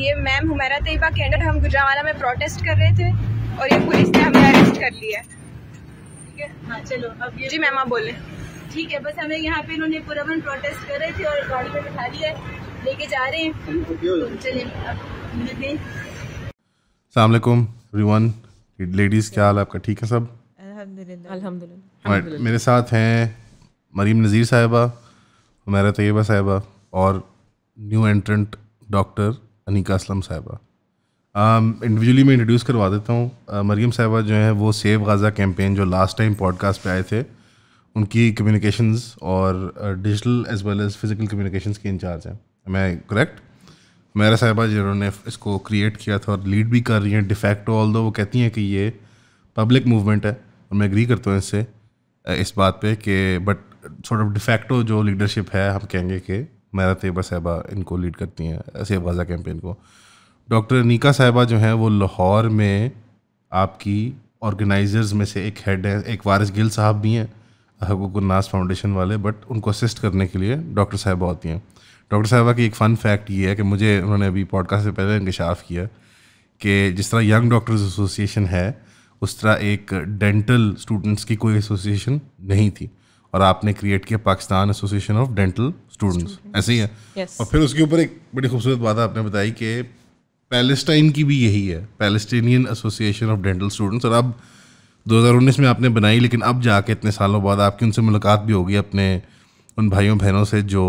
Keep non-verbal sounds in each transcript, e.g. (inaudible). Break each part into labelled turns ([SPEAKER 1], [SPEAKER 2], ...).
[SPEAKER 1] ये मैम हमारा तयबा के अंडर हम गुजरावाला में प्रोटेस्ट कर रहे थे और ये पुलिस ने हमें अरेस्ट कर लिया ठीक है हाँ चलो अब ये जी मैम आप बोले ठीक है बस हमें यहाँ पे इन्होंने पूरा वन प्रोटेस्ट कर रहे थे और गाड़ी में बिठा लिया लेके जा रहे हैं तो चलिए
[SPEAKER 2] सलामकुम लेडीज़ क्या हाल आपका ठीक है सब
[SPEAKER 1] अल्हम्दुलिल्लाह
[SPEAKER 3] मेरे
[SPEAKER 2] साथ हैं मरीम नज़ीर साहिबा हमारा तैयबा साहिबा और new entrant doctor Anika Aslam Sahiba individually um, मैं इंट्रोड्यूस करवा देता हूँ uh, मरीम साहबा जो हैं वो सेव गाज़ा कैंपेन जो लास्ट टाइम पॉडकास्ट पे आए थे उनकी कम्युनिकेशंस और digital as well as physical communications की इंचार्ज हैं मैं करेक्ट मेरा साहबा जिन्होंने इसको क्रिएट किया था और लीड भी कर रही हैं डिफेक्टो ऑल वो कहती हैं कि ये पब्लिक मूवमेंट है और मैं एग्री करता हूँ इससे uh, इस बात पे कि बट सॉर्ट ऑफ डिफेक्टो जो लीडरशिप है हम कहेंगे कि मैरा तेबा साहबा इनको लीड करती हैं सेब गज़ा कैंपेन को डॉक्टर नीका साहिबा जो हैं वो लाहौर में आपकी ऑर्गेनाइजर्स में से एक हेड है एक वारिस गिल साहब भी हैं हकूक नास फाउंडेशन वाले बट उनको असिस्ट करने के लिए डॉक्टर साहबा होती हैं डॉक्टर साहबा की एक फ़न फैक्ट ये है कि मुझे उन्होंने अभी पॉडकास्ट से पहले इंकशाफ किया कि जिस तरह यंग डॉक्टर्स एसोसिएशन है उस तरह एक डेंटल स्टूडेंट्स की कोई एसोसिएशन नहीं थी और आपने क्रिएट किया Pakistan association of dental students ऐसे ही है yes. और फिर उसके ऊपर एक बड़ी खूबसूरत बात आपने बताई कि पैलेस्टाइन की भी यही है Palestinian association of dental students और अब 2019 में आपने बनाई लेकिन अब जाके इतने सालों बाद आपकी उनसे मुलाकात भी होगी अपने उन भाइयों बहनों से जो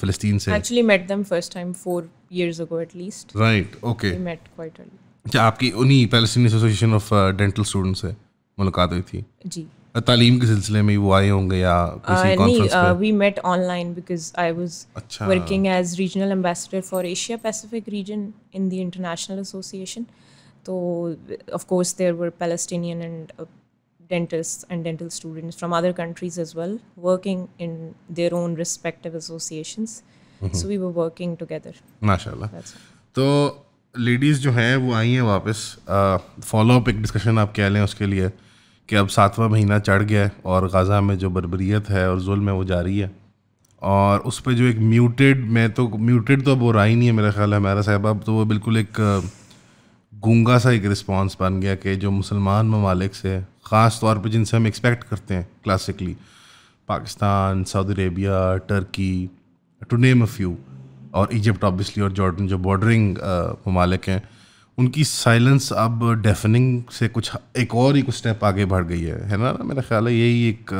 [SPEAKER 2] फिलिस्तीन से
[SPEAKER 3] actually met them first time four years ago at right okay met quite early
[SPEAKER 2] अच्छा आपकी उन्हीं Palestinian association of dental students से मुलाकात हुई थी जी तालीम के सिलसिले में वो आए होंगे या uh, किसी कॉन्फ्रेंस uh, पे
[SPEAKER 3] we met online because I was working as regional ambassador for Asia Pacific region in the international association तो of course there were Palestinian and dentists and dental students from other countries as well, working in their own respective associations. Mm-hmm. So we were working together.
[SPEAKER 2] माशाल्लाह. तो ladies जो हैं वो आई हैं वापस follow uh, up एक discussion आप कह लें उसके लिए कि अब सातवां महीना चढ़ गया है और गज़ा में जो बरबरीत है और जुल्म है वो जारी है और उस पर जो एक म्यूटेड मैं तो म्यूटेड तो अब हो रहा ही नहीं है मेरा ख्याल है हमारा साहब अब तो वो बिल्कुल एक गंगा सा एक रिस्पॉन्स बन गया कि जो मुसलमान ममालिक से ख़ास तौर पर जिनसे हम एक्सपेक्ट करते हैं classically Pakistan Saudi Arabia Turkey to name a few और इजिप्ट ऑबियसली और जॉर्डन जो बॉर्डरिंग ममालिक हैं उनकी साइलेंस अब डेफनिंग से कुछ एक और ही कुछ स्टेप आगे बढ़ गई है है ना मेरा ख्याल है यही एक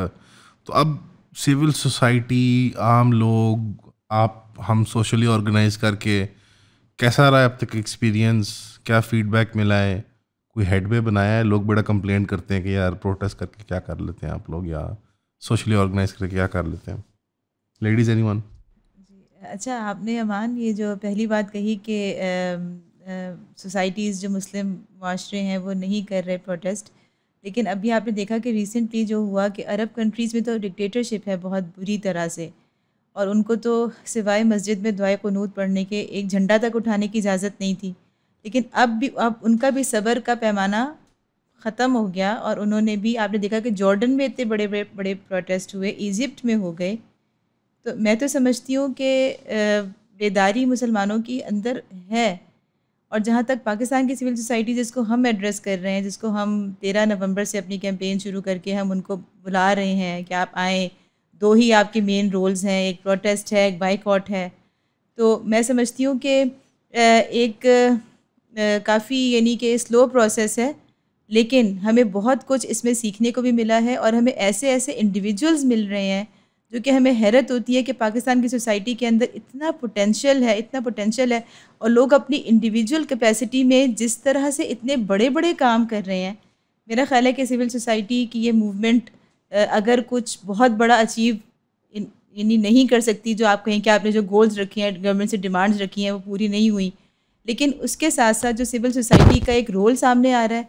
[SPEAKER 2] तो अब सिविल सोसाइटी आम लोग आप हम सोशली ऑर्गेनाइज करके कैसा रहा है अब तक एक्सपीरियंस क्या फीडबैक मिला है कोई हेडवे बनाया है लोग बड़ा कंप्लेन करते हैं कि यार प्रोटेस्ट करके क्या कर लेते हैं आप लोग या सोशली ऑर्गेनाइज करके क्या कर लेते हैं लेडीज़ एनी
[SPEAKER 1] अच्छा आपने अमान ये जो पहली बात कही कि सोसाइटीज़ जो मुस्लिम माशरे हैं वो नहीं कर रहे प्रोटेस्ट लेकिन अभी आपने देखा कि रिसेंटली जो हुआ कि अरब कंट्रीज़ में तो डिक्टेटरशिप है बहुत बुरी तरह से और उनको तो सिवाय मस्जिद में दुआ कनूत पढ़ने के एक झंडा तक उठाने की इजाज़त नहीं थी लेकिन अब भी अब उनका भी सब्र का पैमाना ख़त्म हो गया और उन्होंने भी आपने देखा कि जॉर्डन में इतने बड़े बड़े बड़े प्रोटेस्ट हुए इजिप्ट में हो गए तो मैं तो समझती हूँ कि बेदारी मुसलमानों की अंदर है और जहाँ तक पाकिस्तान की सिविल सोसाइटी जिसको हम एड्रेस कर रहे हैं जिसको हम तेरह नवंबर से अपनी कैंपेन शुरू करके हम उनको बुला रहे हैं कि आप आएँ दो ही आपके मेन रोल्स हैं एक प्रोटेस्ट है एक बाइकआउट है तो मैं समझती हूँ कि एक काफ़ी यानी कि स्लो प्रोसेस है लेकिन हमें बहुत कुछ इसमें सीखने को भी मिला है और हमें ऐसे ऐसे इंडिविजुअल्स मिल रहे हैं जो कि हमें हैरत होती है कि पाकिस्तान की सोसाइटी के अंदर इतना पोटेंशियल है इतना पोटेंशियल है और लोग अपनी इंडिविजुअल कैपेसिटी में जिस तरह से इतने बड़े बड़े काम कर रहे हैं मेरा ख्याल है कि सिविल सोसाइटी की ये मूवमेंट अगर कुछ बहुत बड़ा अचीव यानी नहीं कर सकती जो आप कहें कि आपने जो गोल्स रखे हैं गवर्नमेंट से डिमांड्स रखी हैं वो पूरी नहीं हुई लेकिन उसके साथ साथ जो सिविल सोसाइटी का एक रोल सामने आ रहा है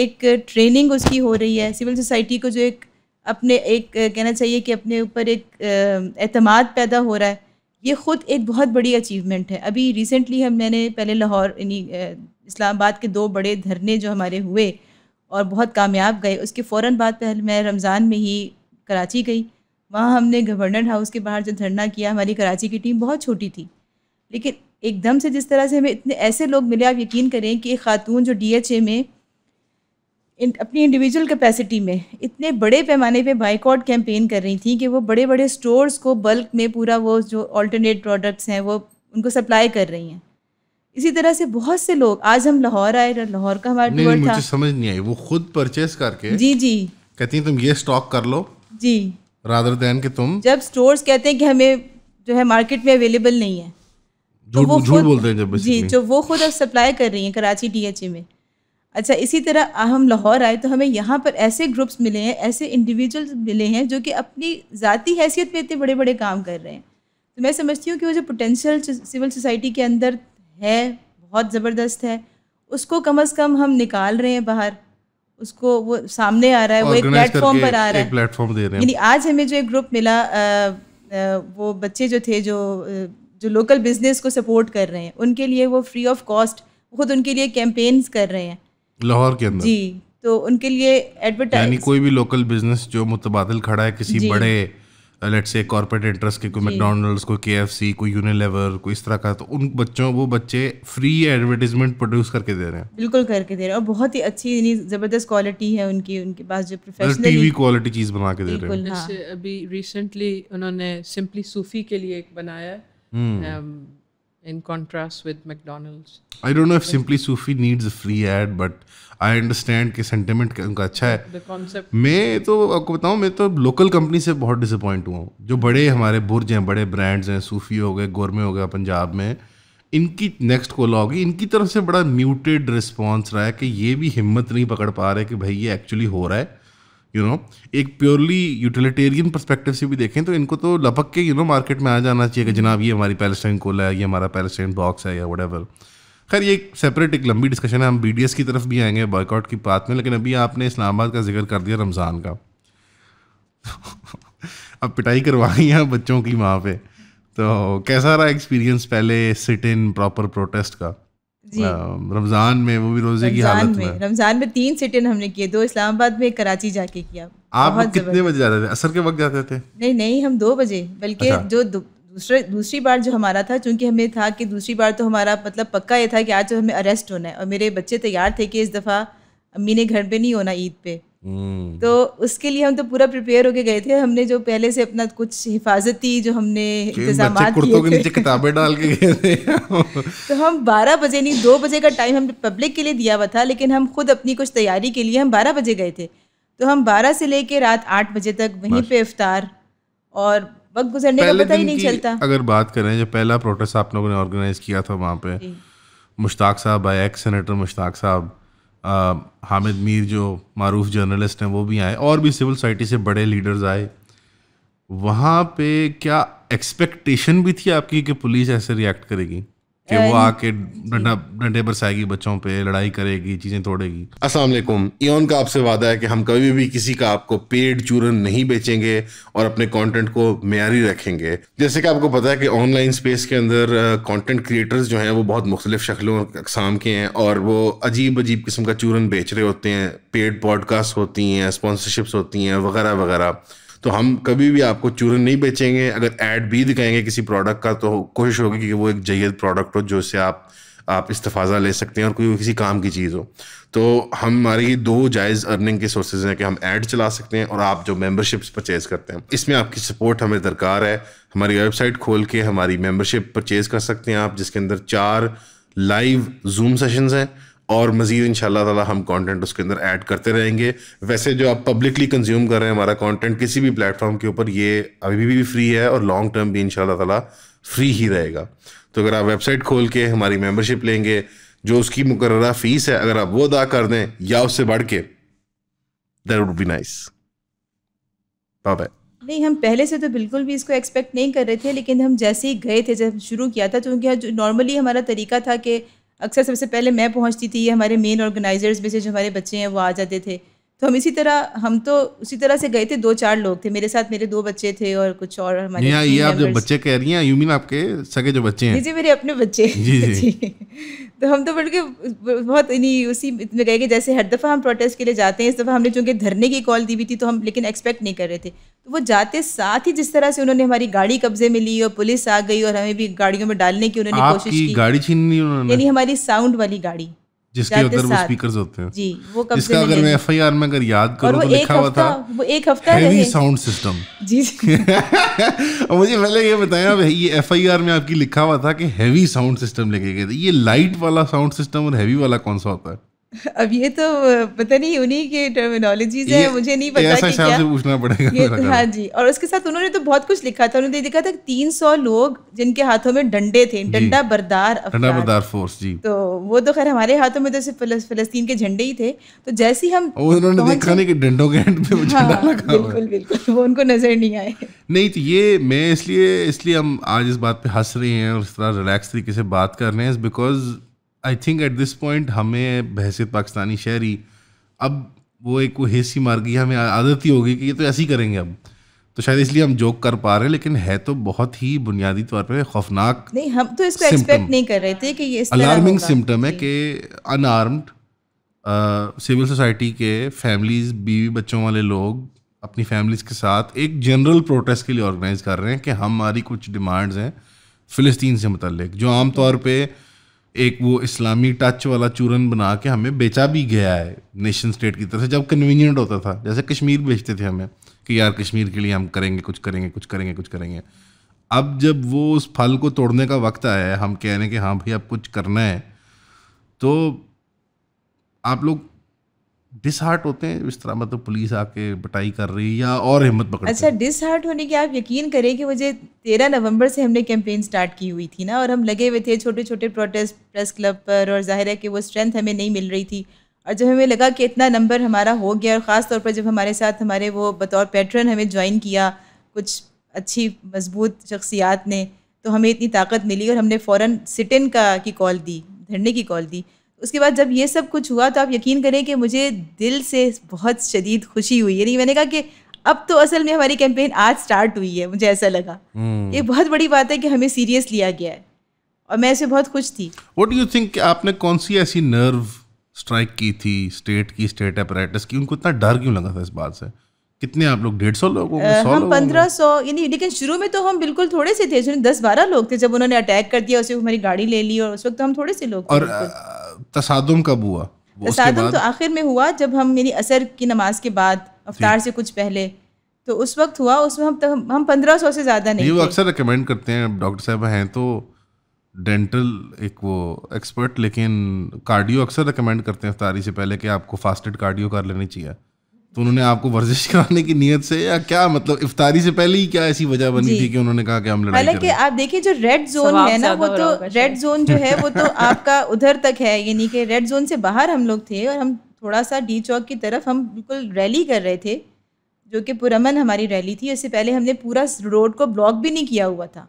[SPEAKER 1] एक ट्रेनिंग उसकी हो रही है सिविल सोसाइटी को जो एक अपने एक कहना चाहिए कि अपने ऊपर एक अतमाद पैदा हो रहा है ये ख़ुद एक बहुत बड़ी अचीवमेंट है अभी रिसेंटली हम मैंने पहले लाहौर यानी इस्लामाबाद के दो बड़े धरने जो हमारे हुए और बहुत कामयाब गए उसके फ़ौर बाद पहले मैं रमज़ान में ही कराची गई वहाँ हमने गवर्नर हाउस के बाहर जो धरना किया हमारी कराची की टीम बहुत छोटी थी लेकिन एकदम से जिस तरह से हमें इतने ऐसे लोग मिले आप यकीन करें कि एक खातून जो डी एच ए में इन, अपनी इंडिविजुअल कैपेसिटी में इतने बड़े पैमाने पे बाइकआउट कैंपेन कर रही थी कि वो बड़े बड़े स्टोर्स को बल्क में पूरा वो जो अल्टरनेट प्रोडक्ट्स हैं वो उनको सप्लाई कर रही हैं इसी तरह से बहुत से लोग आज हम लाहौर आए लाहौर का हमारा नहीं, टूर था
[SPEAKER 2] समझ नहीं आई वो खुद परचेस करके जी जी कहती हैं तुम ये स्टॉक कर लो जी राधर दैन के तुम
[SPEAKER 1] जब स्टोर्स कहते हैं कि हमें जो है मार्केट में अवेलेबल नहीं है
[SPEAKER 2] तो झूठ तो बोलते हैं जब जी जो
[SPEAKER 1] वो खुद अब सप्लाई कर रही हैं कराची डी में अच्छा इसी तरह हम लाहौर आए तो हमें यहाँ पर ऐसे ग्रुप्स मिले हैं ऐसे इंडिविजुअल्स मिले हैं जो कि अपनी ज़ाती हैसियत पे इतने बड़े बड़े काम कर रहे हैं तो मैं समझती हूँ कि वो जो पोटेंशियल सिविल सोसाइटी के अंदर है बहुत ज़बरदस्त है उसको कम अज़ कम हम निकाल रहे हैं बाहर उसको वो सामने आ रहा है वो एक प्लेटफॉर्म पर आ रहा है
[SPEAKER 2] प्लेटफॉर्म दे रहे हैं यानी
[SPEAKER 1] आज हमें जो एक ग्रुप मिला वो बच्चे जो थे जो जो लोकल बिजनेस को सपोर्ट कर रहे हैं उनके लिए वो फ्री ऑफ कॉस्ट खुद उनके लिए कैंपेन्स कर रहे हैं
[SPEAKER 2] लाहौर के अंदर जी
[SPEAKER 1] तो उनके लिए एडवर्टाइज यानी
[SPEAKER 2] कोई भी लोकल बिजनेस जो मुतबादल खड़ा है किसी बड़े लेट्स से कॉर्पोरेट इंटरेस्ट के कोई मैकडोनल्ड्स कोई के कोई यूनिलेवर कोई इस तरह का तो उन बच्चों वो बच्चे फ्री एडवर्टीजमेंट प्रोड्यूस करके दे रहे हैं
[SPEAKER 1] बिल्कुल करके दे रहे हैं और बहुत ही अच्छी यानी जबरदस्त
[SPEAKER 4] क्वालिटी है उनकी उनके पास जो प्रोफेशनल टीवी क्वालिटी चीज बना के दे रहे हैं हाँ। अभी रिसेंटली उन्होंने सिंपली सूफी के लिए एक बनाया in contrast with McDonald's.
[SPEAKER 2] I don't know if Simply Sufi needs a free ad, but I understand कि sentiment उनका अच्छा है The concept. मैं तो आपको बताऊँ मैं तो local company से बहुत disappointed हुआ हूँ जो बड़े हमारे बुर्ज हैं बड़े brands हैं सूफी हो गए गोरमे हो गए पंजाब में इनकी नेक्स्ट कॉल होगी इनकी तरफ से बड़ा म्यूटेड रिस्पॉन्स रहा है कि ये भी हिम्मत नहीं पकड़ पा रहे कि भाई ये एक्चुअली हो रहा है यू नो एक प्योरली यूटिलिटेरियन परस्पेक्टिव से भी देखें तो इनको तो लपक के यू नो मार्केट में आ जाना चाहिए कि जनाब ये हमारी पैलेस्टाइन कोला है ये हमारा पैलेस्टाइन बॉक्स है या वडेवर खैर ये एक सेपरेट एक लंबी डिस्कशन है हम बी की तरफ भी आएंगे बॉयकॉट की बात में लेकिन अभी आपने इस्लामाबाद का जिक्र कर दिया रमज़ान का (laughs) अब पिटाई करवाई है बच्चों की वहाँ पे तो कैसा रहा एक्सपीरियंस पहले सिट इन प्रॉपर प्रोटेस्ट का रमजान में वो भी रोजे की हालत में,
[SPEAKER 1] रमजान में तीन सिटिन हमने किए दो इस्लामाबाद में कराची जाके किया आप कितने बजे
[SPEAKER 2] जाते थे असर के वक्त जाते थे
[SPEAKER 1] नहीं नहीं हम दो बजे बल्कि अच्छा। जो दूसरी बार जो हमारा था चूंकि हमें था कि दूसरी बार तो हमारा मतलब पक्का ये था कि आज हमें अरेस्ट होना है और मेरे बच्चे तैयार थे कि इस दफ़ा अम्मी ने घर पे नहीं होना ईद पे हम्म। तो उसके लिए हम तो पूरा प्रिपेयर होके गए थे हमने जो पहले से अपना कुछ हिफाजती जो हमने इंतजाम के नीचे
[SPEAKER 2] किताबें डाल के गए थे
[SPEAKER 1] (laughs) तो हम 12 बजे नहीं दो बजे का टाइम हमने पब्लिक के लिए दिया हुआ था लेकिन हम खुद अपनी कुछ तैयारी के लिए हम 12 बजे गए थे तो हम 12 से लेके रात 8 बजे तक वहीं पे इफ्तार और वक्त गुजरने का पता ही नहीं चलता
[SPEAKER 2] अगर बात करें जो पहला प्रोटेस्ट आप लोगों ने ऑर्गेनाइज किया था वहाँ पे मुश्ताक साहब एक्स सेनेटर मुश्ताक साहब हामिद मीर जो मरूफ जर्नलिस्ट हैं वो भी आए और भी सिविल सोसाइटी से बड़े लीडर्स आए वहाँ पे क्या एक्सपेक्टेशन भी थी आपकी कि पुलिस ऐसे रिएक्ट करेगी कि वो आके डंडा डंडे बरसाएगी बच्चों पे लड़ाई करेगी चीजें तोड़ेगी अस्सलाम वालेकुम इयोन का आपसे वादा है कि हम कभी भी किसी का आपको पेड चूरन नहीं बेचेंगे और अपने कंटेंट को मेयारी रखेंगे जैसे कि आपको पता है कि ऑनलाइन स्पेस के अंदर कंटेंट क्रिएटर्स जो हैं वो बहुत मुख्तलिफ शक्लों अकसाम के हैं और वो अजीब अजीब किस्म का चूरन बेच रहे होते हैं पेड पॉडकास्ट होती हैं स्पॉन्सरशिप्स होती हैं वगैरह वगैरह तो हम कभी भी आपको चूरन नहीं बेचेंगे अगर ऐड भी दिखाएंगे किसी प्रोडक्ट का तो कोशिश होगी कि वो एक जयद प्रोडक्ट हो जो से आप आप इस्तफाज़ा ले सकते हैं और कोई किसी काम की चीज़ हो तो हमारे ये दो जायज़ अर्निंग के सोर्सेज हैं कि हम ऐड चला सकते हैं और आप जो मेंबरशिप्स परचेज़ करते हैं इसमें आपकी सपोर्ट हमें दरकार है हमारी वेबसाइट खोल के हमारी मेम्बरशिप परचेज़ कर सकते हैं आप जिसके अंदर चार लाइव जूम सेशंस हैं और मज़ीद इन ताला हम कंटेंट उसके अंदर ऐड करते रहेंगे वैसे जो आप पब्लिकली कंज्यूम कर रहे हैं हमारा कंटेंट किसी भी प्लेटफॉर्म के ऊपर ये अभी भी फ्री है और लॉन्ग टर्म भी इन ताला फ्री ही रहेगा तो अगर आप वेबसाइट खोल के हमारी मेम्बरशिप लेंगे जो उसकी मुकर फ़ीस है अगर आप वो अदा कर दें या उससे बढ़ के that would be nice by
[SPEAKER 1] नहीं हम पहले से तो बिल्कुल भी इसको एक्सपेक्ट नहीं कर रहे थे लेकिन हम जैसे ही गए थे जब शुरू किया था तो क्योंकि नॉर्मली हमारा तरीका था कि अक्सर सबसे पहले मैं पहुंचती थी हमारे मेन ऑर्गेनाइजर्स में से जो हमारे बच्चे हैं वो आ जाते थे तो हम इसी तरह हम तो उसी तरह से गए थे दो चार लोग थे मेरे साथ मेरे दो बच्चे थे और कुछ और हमारे ये आप जो
[SPEAKER 2] बच्चे कह रही हैं यू मीन आपके सगे जो बच्चे हैं जी
[SPEAKER 1] मेरे अपने बच्चे (laughs) जी जी (laughs) तो हम तो बल्कि बहुत इन्हीं उसी इतने गए कि जैसे हर दफ़ा हम प्रोटेस्ट के लिए जाते हैं इस दफ़ा हमने चूँकि धरने की कॉल दी हुई थी तो हम लेकिन एक्सपेक्ट नहीं कर रहे थे तो वो जाते साथ ही जिस तरह से उन्होंने हमारी गाड़ी कब्जे में ली और पुलिस आ गई और हमें भी गाड़ियों में डालने की उन्होंने कोशिश की
[SPEAKER 2] गाड़ी छीन ली यानी
[SPEAKER 1] हमारी साउंड वाली गाड़ी
[SPEAKER 2] जिसके अंदर वो स्पीकर्स होते हैं जी
[SPEAKER 1] वो कब इसका अगर मैं
[SPEAKER 2] एफआईआर में अगर याद करूं तो लिखा हुआ था
[SPEAKER 1] वो एक हफ्ता हेवी साउंड सिस्टम जी (laughs)
[SPEAKER 2] और मुझे पहले ये बताया ये एफआईआर में आपकी लिखा हुआ था कि हेवी साउंड सिस्टम लेके गए थे ये लाइट वाला साउंड सिस्टम और हैवी वाला कौन सा होता है
[SPEAKER 1] (laughs) अब ये तो पता नहीं उन्हीं के टर्मिनोलॉजीज है मुझे नहीं पता कि क्या से
[SPEAKER 2] पूछना पड़ेगा तो, हाँ
[SPEAKER 1] जी और उसके साथ उन्होंने तो बहुत कुछ लिखा था उन्होंने लिखा तो था तीन सौ लोग जिनके हाथों में डंडे थे डंडा बरदार डंडा बरदार फोर्स जी तो वो तो खैर हमारे हाथों में तो सिर्फ फलस्तीन के झंडे ही थे तो जैसे ही हम उन्होंने देखा
[SPEAKER 2] नहीं कि डंडों के एंड पे झंडा हाँ, लगा बिल्कुल
[SPEAKER 1] बिल्कुल वो उनको नजर नहीं आए
[SPEAKER 2] नहीं तो ये मैं इसलिए इसलिए हम आज इस बात पे हंस रहे हैं और इस तरह रिलैक्स तरीके से बात कर रहे हैं because I think at this point हमें बहसे पाकिस्तानी शहरी अब वो एक वो हिस मार गई हमें आदत ही होगी कि ये तो ऐसे ही करेंगे अब तो शायद इसलिए हम जोक कर पा रहे हैं लेकिन है तो बहुत ही बुनियादी तौर पे खौफनाक
[SPEAKER 1] नहीं हम तो इसको एक्सपेक्ट नहीं कर रहे थे कि ये अलार्मिंग सिम्टम है कि
[SPEAKER 2] अनआर्म्ड सिविल सोसाइटी के फैमिलीज बीवी बच्चों वाले लोग अपनी फैमिलीज के साथ एक जनरल प्रोटेस्ट के लिए ऑर्गेनाइज कर रहे हैं कि हमारी कुछ डिमांड्स हैं फ़िलिस्तीन से मुतल जो आमतौर पर एक वो इस्लामी टच वाला चूरन बना के हमें बेचा भी गया है नेशन स्टेट की तरफ से जब कन्वीनियंट होता था जैसे कश्मीर बेचते थे हमें कि यार कश्मीर के लिए हम करेंगे कुछ करेंगे कुछ करेंगे कुछ करेंगे अब जब वो उस फल को तोड़ने का वक्त आया है हम कह रहे हैं कि हाँ भाई अब कुछ करना है तो आप लोग डिसहार्ट होते हैं इस तरह मतलब पुलिस आके बटाई कर रही है या और हिम्मत पकड़ अच्छा
[SPEAKER 1] डिसहार्ट होने की आप यकीन करें कि मुझे तेरह नवंबर से हमने कैंपेन स्टार्ट की हुई थी ना और हम लगे हुए थे छोटे छोटे प्रोटेस्ट प्रेस क्लब पर और जाहिर है कि वो स्ट्रेंथ हमें नहीं मिल रही थी और जब हमें लगा कि इतना नंबर हमारा हो गया और ख़ास तौर पर जब हमारे साथ हमारे वो बतौर पैटर्न हमें ज्वाइन किया कुछ अच्छी मजबूत शख्सियात ने तो हमें इतनी ताकत मिली और हमने फ़ौर सिटिन का की कॉल दी धरने की कॉल दी उसके बाद जब ये सब कुछ हुआ तो आप यकीन करें कि मुझे दिल से बहुत शदीद खुशी हुई यानी मैंने कहा कि अब तो असल में हमारी कैंपेन आज स्टार्ट हुई है मुझे ऐसा लगा हम्म। ये बहुत बड़ी बात है कि हमें सीरियस लिया गया है और मैं इससे बहुत खुश थी
[SPEAKER 2] वट यू थिंक आपने कौन सी ऐसी नर्व स्ट्राइक की थी स्टेट की स्टेट अपराइटस की उनको इतना डर क्यों लगा था इस बात से कितने आप लोग डेढ़ सौ लोग हम पंद्रह
[SPEAKER 1] सौ यानी लेकिन शुरू में तो हम बिल्कुल थोड़े से थे दस बारह लोग थे जब उन्होंने अटैक कर दिया उसे हमारी गाड़ी ले ली और उस वक्त तो हम थोड़े से लोग और
[SPEAKER 2] तसादम कब हुआ तसादम तो आखिर
[SPEAKER 1] में हुआ जब हम यानी असर की नमाज के बाद अवतार से कुछ पहले तो उस वक्त हुआ उसमें हम तो, हम पंद्रह सौ से ज़्यादा नहीं वो अक्सर
[SPEAKER 2] रिकमेंड करते हैं डॉक्टर साहब हैं तो डेंटल एक वो एक्सपर्ट लेकिन कार्डियो अक्सर रिकमेंड करते हैं अफतारी से पहले कि आपको फास्टेड कार्डियो कर लेनी चाहिए तो उन्होंने आपको वर्जिश (laughs) कराने की नीयत से या क्या मतलब इफ्तारी से पहले ही क्या ऐसी वजह बनी थी कि उन्होंने कहा कि हम लड़ाई हालांकि
[SPEAKER 1] आप देखिए जो रेड जोन है ना वो तो रेड जोन जो है वो तो (laughs) आपका उधर तक है यानी कि रेड जोन से बाहर हम लोग थे और हम थोड़ा सा डी चौक की तरफ हम बिल्कुल रैली कर रहे थे जो कि पुरमन हमारी रैली थी उससे पहले हमने पूरा रोड को ब्लॉक भी नहीं किया हुआ था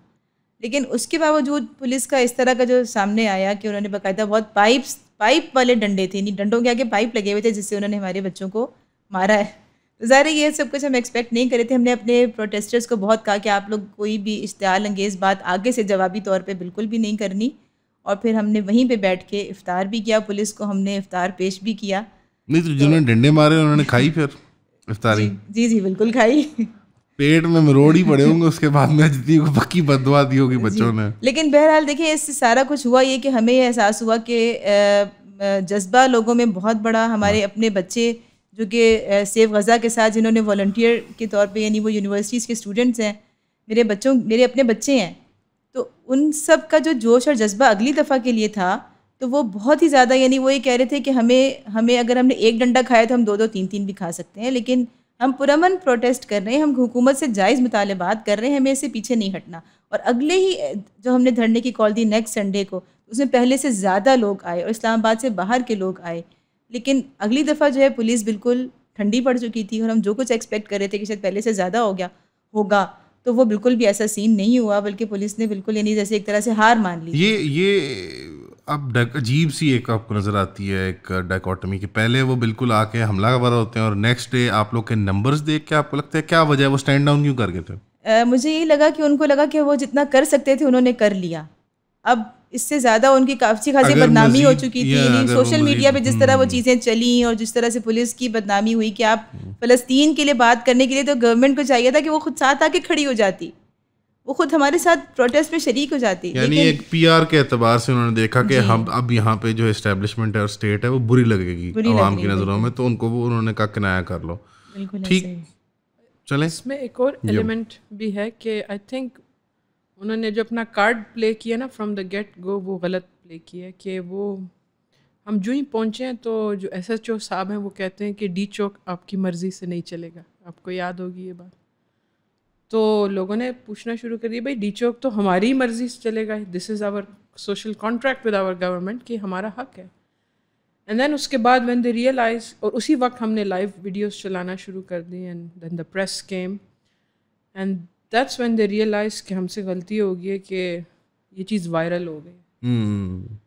[SPEAKER 1] लेकिन उसके बावजूद पुलिस का इस तरह का जो सामने आया कि उन्होंने बाकायदा बहुत पाइप्स पाइप वाले डंडे थे नहीं डंडों के आगे पाइप लगे हुए थे जिससे उन्होंने हमारे बच्चों को मारा है तो ज़ाहिर ये सब कुछ हम एक्सपेक्ट नहीं करे थे हमने अपने प्रोटेस्टर्स को बहुत कहा कि आप लोग कोई भी इश्तार अंगेज़ बात आगे से जवाबी तौर पर बिल्कुल भी नहीं करनी और फिर हमने वहीं पर बैठ के इफ़ार भी किया पुलिस को हमने इफ़ार पेश भी किया
[SPEAKER 2] नहीं तो जिन्होंने डंडे मारे उन्होंने खाई फिर इफ्तारी
[SPEAKER 1] जी, जी बिल्कुल खाई
[SPEAKER 2] पेट में मरोड़ ही पड़े होंगे उसके बाद में जितनी को पक्की बदवा दी होगी बच्चों ने
[SPEAKER 1] लेकिन बहरहाल देखिए इससे सारा कुछ हुआ ये कि हमें यह एहसास हुआ कि जज्बा लोगों में बहुत बड़ा हमारे हाँ। अपने बच्चे जो कि सेफ गज़ा के साथ जिन्होंने वॉल्टियर के तौर पे यानी वो यूनिवर्सिटीज़ के स्टूडेंट्स हैं मेरे बच्चों मेरे अपने बच्चे हैं तो उन सब का जो जोश और जज्बा अगली दफ़ा के लिए था तो वो बहुत ही ज़्यादा यानी वो ये कह रहे थे कि हमें हमें अगर हमने एक डंडा खाया तो हम दो दो तीन तीन भी खा सकते हैं लेकिन हम पुरमन प्रोटेस्ट कर रहे हैं हम हुकूमत से जायज़ मुतालबात कर रहे हैं हमें इसे पीछे नहीं हटना और अगले ही जो हमने धरने की कॉल दी नेक्स्ट संडे को उसमें पहले से ज़्यादा लोग आए और इस्लामाबाद से बाहर के लोग आए लेकिन अगली दफ़ा जो है पुलिस बिल्कुल ठंडी पड़ चुकी थी और हम जो कुछ एक्सपेक्ट कर रहे थे कि शायद पहले से ज़्यादा हो गया होगा तो वो बिल्कुल भी ऐसा सीन नहीं हुआ बल्कि पुलिस ने बिल्कुल यानी जैसे एक तरह से हार मान
[SPEAKER 2] ली ये ये अब अजीब सी एक आपको नज़र आती है एक डाइकोटमी कि पहले वो बिल्कुल आके हमला कर होते हैं और नेक्स्ट डे आप लोग के नंबर्स देख के आपको लगता है क्या वजह वो स्टैंड डाउन क्यों कर गए थे
[SPEAKER 1] आ, मुझे ये लगा कि उनको लगा कि वो जितना कर सकते थे उन्होंने कर लिया अब इससे ज़्यादा उनकी काफ़ी खासी बदनामी हो चुकी थी सोशल मीडिया पे जिस तरह वो हम्म। चीज़ें चली और जिस तरह से पुलिस की बदनामी हुई कि आप फ़लस्तीन के लिए बात करने के लिए तो गवर्नमेंट को चाहिए था कि वो खुद साथ आके खड़ी हो जाती वो खुद हमारे साथ प्रोटेस्ट में शरीक हो जाती यानी एक
[SPEAKER 2] पीआर के एतबार से उन्होंने देखा कि हम अब यहाँ पे जो इस्टेब्लिशमेंट है और स्टेट है वो बुरी लगेगी आवाम की नज़रों में तो उनको वो उन्होंने कहा किनाया कर लो ठीक चले इसमें एक और एलिमेंट
[SPEAKER 4] भी है कि आई थिंक उन्होंने जो अपना कार्ड प्ले किया ना फ्रॉम द गेट गो वो गलत प्ले किया कि वो हम जो ही पहुँचे हैं तो जो एस एच ओ साहब हैं वो कहते हैं कि डी चौक आपकी मर्ज़ी से नहीं चलेगा आपको याद होगी ये बात तो लोगों ने पूछना शुरू कर दिया भाई डी चौक तो हमारी मर्ज़ी से चलेगा this is our social contract with our government कि हमारा हक है एंड देन उसके बाद वन द रियलाइज और उसी वक्त हमने लाइव वीडियोज़ चलाना शुरू कर दी and then the press came and that's when they realize कि हमसे गलती हो गई है कि ये चीज़ वायरल हो गई
[SPEAKER 2] हम्म।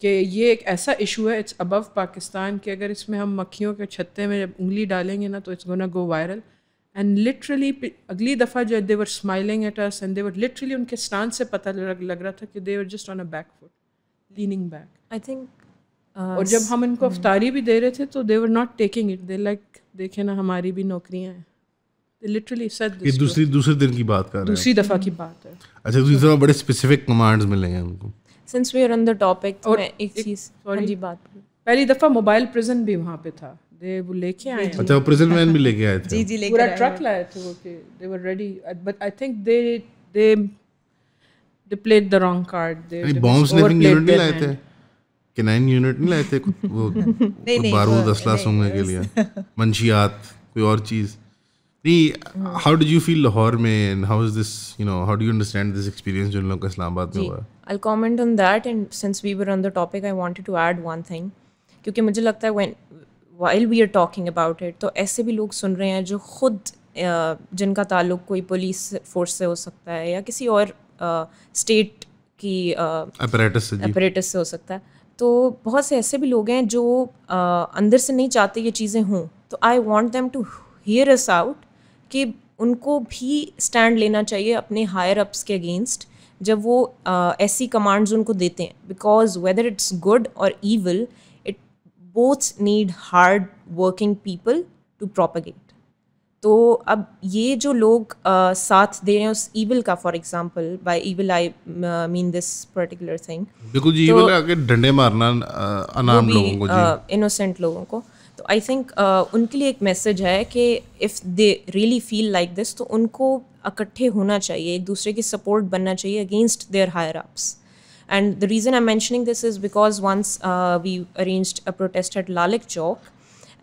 [SPEAKER 4] कि ये एक ऐसा इशू है इट्स अबव पाकिस्तान कि अगर इसमें हम मक्खियों के छत्ते में जब उंगली डालेंगे ना तो इट्स ना गो वायरल एंड लिटरली अगली दफ़ा जो they're smiling at us and they're literally उनके स्टांस से पता लग, लग रहा था कि they're just on a back foot leaning back I think और जब हम इनको हम्म। अफ्तारी भी दे रहे थे तो they're not taking it they like देखे ना हमारी भी नौकरियाँ हैं दूसरी दूसरे दिन की बात कर रहे हैं दूसरी दफा की बात है
[SPEAKER 2] अच्छा दूसरी तो दफा बड़े स्पेसिफिक कमांड्स मिले हैं उनको
[SPEAKER 4] since we are on the topic मैं एक चीज सॉरी हाँ जी बात पहली दफा मोबाइल प्रिजन भी वहां पे था दे वो लेके आए अच्छा प्रिजन मैन भी लेके आए थे (laughs) जी जी लेके पूरा ट्रक लाए थे वो के they were ready but I think they they they played the wrong card they bomb sniffing unit नहीं लाए थे
[SPEAKER 2] यूनिट (laughs) नहीं लाए थे वो बारूद असला के लिए मंशियात कोई और चीज़ नहीं how do you feel Lahore में and how is this you know how do you understand this experience जो इस्लामाबाद में हुआ
[SPEAKER 3] I comment on that and since we were on the topic I wanted to add one thing क्योंकि मुझे लगता है when we are talking about it तो ऐसे भी लोग सुन रहे हैं जो खुद जिनका ताल्लुक कोई पुलिस फोर्स से हो सकता है या किसी और स्टेट की अपरेटस से अपरेटस से हो सकता है तो बहुत से ऐसे भी लोग हैं जो अंदर से नहीं चाहते ये चीज़ें हों तो I want them to hear us out कि उनको भी स्टैंड लेना चाहिए अपने हायर अप्स के अगेंस्ट जब वो ऐसी कमांड्स उनको देते हैं बिकॉज वेदर इट्स गुड और evil it both need hard working people to propagate तो अब ये जो लोग आ, साथ दे रहे हैं उस ईविल का for example by evil I mean this particular thing
[SPEAKER 2] बिल्कुल जी ईविल तो, डंडे मारना अनाम लोगों को जी
[SPEAKER 3] इनोसेंट लोगों को तो आई थिंक uh, उनके लिए एक मैसेज है कि if they really feel like this तो उनको इकट्ठे होना चाहिए एक दूसरे की सपोर्ट बनना चाहिए against their higher ups and the reason I mentioning this is because once we arrange a protest at Lalik Chowk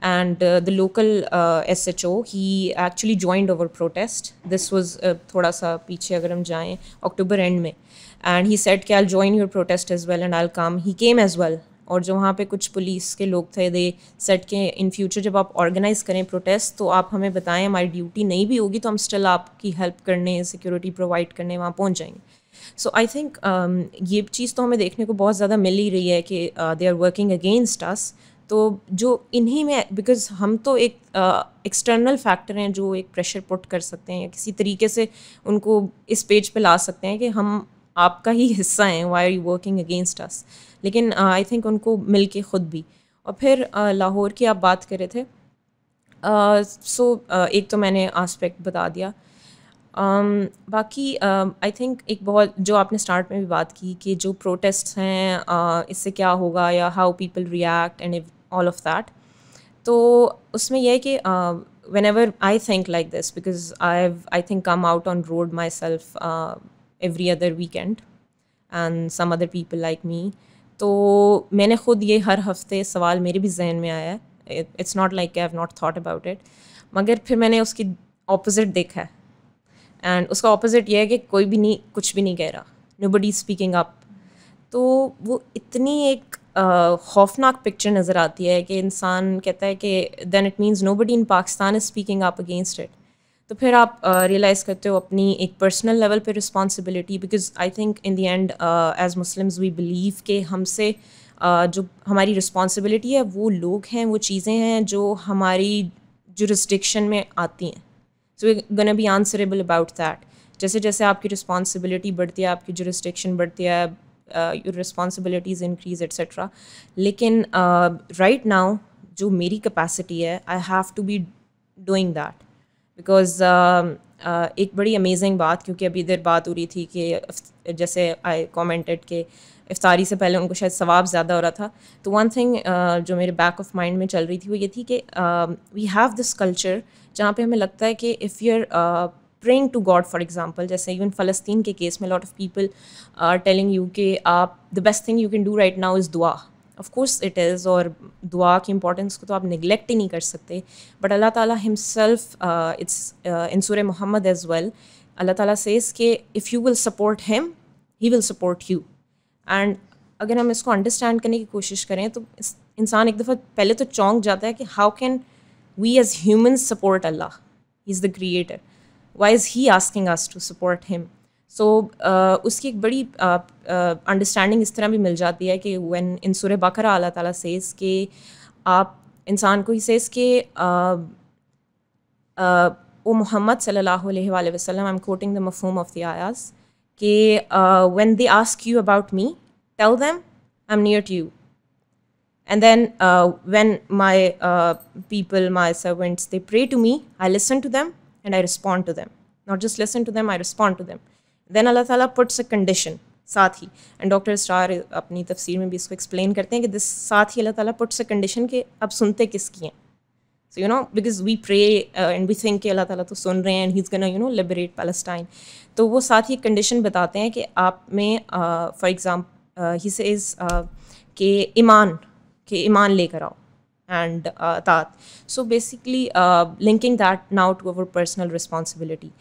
[SPEAKER 3] and the local S H O he actually joined our protest this was थोड़ा सा पीछे अगर हम जाएँ October end में and he said के I join your protest as well and I come he came as well और जो वहाँ पे कुछ पुलिस के लोग थे दे सेट के इन फ्यूचर जब आप ऑर्गेनाइज़ करें प्रोटेस्ट तो आप हमें बताएं हमारी ड्यूटी नहीं भी होगी तो हम स्टिल आपकी हेल्प करने सिक्योरिटी प्रोवाइड करने वहाँ पहुँच जाएंगे सो आई थिंक ये चीज़ तो हमें देखने को बहुत ज़्यादा मिल ही रही है कि they are working against us तो जो इन्हीं में बिकॉज हम तो एक एक्सटर्नल uh, फैक्टर हैं जो एक प्रेशर पुट कर सकते हैं या किसी तरीके से उनको इस पेज पे ला सकते हैं कि हम आपका ही हिस्सा हैं why are you working against us लेकिन आई uh, थिंक उनको मिल के ख़ुद भी और फिर uh, लाहौर की आप बात कर रहे थे सो uh, so, uh, एक तो मैंने आस्पेक्ट बता दिया um, बाकी आई uh, थिंक एक बहुत जो आपने स्टार्ट में भी बात की कि जो प्रोटेस्ट हैं uh, इससे क्या होगा या how people react and all of that तो उसमें यह है कि whenever I think like this because I I think come out on road myself every other weekend and some other people like me तो मैंने ख़ुद ये हर हफ्ते सवाल मेरे भी जहन में आया है it's not like I have not thought about it मगर फिर मैंने उसकी ऑपोजिट देखा है एंड उसका ऑपोजिट ये है कि कोई भी नहीं कुछ भी नहीं कह रहा नो बडी स्पीकिंग अप तो वो इतनी एक खौफनाक पिक्चर नज़र आती है कि इंसान कहता है कि then it means nobody in Pakistan is speaking up against it तो फिर आप रियलाइज़ uh, करते हो अपनी एक पर्सनल लेवल पे responsibility because I think in the end as Muslims we believe के हमसे uh, जो हमारी रिस्पॉन्सिबिलिटी है वो लोग हैं वो चीज़ें हैं जो हमारी जुरिस्डिक्शन में आती हैं so gonna be answerable about that जैसे जैसे आपकी रिस्पॉन्सिबिलिटी बढ़ती है आपकी जुरिस्डिक्शन बढ़ती है योर रिस्पॉन्सिबिलिटीज़ इंक्रीज एट्सट्रा लेकिन राइट uh, नाउ right जो मेरी कैपेसिटी है I have to be doing that because um, uh, एक बड़ी अमेजिंग बात क्योंकि अभी देर बात हो रही थी कि जैसे आई कॉमेंटेड के इफ्तारी से पहले उनको शायद सवाब ज़्यादा हो रहा था तो वन थिंग uh, जो मेरे बैक ऑफ माइंड में चल रही थी वो ये थी कि वी हैव दिस कल्चर जहाँ पे हमें लगता है कि if you are praying to God for example जैसे इवन फ़लस्तीन के केस में lot of people are telling you के आप the best thing you can do right now is दुआ ऑफ कोर्स इट इज़ और दुआ की इंपॉर्टेंस को तो आप निगलेक्ट ही नहीं कर सकते बट अल्लाह ताला हिमसेल्फ इट्स इन सूर मोहम्मद एज वेल अल्लाह ताला सेज़ के if you will support him he will support you and अगर हम इसको अंडरस्टैंड करने की कोशिश करें तो इंसान एक दफ़ा पहले तो चौंक जाता है कि how can we as human support Allah is the creator why is he asking us to support him so so, uh, उसकी एक बड़ी अंडरस्टैंडिंग uh, uh, इस तरह भी मिल जाती है कि वन इन सुर बकर अल्लाह ताला सेस के आप इंसान को ही सेस के ओ मोहम्मद सल्लल्लाहु अलैहि वसल्लम आई एम कोटिंग द मफहम ऑफ द आयास कि when they ask you about me tell them I am near to you And then uh, when my uh, people, my servants, they pray to me, I listen to them and I respond to them. Not just listen to them, I respond to them. Then Allah ताला puts a condition साथ ही and doctor star अपनी तफसीर में भी इसको explain करते हैं कि दिस साथ ही अल्लाह ताला पुट्स अ कंडीशन के अब सुनते किसकी हैं so you know because we pray and we think Allah ताला तो सुन रहे हैं and he is gonna you know liberate Palestine तो वो साथ ही कंडीशन बताते हैं कि आप में फॉर एग्जाम्प ही से इज़ के ईमान के ईमान लेकर आओ एंड uh, तात so basically linking that linking that now personal responsibility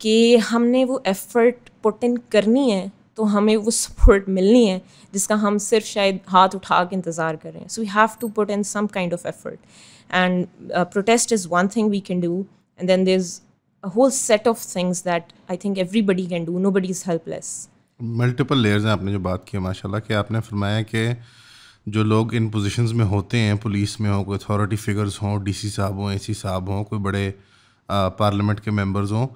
[SPEAKER 3] कि हमने वो एफ़र्ट पुट इन करनी है तो हमें वो सपोर्ट मिलनी है जिसका हम सिर्फ शायद हाथ उठा के इंतज़ार कर रहे हैं so we have to put in some kind of effort and protest is one thing we can do and then there is a whole set of things that I think everybody can do nobody is helpless
[SPEAKER 2] multiple layers हैं आपने जो बात की माशाल्लाह कि आपने फरमाया कि जो लोग इन पोजीशंस में होते हैं पुलिस में हो कोई अथॉरिटी फिगर्स हों डीसी साहब हों एसी साहब हों कोई बड़े पार्लियामेंट uh, के मेंबर्स हों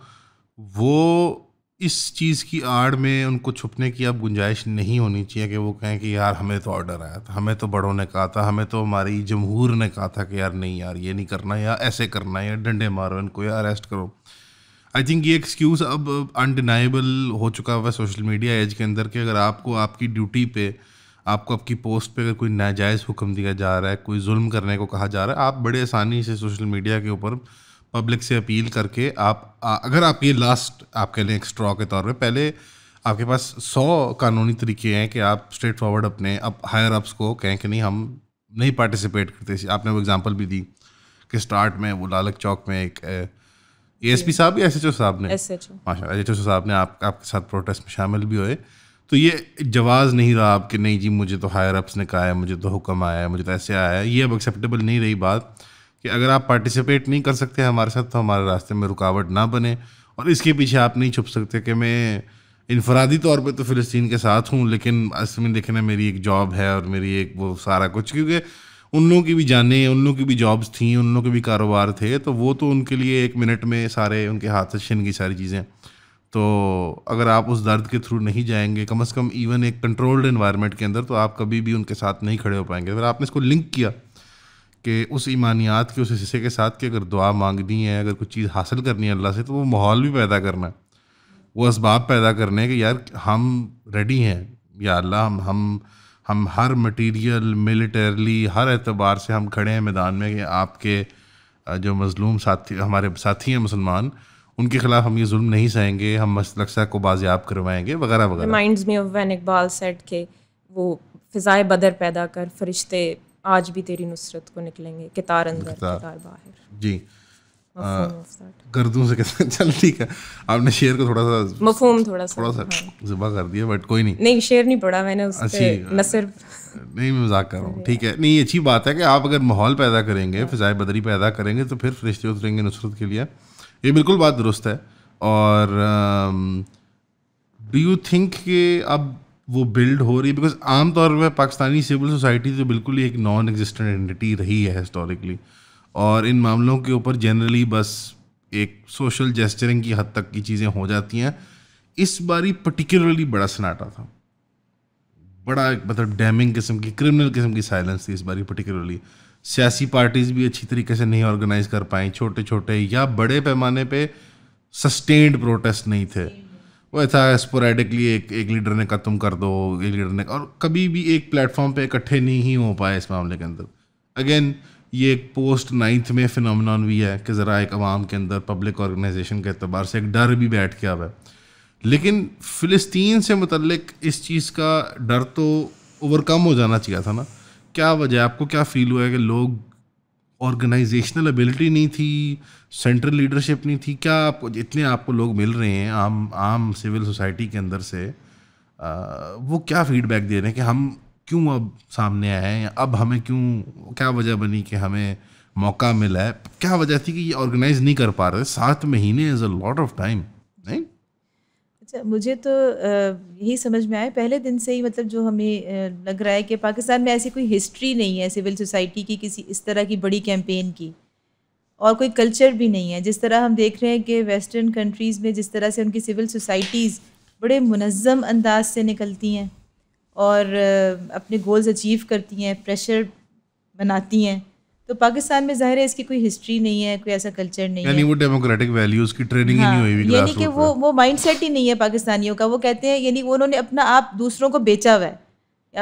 [SPEAKER 2] वो इस चीज़ की आड़ में उनको छुपने की अब गुंजाइश नहीं होनी चाहिए कि वो कहें कि यार हमें तो ऑर्डर आया था हमें तो बड़ों ने कहा था हमें तो हमारी जमहूर ने कहा था कि यार नहीं यार ये नहीं करना या ऐसे करना है या डंडे मारो इनको या अरेस्ट करो आई थिंक ये एक्सक्यूज़ अब अनडिनाइबल हो चुका हुआ है सोशल मीडिया एज के अंदर कि अगर आपको आपकी ड्यूटी पे आपको आपकी पोस्ट पे अगर कोई नाजायज़ हुक्म दिया जा रहा है कोई जुल्म करने को कहा जा रहा है आप बड़े आसानी से सोशल मीडिया के ऊपर पब्लिक से अपील करके आप अगर आप ये लास्ट आप कह लें स्ट्रॉ के तौर पे पहले आपके पास सौ कानूनी तरीके हैं कि आप स्ट्रेट फॉरवर्ड अपने अप हायर अप्स को कहें कि नहीं हम नहीं पार्टिसिपेट करते आपने वो एग्जांपल भी दी कि स्टार्ट में वो लालक चौक में एक ए एस पी साहब या एस एच ओ साहब ने माशा एच ओ साहब ने आप आपके साथ प्रोटेस्ट में शामिल भी हुए तो ये जवाज़ नहीं रहा आप कि नहीं जी मुझे तो हायर अप्स ने कहा है मुझे तो हुक्म आया है मुझे तो ऐसे आया है ये अब एक्सेप्टेबल नहीं रही बात कि अगर आप पार्टिसिपेट नहीं कर सकते हमारे साथ तो हमारे रास्ते में रुकावट ना बने और इसके पीछे आप नहीं छुप सकते कि मैं इनफरादी तौर पे तो फ़िलिस्तीन के साथ हूँ लेकिन असल में मेरी एक जॉब है और मेरी एक वो सारा कुछ क्योंकि उन लोगों की भी जाने उन लोगों की भी जॉब्स थी उन लोगों के भी कारोबार थे तो वो तो उनके लिए एक मिनट में सारे उनके हाथ से छिन गई सारी चीज़ें तो अगर आप उस दर्द के थ्रू नहीं जाएंगे कम से कम इवन एक कंट्रोल्ड इन्वायरमेंट के अंदर तो आप कभी भी उनके साथ नहीं खड़े हो पाएंगे अगर आपने इसको लिंक किया कि उस ईमानियात के उस हिस्से के साथ कि अगर दुआ मांगनी है अगर कुछ चीज़ हासिल करनी है अल्लाह से तो वो माहौल भी पैदा करना है वो इसबाब पैदा करने हैं कि यार हम रेडी हैं या अल्लाह हम हम हम हर मटीरियल मिलिटरली हर एतबार से हम खड़े हैं मैदान में कि आपके जो मज़लूम साथी हमारे साथी हैं मुसलमान उनके खिलाफ हम ये जुल्म नहीं सहेंगे हम मसलक्सा को बाजियाब करवाएंगे वगैरह वगैरह
[SPEAKER 3] माइंड्स मी वो फ़िज़ाए बदर पैदा कर फरिश्ते आज भी तेरी नुसरत को निकलेंगे कितार अंदर कितार
[SPEAKER 2] बाहर जी गर्दों से कैसे (laughs) चल ठीक है आपने शेर को थोड़ा सा
[SPEAKER 3] मफहम थोड़ा सा थोड़ा सा हाँ।
[SPEAKER 2] जुबा कर दिया बट कोई नहीं
[SPEAKER 3] नहीं शेर नहीं पढ़ा मैंने उस पे सिर्फ
[SPEAKER 2] नहीं मैं मजाक कर रहा हूँ ठीक है नहीं अच्छी बात है कि आप अगर माहौल पैदा करेंगे हाँ। फिजाए बदरी पैदा करेंगे तो फिर फरिश्ते उतरेंगे नुसरत के लिए ये बिल्कुल बात दुरुस्त है और डू यू थिंक कि अब वो बिल्ड हो रही है बिकॉज आमतौर पर पाकिस्तानी सिविल सोसाइटी तो बिल्कुल ही एक नॉन एग्जिस्टेंट एंटिटी रही है हिस्टोरिकली और इन मामलों के ऊपर जनरली बस एक सोशल जेस्टरिंग की हद तक की चीज़ें हो जाती हैं इस बारी पर्टिकुलरली बड़ा सन्नाटा था बड़ा मतलब डैमिंग किस्म की क्रिमिनल किस्म की साइलेंस थी इस बारी पर्टिकुलरली सियासी पार्टीज़ भी अच्छी तरीके से नहीं ऑर्गेनाइज कर पाई छोटे छोटे या बड़े पैमाने पे सस्टेन्ड प्रोटेस्ट नहीं थे वो ऐसा स्पोरेडिकली एक एक लीडर ने कहा तुम कर दो एक लीडर ने और कभी भी एक प्लेटफॉर्म पे इकट्ठे नहीं हो पाए इस मामले के अंदर अगेन ये एक पोस्ट नाइन्थ में फिनमिन भी है कि ज़रा एक आवाम के अंदर पब्लिक ऑर्गेनाइजेशन के अतबार से एक डर भी बैठ गया है लेकिन फ़िलिस्तीन से मतलब इस चीज़ का डर तो ओवरकम हो जाना चाहिए था ना क्या वजह आपको क्या फ़ील हुआ है कि लोग ऑर्गेनाइजेशनल एबिलिटी नहीं थी सेंट्रल लीडरशिप नहीं थी क्या आपको जितने आपको लोग मिल रहे हैं आम आम सिविल सोसाइटी के अंदर से आ, वो क्या फीडबैक दे रहे हैं कि हम क्यों अब सामने आए हैं अब हमें क्यों क्या वजह बनी कि हमें मौका मिला है क्या वजह थी कि ये ऑर्गेनाइज नहीं कर पा रहे सात महीने is a lot of time
[SPEAKER 1] नहीं अच्छा मुझे तो यही समझ में आया पहले दिन से ही मतलब जो हमें लग रहा है कि पाकिस्तान में ऐसी कोई हिस्ट्री नहीं है सिविल सोसाइटी की किसी इस तरह की बड़ी कैंपेन की और कोई कल्चर भी नहीं है जिस तरह हम देख रहे हैं कि वेस्टर्न कंट्रीज़ में जिस तरह से उनकी सिविल सोसाइटीज़ बड़े मुनज़म अंदाज से निकलती हैं और अपने गोल्स अचीव करती हैं प्रेशर बनाती हैं तो पाकिस्तान में जाहिर है इसकी कोई हिस्ट्री नहीं है कोई ऐसा कल्चर नहीं यानी वो
[SPEAKER 2] डेमोक्रेटिक वैल्यूज की ट्रेनिंग हाँ, ही नहीं हुई हाँ, यानी कि वो
[SPEAKER 1] वो माइंड ही नहीं है पाकिस्तानियों का वो कहते हैं यानी उन्होंने अपना आप दूसरों को बेचा हुआ है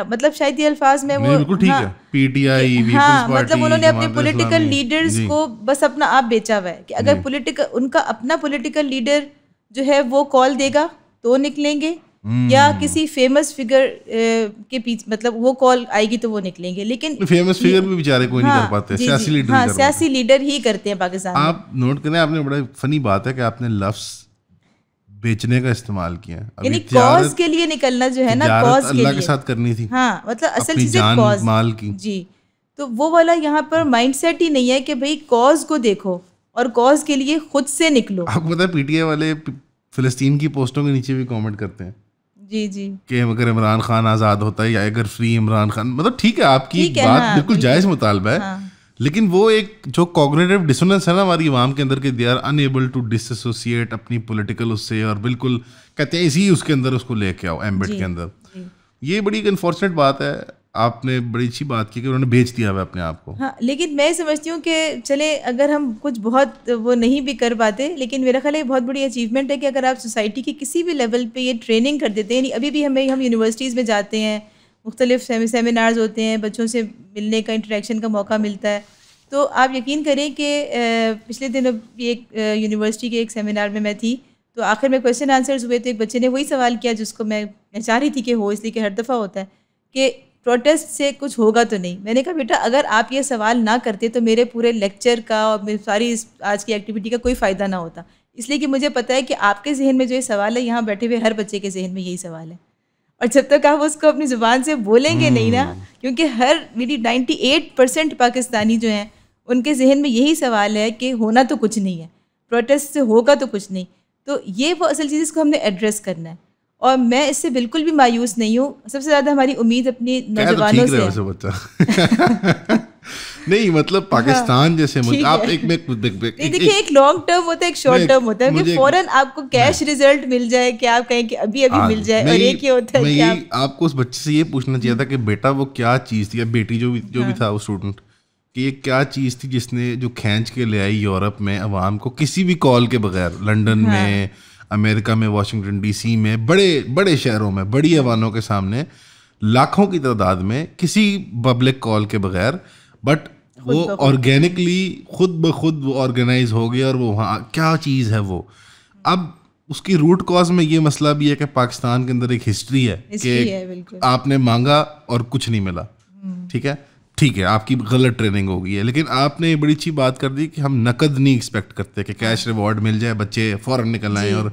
[SPEAKER 1] मतलब शायद ये अल्फाज में वो बिल्कुल ठीक हाँ, है
[SPEAKER 2] पीटीआई हाँ मतलब उन्होंने अपने पॉलिटिकल लीडर्स को
[SPEAKER 1] बस अपना आप बेचा हुआ है कि अगर पॉलिटिकल उनका अपना पॉलिटिकल लीडर जो है वो कॉल देगा तो निकलेंगे या हम्म। किसी फेमस फिगर के पीछे मतलब वो कॉल आएगी तो वो निकलेंगे लेकिन फेमस फिगर भी बेचारे कोई हाँ, नहीं हाँ, कर पाते सियासी लीडर हाँ सियासी लीडर ही करते हैं पाकिस्तान
[SPEAKER 2] आप नोट करें आपने बड़ा फनी बात है कि आपने लफ्ज़ बेचने का इस्तेमाल किया यानी कॉज के
[SPEAKER 1] लिए निकलना जो है ना कॉज के के साथ करनी थी हाँ मतलब असल चीजें कॉज
[SPEAKER 2] माल की जी
[SPEAKER 1] तो वो वाला यहाँ पर माइंडसेट ही नहीं है कि भाई कॉज को देखो और कॉज के लिए खुद से निकलो
[SPEAKER 2] आपको पता है पीटीआई वाले फिलिस्तीन की पोस्टों के नीचे भी कमेंट करते हैं जी जी कि अगर इमरान खान आज़ाद होता है या अगर फ्री इमरान खान मतलब ठीक है आपकी बात बिल्कुल जायज़ मुतालबा है हाँ। लेकिन वो एक जो कॉग्नेटिव डिसोनेंस है ना हमारी वाम के अंदर के they are unable to dissociate अपनी पॉलिटिकल उससे और बिल्कुल कहते हैं इसी उसके अंदर उसको लेके आओ एम्बेट के अंदर ये बड़ी अनफॉर्चुनेट बात है आपने बड़ी अच्छी बात की कि उन्होंने भेज दिया है अपने आप को
[SPEAKER 1] हाँ लेकिन मैं समझती हूँ कि चले अगर हम कुछ बहुत वो नहीं भी कर पाते लेकिन मेरा ख्याल है बहुत बड़ी अचीवमेंट है कि अगर आप सोसाइटी के किसी भी लेवल पे ये ट्रेनिंग कर देते हैं यानी अभी भी हमें हम यूनिवर्सिटीज़ में जाते हैं मुख्तलिफ सेमिनार्स होते हैं बच्चों से मिलने का इंटरेक्शन का मौका मिलता है तो आप यकीन करें कि पिछले दिनों एक यूनिवर्सिटी के एक सेमिनार में मैं थी तो आखिर में क्वेश्चन आंसर्स हुए तो एक बच्चे ने वही सवाल किया जिसको मैं मैं चाह रही थी कि हो इसलिए कि हर दफ़ा होता है कि प्रोटेस्ट से कुछ होगा तो नहीं मैंने कहा बेटा अगर आप ये सवाल ना करते तो मेरे पूरे लेक्चर का और सारी इस आज की एक्टिविटी का कोई फ़ायदा ना होता इसलिए कि मुझे पता है कि आपके जहन में जो ये सवाल है यहाँ बैठे हुए हर बच्चे के जहन में यही सवाल है और जब तक आप उसको अपनी ज़ुबान से बोलेंगे नहीं ना हम्म। क्योंकि हर मेरी 98 परसेंट पाकिस्तानी जो हैं उनके जहन में यही सवाल है कि होना तो कुछ नहीं है प्रोटेस्ट से होगा तो कुछ नहीं तो ये वो असल चीज़ इसको हमने एड्रेस करना है और मैं इससे बिल्कुल भी मायूस नहीं हूँ सबसे ज़्यादा हमारी उम्मीद अपनी तो नौजवानों
[SPEAKER 2] से (laughs) (laughs) नहीं मतलब हाँ। पाकिस्तान जैसे मुझे आप एक में देखिए
[SPEAKER 1] एक लॉन्ग टर्म होता है एक शॉर्ट टर्म होता है कि फौरन आपको कैश हाँ। रिजल्ट मिल जाए कि आप कहें कि अभी अभी हाँ, मिल जाए और एक ये होता है कि आप...
[SPEAKER 2] आपको उस बच्चे से ये पूछना चाहिए था कि हम्म। बेटा वो क्या चीज़ थी या बेटी जो भी जो भी था वो स्टूडेंट कि ये क्या चीज़ थी जिसने जो खींच के ले आई यूरोप में अवाम को किसी भी कॉल के बगैर लंदन में अमेरिका में वाशिंगटन डीसी में बड़े बड़े शहरों में बड़ी अवानों के सामने लाखों की तादाद में किसी पब्लिक कॉल के बगैर बट वो ऑर्गेनिकली खुद ब खुद वो ऑर्गेनाइज हो गया और वो वहाँ क्या चीज़ है वो अब उसकी रूट कॉज में ये मसला भी है कि पाकिस्तान के अंदर एक हिस्ट्री है कि आपने मांगा और कुछ नहीं मिला हम्म। ठीक है ठीक है आपकी गलत ट्रेनिंग हो गई है लेकिन आपने ये बड़ी अच्छी बात कर दी कि हम नकद नहीं एक्सपेक्ट करते कि कैश रिवॉर्ड हाँ। मिल जाए बच्चे फ़ौरन निकल आए और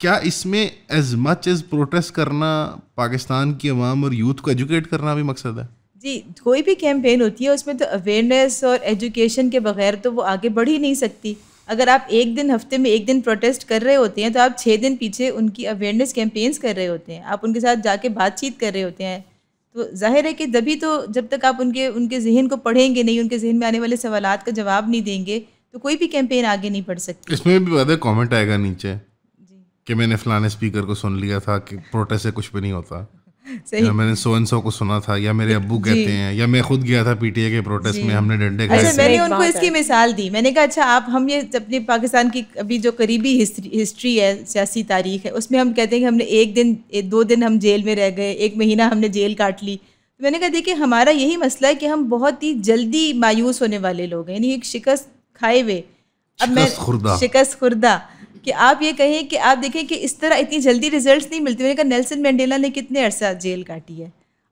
[SPEAKER 2] क्या इसमें एज मच एज प्रोटेस्ट करना पाकिस्तान की आवाम और यूथ को एजुकेट करना भी मकसद है
[SPEAKER 1] जी कोई भी कैंपेन होती है उसमें तो अवेयरनेस और एजुकेशन के बगैर तो वो आगे बढ़ ही नहीं सकती अगर आप एक दिन हफ्ते में एक दिन प्रोटेस्ट कर रहे होते हैं तो आप छः दिन पीछे उनकी अवेयरनेस कैंपेन्स कर रहे होते हैं आप उनके साथ जाके बातचीत कर रहे होते हैं तो जाहिर है कि तभी तो जब तक आप उनके उनके जहन को पढ़ेंगे नहीं उनके जहन में आने वाले सवाल का जवाब नहीं देंगे तो कोई भी कैंपेन आगे नहीं बढ़ सकती
[SPEAKER 2] इसमें भी अदर कॉमेंट आएगा नीचे कि मैंने फलाने स्पीकर को सुन लिया था कि प्रोटेस्ट से कुछ भी नहीं होता सही मैंने सो एंड सो को सुना था या मेरे अब्बू कहते हैं या मैं खुद गया था पीटीए के प्रोटेस्ट में हमने डंडे अच्छा, खाए अच्छा मैंने उनको इसकी
[SPEAKER 1] मिसाल दी मैंने कहा अच्छा आप हम ये अपने पाकिस्तान की अभी जो करीबी हिस्ट्री, हिस्ट्री है सियासी तारीख है उसमें हम कहते हैं कि हमने एक दिन दो दिन हम जेल में रह गए एक महीना हमने जेल काट ली तो मैंने कहा देखिए हमारा यही मसला है कि हम बहुत ही जल्दी मायूस होने वाले लोग हैं यानी एक शिकस्त खाए हुए अब मैं शिकस्त खुर्दा कि आप ये कहें कि आप देखें कि इस तरह इतनी जल्दी रिजल्ट नहीं मिलते मैंने कहा नेल्सन मंडेला ने कितने अरसा जेल काटी है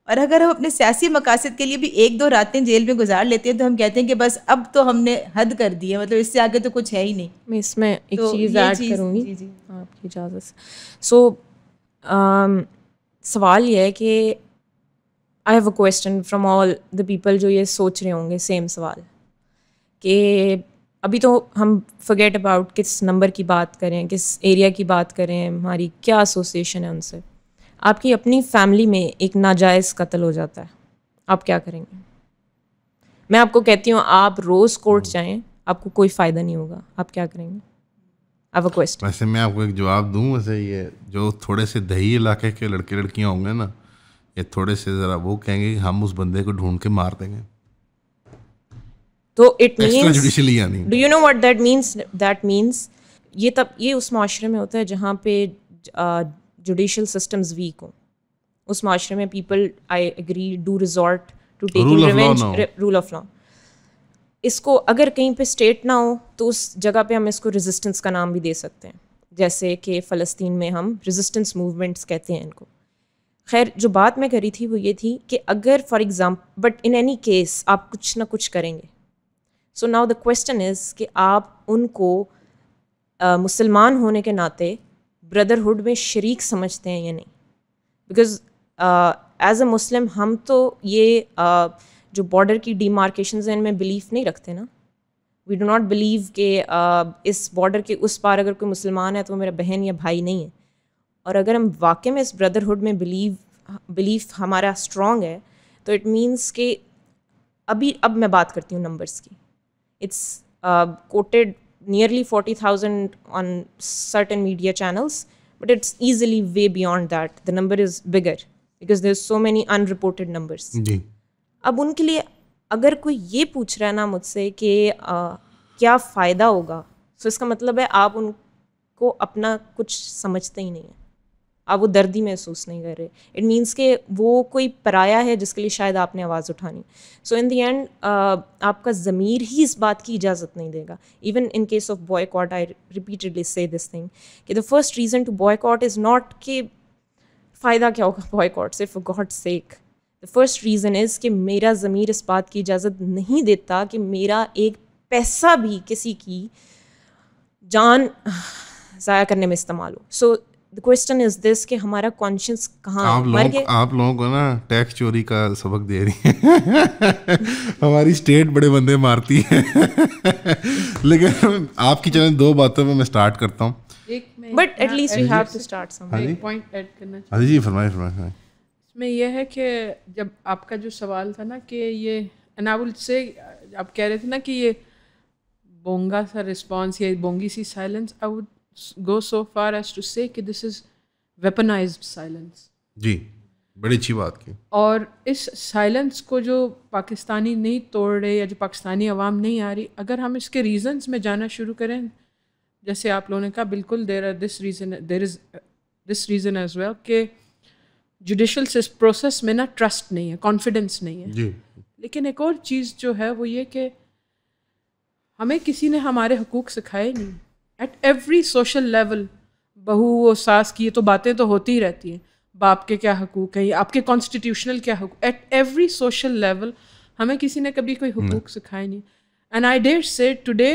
[SPEAKER 1] और अगर हम अपने सियासी मकासद के लिए भी एक दो रातें जेल में गुजार लेते हैं तो हम कहते हैं कि बस अब तो हमने हद कर दी है मतलब इससे आगे तो कुछ है ही नहीं मैं इसमें एक तो चीज़ ऐड करूँगी
[SPEAKER 3] आपकी इजाज़त सो um, सवाल यह है कि I have a question from all the people जो ये सोच रहे होंगे सेम सवाल कि अभी तो हम फॉरगेट अबाउट किस नंबर की बात करें किस एरिया की बात करें हमारी क्या एसोसिएशन है उनसे आपकी अपनी फैमिली में एक नाजायज़ कत्ल हो जाता है आप क्या करेंगे मैं आपको कहती हूँ आप रोज़ कोर्ट जाएँ आपको कोई फ़ायदा नहीं होगा आप क्या करेंगे
[SPEAKER 2] क्वेश्चन वैसे मैं आपको एक जवाब दूँ वैसे ये जो थोड़े से दही इलाके के लड़के लड़कियाँ होंगे ना ये थोड़े से ज़रा वो कहेंगे कि हम उस बंदे को ढूंढ के मार देंगे
[SPEAKER 3] तो it means do you know what that means that means ये तब ये उस माशरे में होता है जहाँ पे जुडिशल सिस्टम्स वीक हों उस माशरे में people I agree do resort to taking revenge rule of law इसको अगर कहीं पे स्टेट ना हो तो उस जगह पे हम इसको रेजिस्टेंस का नाम भी दे सकते हैं जैसे कि फ़लस्तीन में हम रेजिस्टेंस मूवमेंट्स कहते हैं इनको खैर जो बात मैं करी थी वो ये थी कि अगर for example but in any case आप कुछ ना कुछ करेंगे so now the question is कि आप उनको मुसलमान होने के नाते ब्रदरहुड में शरीक समझते हैं या नहीं बिकॉज एज अ मुस्लिम हम तो ये जो बॉर्डर की डीमार्केशन हैं इनमें बिलीव नहीं रखते ना वी डो नॉट बिलीव के इस बॉर्डर के उस पार अगर कोई मुसलमान है तो मेरा बहन या भाई नहीं है और अगर हम वाकई में इस ब्रदरहुड में बिलीव बिलीव हमारा स्ट्रॉन्ग है तो इट मीन्स कि अभी अब मैं बात करती हूँ नंबर्स की It's uh, quoted nearly 40,000 on certain media channels, but it's easily way beyond that. The number is bigger because there's so many unreported numbers. जी. अब उनके लिए अगर कोई ये पूछ रहा है ना मुझसे कि क्या फ़ायदा होगा तो इसका मतलब है आप उनको अपना कुछ समझते ही नहीं है आप वो दर्दी महसूस नहीं कर रहे इट मीन्स के वो कोई पराया है जिसके लिए शायद आपने आवाज़ उठानी सो इन दी एंड आपका ज़मीर ही इस बात की इजाज़त नहीं देगा even in case of boycott I repeatedly say this thing कि the first reason to boycott is not के फ़ायदा क्या होगा बॉयकॉट से for God sake the first reason is कि मेरा ज़मीर इस बात की इजाज़त नहीं देता कि मेरा एक पैसा भी किसी की जान ज़ाया करने में इस्तेमाल हो so so, the question is this कि हमारा कॉन्शियस कहाँ आप लोग
[SPEAKER 2] आप लोगों को ना टैक्स चोरी का सबक दे रही है (laughs) हमारी स्टेट बड़े बंदे मारती है (laughs) लेकिन आपकी चैनल दो बातों में मैं स्टार्ट करता
[SPEAKER 4] हूँ but at least we have to start some point add करना हां जी फरमाइए फरमाइए इसमें यह है कि जब आपका जो सवाल था ना कि ये अनावुल से आप कह रहे थे ना कि ये बोंगा सा रिस्पांस या बोंगी सी silence I would go so far as to say कि this is weaponized silence
[SPEAKER 2] जी बड़ी अच्छी बात की
[SPEAKER 4] और इस साइलेंस को जो पाकिस्तानी नहीं तोड़ रहे या जो पाकिस्तानी आवाम नहीं आ रही अगर हम इसके रीजंस में जाना शुरू करें जैसे आप लोगों ने कहा बिल्कुल there are this reason there is this reason as well कि जुडिशल प्रोसेस में ना ट्रस्ट नहीं है कॉन्फिडेंस नहीं है जी। लेकिन एक और चीज़ जो है वो ये कि हमें किसी ने हमारे हकूक़ सिखाए नहीं एट एवरी सोशल लेवल बहू वो सास की ये तो बातें तो होती ही रहती हैं बाप के क्या हकूक़ हैं आपके कॉन्स्टिट्यूशनल क्या हकूक एट एवरी सोशल लेवल हमें किसी ने कभी कोई हकूक सिखाए नहीं and I date say today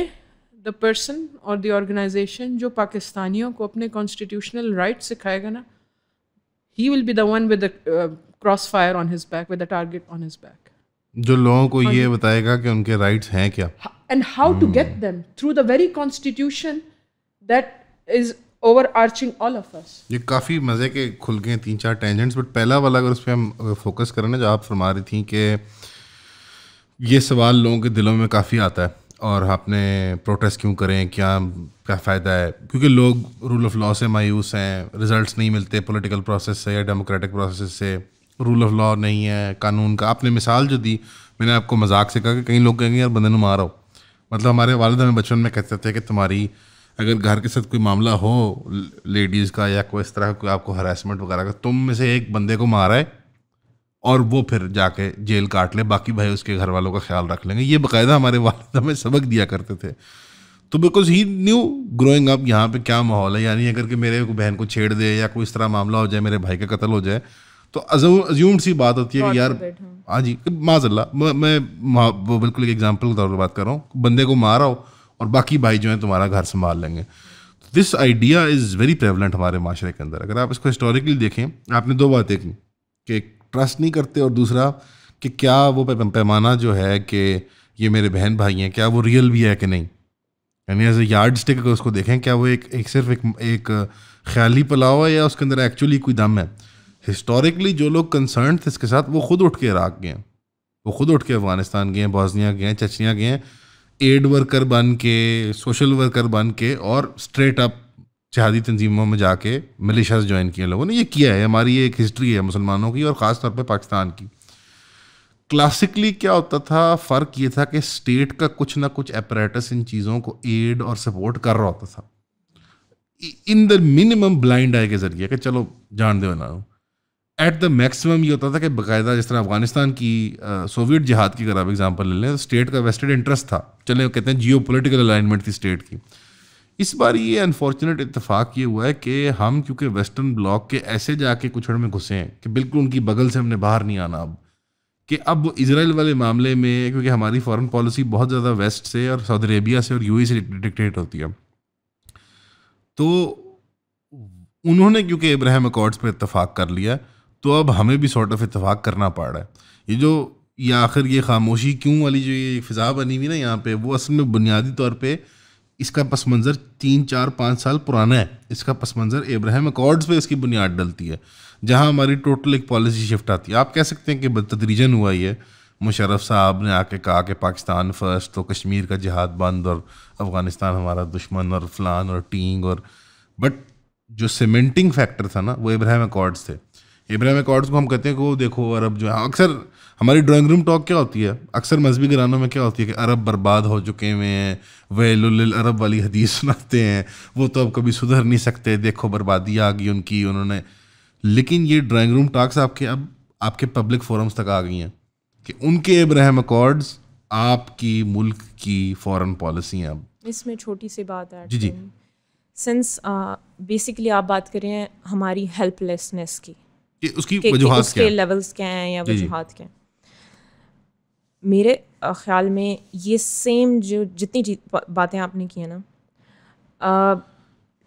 [SPEAKER 4] the person और द ऑर्गेनाइजेशन जो पाकिस्तानियों को अपने कॉन्स्टिट्यूशनल राइट सिखाएगा ना he will be the one with cross fire on his back with target on his back
[SPEAKER 2] जो लोगों को ये बताएगा कि उनके राइट्स हैं क्या
[SPEAKER 4] and how to get them through the very constitution that is arching all of us
[SPEAKER 2] ये काफ़ी मज़े के खुल गए तीन चार टेंजेंट्स बट पहला वाला अगर उस पर हम फोकस करें ना जो आप फरमा रही थी कि ये सवाल लोगों के दिलों में काफ़ी आता है और आपने प्रोटेस्ट क्यों करें क्या क्या फ़ायदा है क्योंकि लोग रूल ऑफ लॉ से मायूस हैं रिजल्ट्स नहीं मिलते पॉलिटिकल प्रोसेस से या डेमोक्रेटिक प्रोसेस से रूल ऑफ लॉ नहीं है कानून का आपने मिसाल जो दी मैंने आपको मजाक से कहा कि कई लोग कहेंगे यार बंदे मारो मतलब हमारे वालद हमें बचपन में कहते थे कि तुम्हारी अगर घर के साथ कोई मामला हो लेडीज़ का या कोई इस तरह का कोई आपको हरासमेंट वगैरह का तुम में से एक बंदे को मारा है और वो फिर जाके जेल काट ले बाकी भाई उसके घर वालों का ख्याल रख लेंगे ये बाकायदा हमारे वालद हमें सबक दिया करते थे तो because he knew growing up यहाँ पे क्या माहौल है यानी अगर कि मेरे को बहन को छेड़ दे या कोई इस तरह मामला हो जाए मेरे भाई का कत्ल हो जाए तो अज्यूम्ड सी बात होती है कि यार हाँ।, हाँ जी माजल्ला मैं, मैं बिल्कुल एक एग्जाम्पल के तौर पर बात कर रहा हूँ बंदे को मारा हो और बाकी भाई जो हैं तुम्हारा घर संभाल लेंगे this idea is very prevalent हमारे माशरे के अंदर अगर आप इसको हिस्टोरिकली देखें आपने दो बातें की कि ट्रस्ट नहीं करते और दूसरा कि क्या वो पैमाना जो है कि ये मेरे बहन भाई हैं क्या वो रियल भी है कि नहीं यानी एज ए यार्ड स्टिक अगर उसको देखें क्या वो एक, एक सिर्फ एक, एक ख्याली पलाव है या उसके अंदर एक्चुअली कोई दम है हिस्टोरिकली जो लोग कंसर्न थे इसके साथ वो खुद उठ के इराक गए हैं वो खुद उठ के अफगानिस्तान गए हैं गए हैं चचनिया गए हैं एड वर्कर बन के सोशल वर्कर बन के और स्ट्रेट अप जहादी तंजीमों में जाके मलेशियाज ज्वाइन किए लोगों ने ये किया है हमारी ये एक हिस्ट्री है मुसलमानों की और ख़ास तौर पर पाकिस्तान की क्लासिकली क्या होता था फ़र्क ये था कि स्टेट का कुछ ना कुछ अपरेटस इन चीज़ों को एड और सपोर्ट कर रहा होता था in the minimum blind I के ज़रिए कि चलो जान दो ना एट द मैक्सिमम ये होता था कि बाकायदा जिस तरह अफगानिस्तान की सोवियत जिहाद की अगर आप एग्ज़ाम्पल ले लें तो स्टेट का वेस्टेड इंटरेस्ट था चले कहते हैं जियो पोलिटिकल अलाइनमेंट थी स्टेट की इस बार ये अनफॉर्चुनेट इतफाक़ ये हुआ है कि हम क्योंकि वेस्टर्न ब्लॉक के ऐसे जाके कुछड़ में घुसे हैं कि बिल्कुल उनकी बगल से हमने बाहर नहीं आना अब कि अब वो इसराइल वाले मामले में क्योंकि हमारी फॉरेन पॉलिसी बहुत ज़्यादा वेस्ट से और सऊदी अरेबिया से और यू e से डिक्टेट होती है तो उन्होंने क्योंकि इब्राहिम अकॉर्ड्स पर इतफाक़ कर लिया तो अब हमें भी सॉर्ट ऑफ इतफाक़ करना पड़ रहा है ये जो ये आखिर ये खामोशी क्यों वाली जो ये फिज़ा बनी हुई ना यहाँ पे वो असल में बुनियादी तौर पे इसका पस मंज़र तीन चार पाँच साल पुराना है इसका पस मंज़र इब्राहिम अकॉर्ड्स पे इसकी बुनियाद डलती है जहाँ हमारी टोटल एक पॉलिसी शिफ्ट आती है आप कह सकते हैं कि बदतदरीजन हुआ ये मुशरफ साहब ने आके कहा कि पाकिस्तान फ़र्स्ट तो कश्मीर का जिहाद बंद और अफ़गानिस्तान हमारा दुश्मन और फलान और टींग और बट जो सीमेंटिंग फैक्टर था ना वो इब्राहिम अकॉर्ड्स थे इब्राहिम अकॉर्ड्स को हम कहते हैं कि वो देखो अरब जो है अक्सर हमारी ड्राइंग रूम टॉक क्या होती है अक्सर मजहबी घरानों में क्या होती है कि अरब बर्बाद हो चुके हुए हैं वेलुल अरब वाली हदीस सुनाते हैं वो तो अब कभी सुधर नहीं सकते देखो बर्बादी आ गई उनकी उन्होंने लेकिन ये ड्राइंग रूम टॉक्स आपके अब आपके पब्लिक फोरम्स तक आ गई हैं कि उनके इब्राहिम अकॉर्ड्स आपकी मुल्क की फॉरेन पॉलिसी हैं अब
[SPEAKER 4] इसमें
[SPEAKER 3] छोटी सी बात है जी जी सिंस बेसिकली uh, आप बात करें हमारी हेल्पलेसनेस की उसकी वजूहत उसके लेवल्स क्या हैं या वजूहत क्या हैं मेरे ख्याल में ये सेम जो जितनी बातें आपने की है ना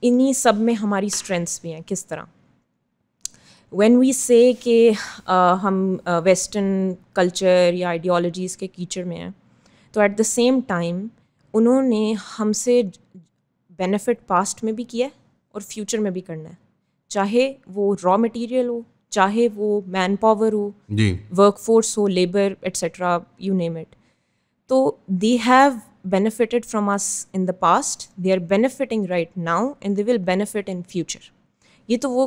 [SPEAKER 3] इन्हीं सब में हमारी स्ट्रेंथ्स भी हैं किस तरह वेन वी से कि हम वेस्टर्न कल्चर या आइडियोलॉजीज़ के कीचड़ में हैं तो एट द सेम टाइम उन्होंने हमसे बेनिफिट पास्ट में भी किया है और फ्यूचर में भी करना है चाहे वो रॉ मटेरियल हो चाहे वो मैन पावर हो वर्क फोर्स हो labour etcetera you name it तो they have benefited from us in the past they are benefiting right now and they will benefit in future ये तो वो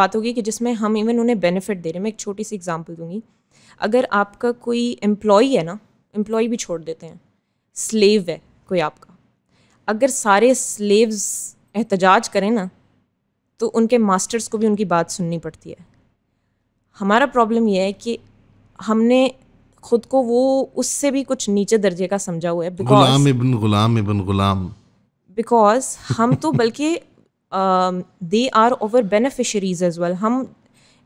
[SPEAKER 3] बात होगी कि जिसमें हम इवन उन्हें बेनिफिट दे रहे हैं मैं एक छोटी सी एग्जाम्पल दूंगी अगर आपका कोई एम्प्लॉय है ना एम्प्लॉय भी छोड़ देते हैं स्लेव है कोई आपका अगर सारे स्लेव्स एहतजाज करें ना तो उनके मास्टर्स को भी उनकी बात सुननी पड़ती है हमारा प्रॉब्लम यह है कि हमने खुद को वो उससे भी कुछ नीचे दर्जे का समझा हुआ है गुलाम
[SPEAKER 2] इबन गुलाम इबन गुलाम
[SPEAKER 3] बिकॉज हम तो (laughs) बल्कि they are over beneficiaries as well हम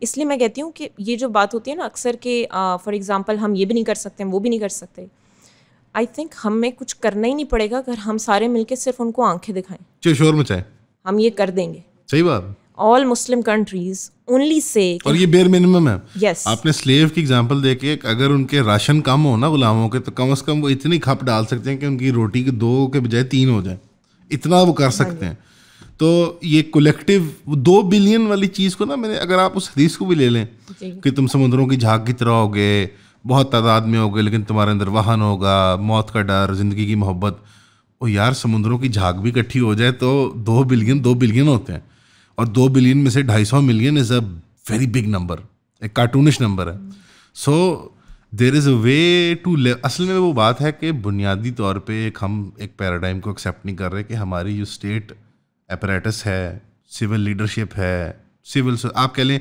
[SPEAKER 3] इसलिए मैं कहती हूँ कि ये जो बात होती है ना अक्सर के फॉर एग्ज़ाम्पल हम ये भी नहीं कर सकते हैं, वो भी नहीं कर सकते आई थिंक हमें कुछ करना ही नहीं पड़ेगा अगर हम सारे मिलके सिर्फ उनको आंखें दिखाएं शोर मचाएं हम ये कर देंगे सही बात all Muslim countries only say और ये
[SPEAKER 2] बेर मिनिमम है yes. आपने स्लेव की एग्जांपल देके अगर उनके राशन कम हो ना गुलामों के तो कम से कम वो इतनी खप डाल सकते हैं कि उनकी रोटी के दो के बजाय तीन हो जाए इतना वो कर सकते हाँ हैं तो ये कलेक्टिव दो बिलियन वाली चीज़ को ना मैंने अगर आप उस हदीस को भी ले लें कि तुम समुद्रों की झाग की तरह हो गए बहुत तादाद में हो गए लेकिन तुम्हारे अंदर वाहन होगा मौत का डर ज़िंदगी की मोहब्बत और यार समुद्रों की झाग भी इकट्ठी हो जाए तो दो बिलियन दो बिलियन होते हैं और दो बिलियन में से ढाई सौ million is a very big number एक कार्टूनिश नंबर है so there is a way to ले असल में वो बात है कि बुनियादी तौर पे एक हम एक पैराडाइम को एक्सेप्ट नहीं कर रहे कि हमारी जो स्टेट अपरेटस है सिविल लीडरशिप है सिविल आप कह लें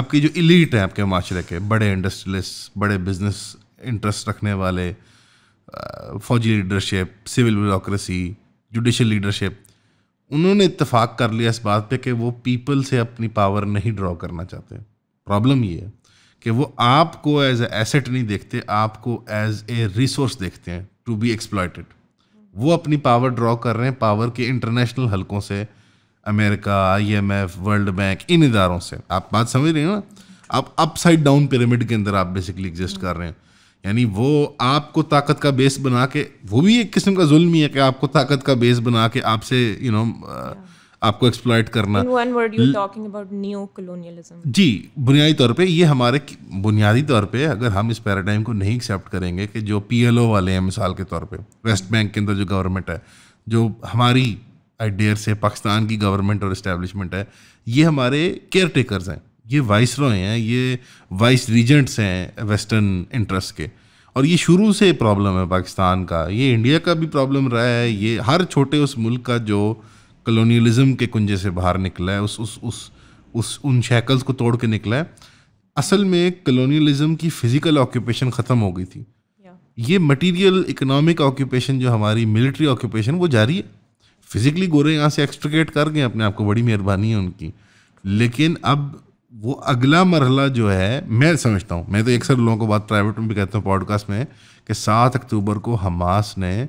[SPEAKER 2] आपकी जो इलीट हैं आपके माशरे के बड़े इंडस्ट्रियलिस्ट बड़े बिजनेस इंटरेस्ट रखने वाले फौजी leadership civil bureaucracy judicial leadership उन्होंने इतफाक़ कर लिया इस बात पे कि वो पीपल से अपनी पावर नहीं ड्रॉ करना चाहते प्रॉब्लम ये है कि वो आपको एज ए एसेट नहीं देखते आपको एज ए रिसोर्स देखते हैं टू बी एक्सप्लॉयटेड वो अपनी पावर ड्रॉ कर रहे हैं पावर के इंटरनेशनल हलकों से अमेरिका आईएमएफ वर्ल्ड बैंक इन इदारों से आप बात समझ रहे हो ना आप अपसाइड डाउन पिरामिड के अंदर आप बेसिकली एग्जिस्ट कर रहे हैं यानी वो आपको ताकत का बेस बना के वो भी एक किस्म का जुल्म ही है कि आपको ताकत का बेस बना के आपसे यू नो uh, आपको एक्सप्लॉयट करना जी बुनियादी तौर पे ये हमारे बुनियादी तौर पे अगर हम इस पैराडाइम को नहीं एक्सेप्ट करेंगे कि जो पीएलओ वाले हैं मिसाल के तौर पे वेस्ट बैंक mm-hmm. के अंदर जो गवर्नमेंट है जो हमारी आई डेयर से पाकिस्तान की गवर्नमेंट और इस्टेब्लिशमेंट है ये हमारे केयर टेकर्स हैं ये वाइस रॉय हैं ये वाइस रीजेंट्स हैं वेस्टर्न इंटरेस्ट के और ये शुरू से प्रॉब्लम है पाकिस्तान का ये इंडिया का भी प्रॉब्लम रहा है ये हर छोटे उस मुल्क का जो कलोनियलिज्म के कुंजे से बाहर निकला है उस उस उस उस उन शैकल्स को तोड़ के निकला है असल में कलोनियलिज्म की फिज़िकल ऑक्यूपेशन ख़त्म हो गई थी ये मटेरियल इकोनॉमिक ऑक्यूपेशन जो हमारी मिलिट्री ऑक्यूपेशन वो जारी है फिज़िकली गोरे यहाँ से एक्सट्रिकेट कर गए अपने आप को बड़ी मेहरबानी है उनकी लेकिन अब वो अगला मरहला जो है मैं समझता हूँ मैं तो अक्सर लोगों को बात प्राइवेट में भी कहता हूँ पॉडकास्ट में कि सात अक्टूबर को हमास ने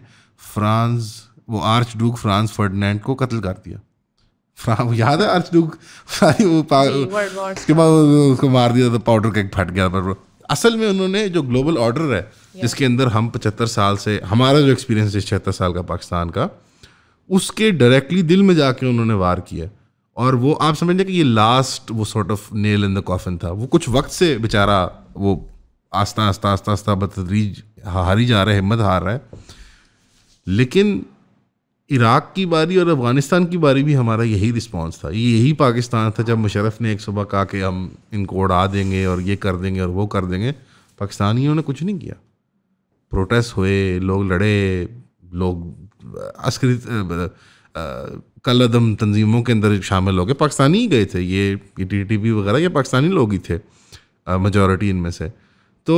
[SPEAKER 2] फ्रांस वो आर्च डूक फ्रांस फर्डनैंड को कत्ल कर दिया याद है आर्च डूक उसके बाद उसको मार दिया तो पाउडर केक फट गया पर असल में उन्होंने जो ग्लोबल ऑर्डर है जिसके अंदर हम पचहत्तर साल से हमारा जो एक्सपीरियंस है छिहत्तर साल का पाकिस्तान का उसके डायरेक्टली दिल में जाके उन्होंने वार किया और वो आप समझ लें कि ये लास्ट वो sort of nail in the coffin था वो कुछ वक्त से बेचारा वो आस्ता आस्ता आस्ता आस्ता बतदरीज हारी जा रहा है हिम्मत हार रहा है लेकिन इराक़ की बारी और अफ़गानिस्तान की बारी भी हमारा यही रिस्पांस था ये यही पाकिस्तान था जब मुशरफ ने एक सुबह कहा कि हम इनको उड़ा देंगे और ये कर देंगे और वो कर देंगे पाकिस्तानियों ने कुछ नहीं किया प्रोटेस्ट हुए लोग लड़े लोग कलदम तंजीमों के अंदर शामिल हो गए पाकिस्तानी ही गए थे ये टी टी पी वगैरह ये पाकिस्तानी लोग ही थे मजॉरिटी इनमें से तो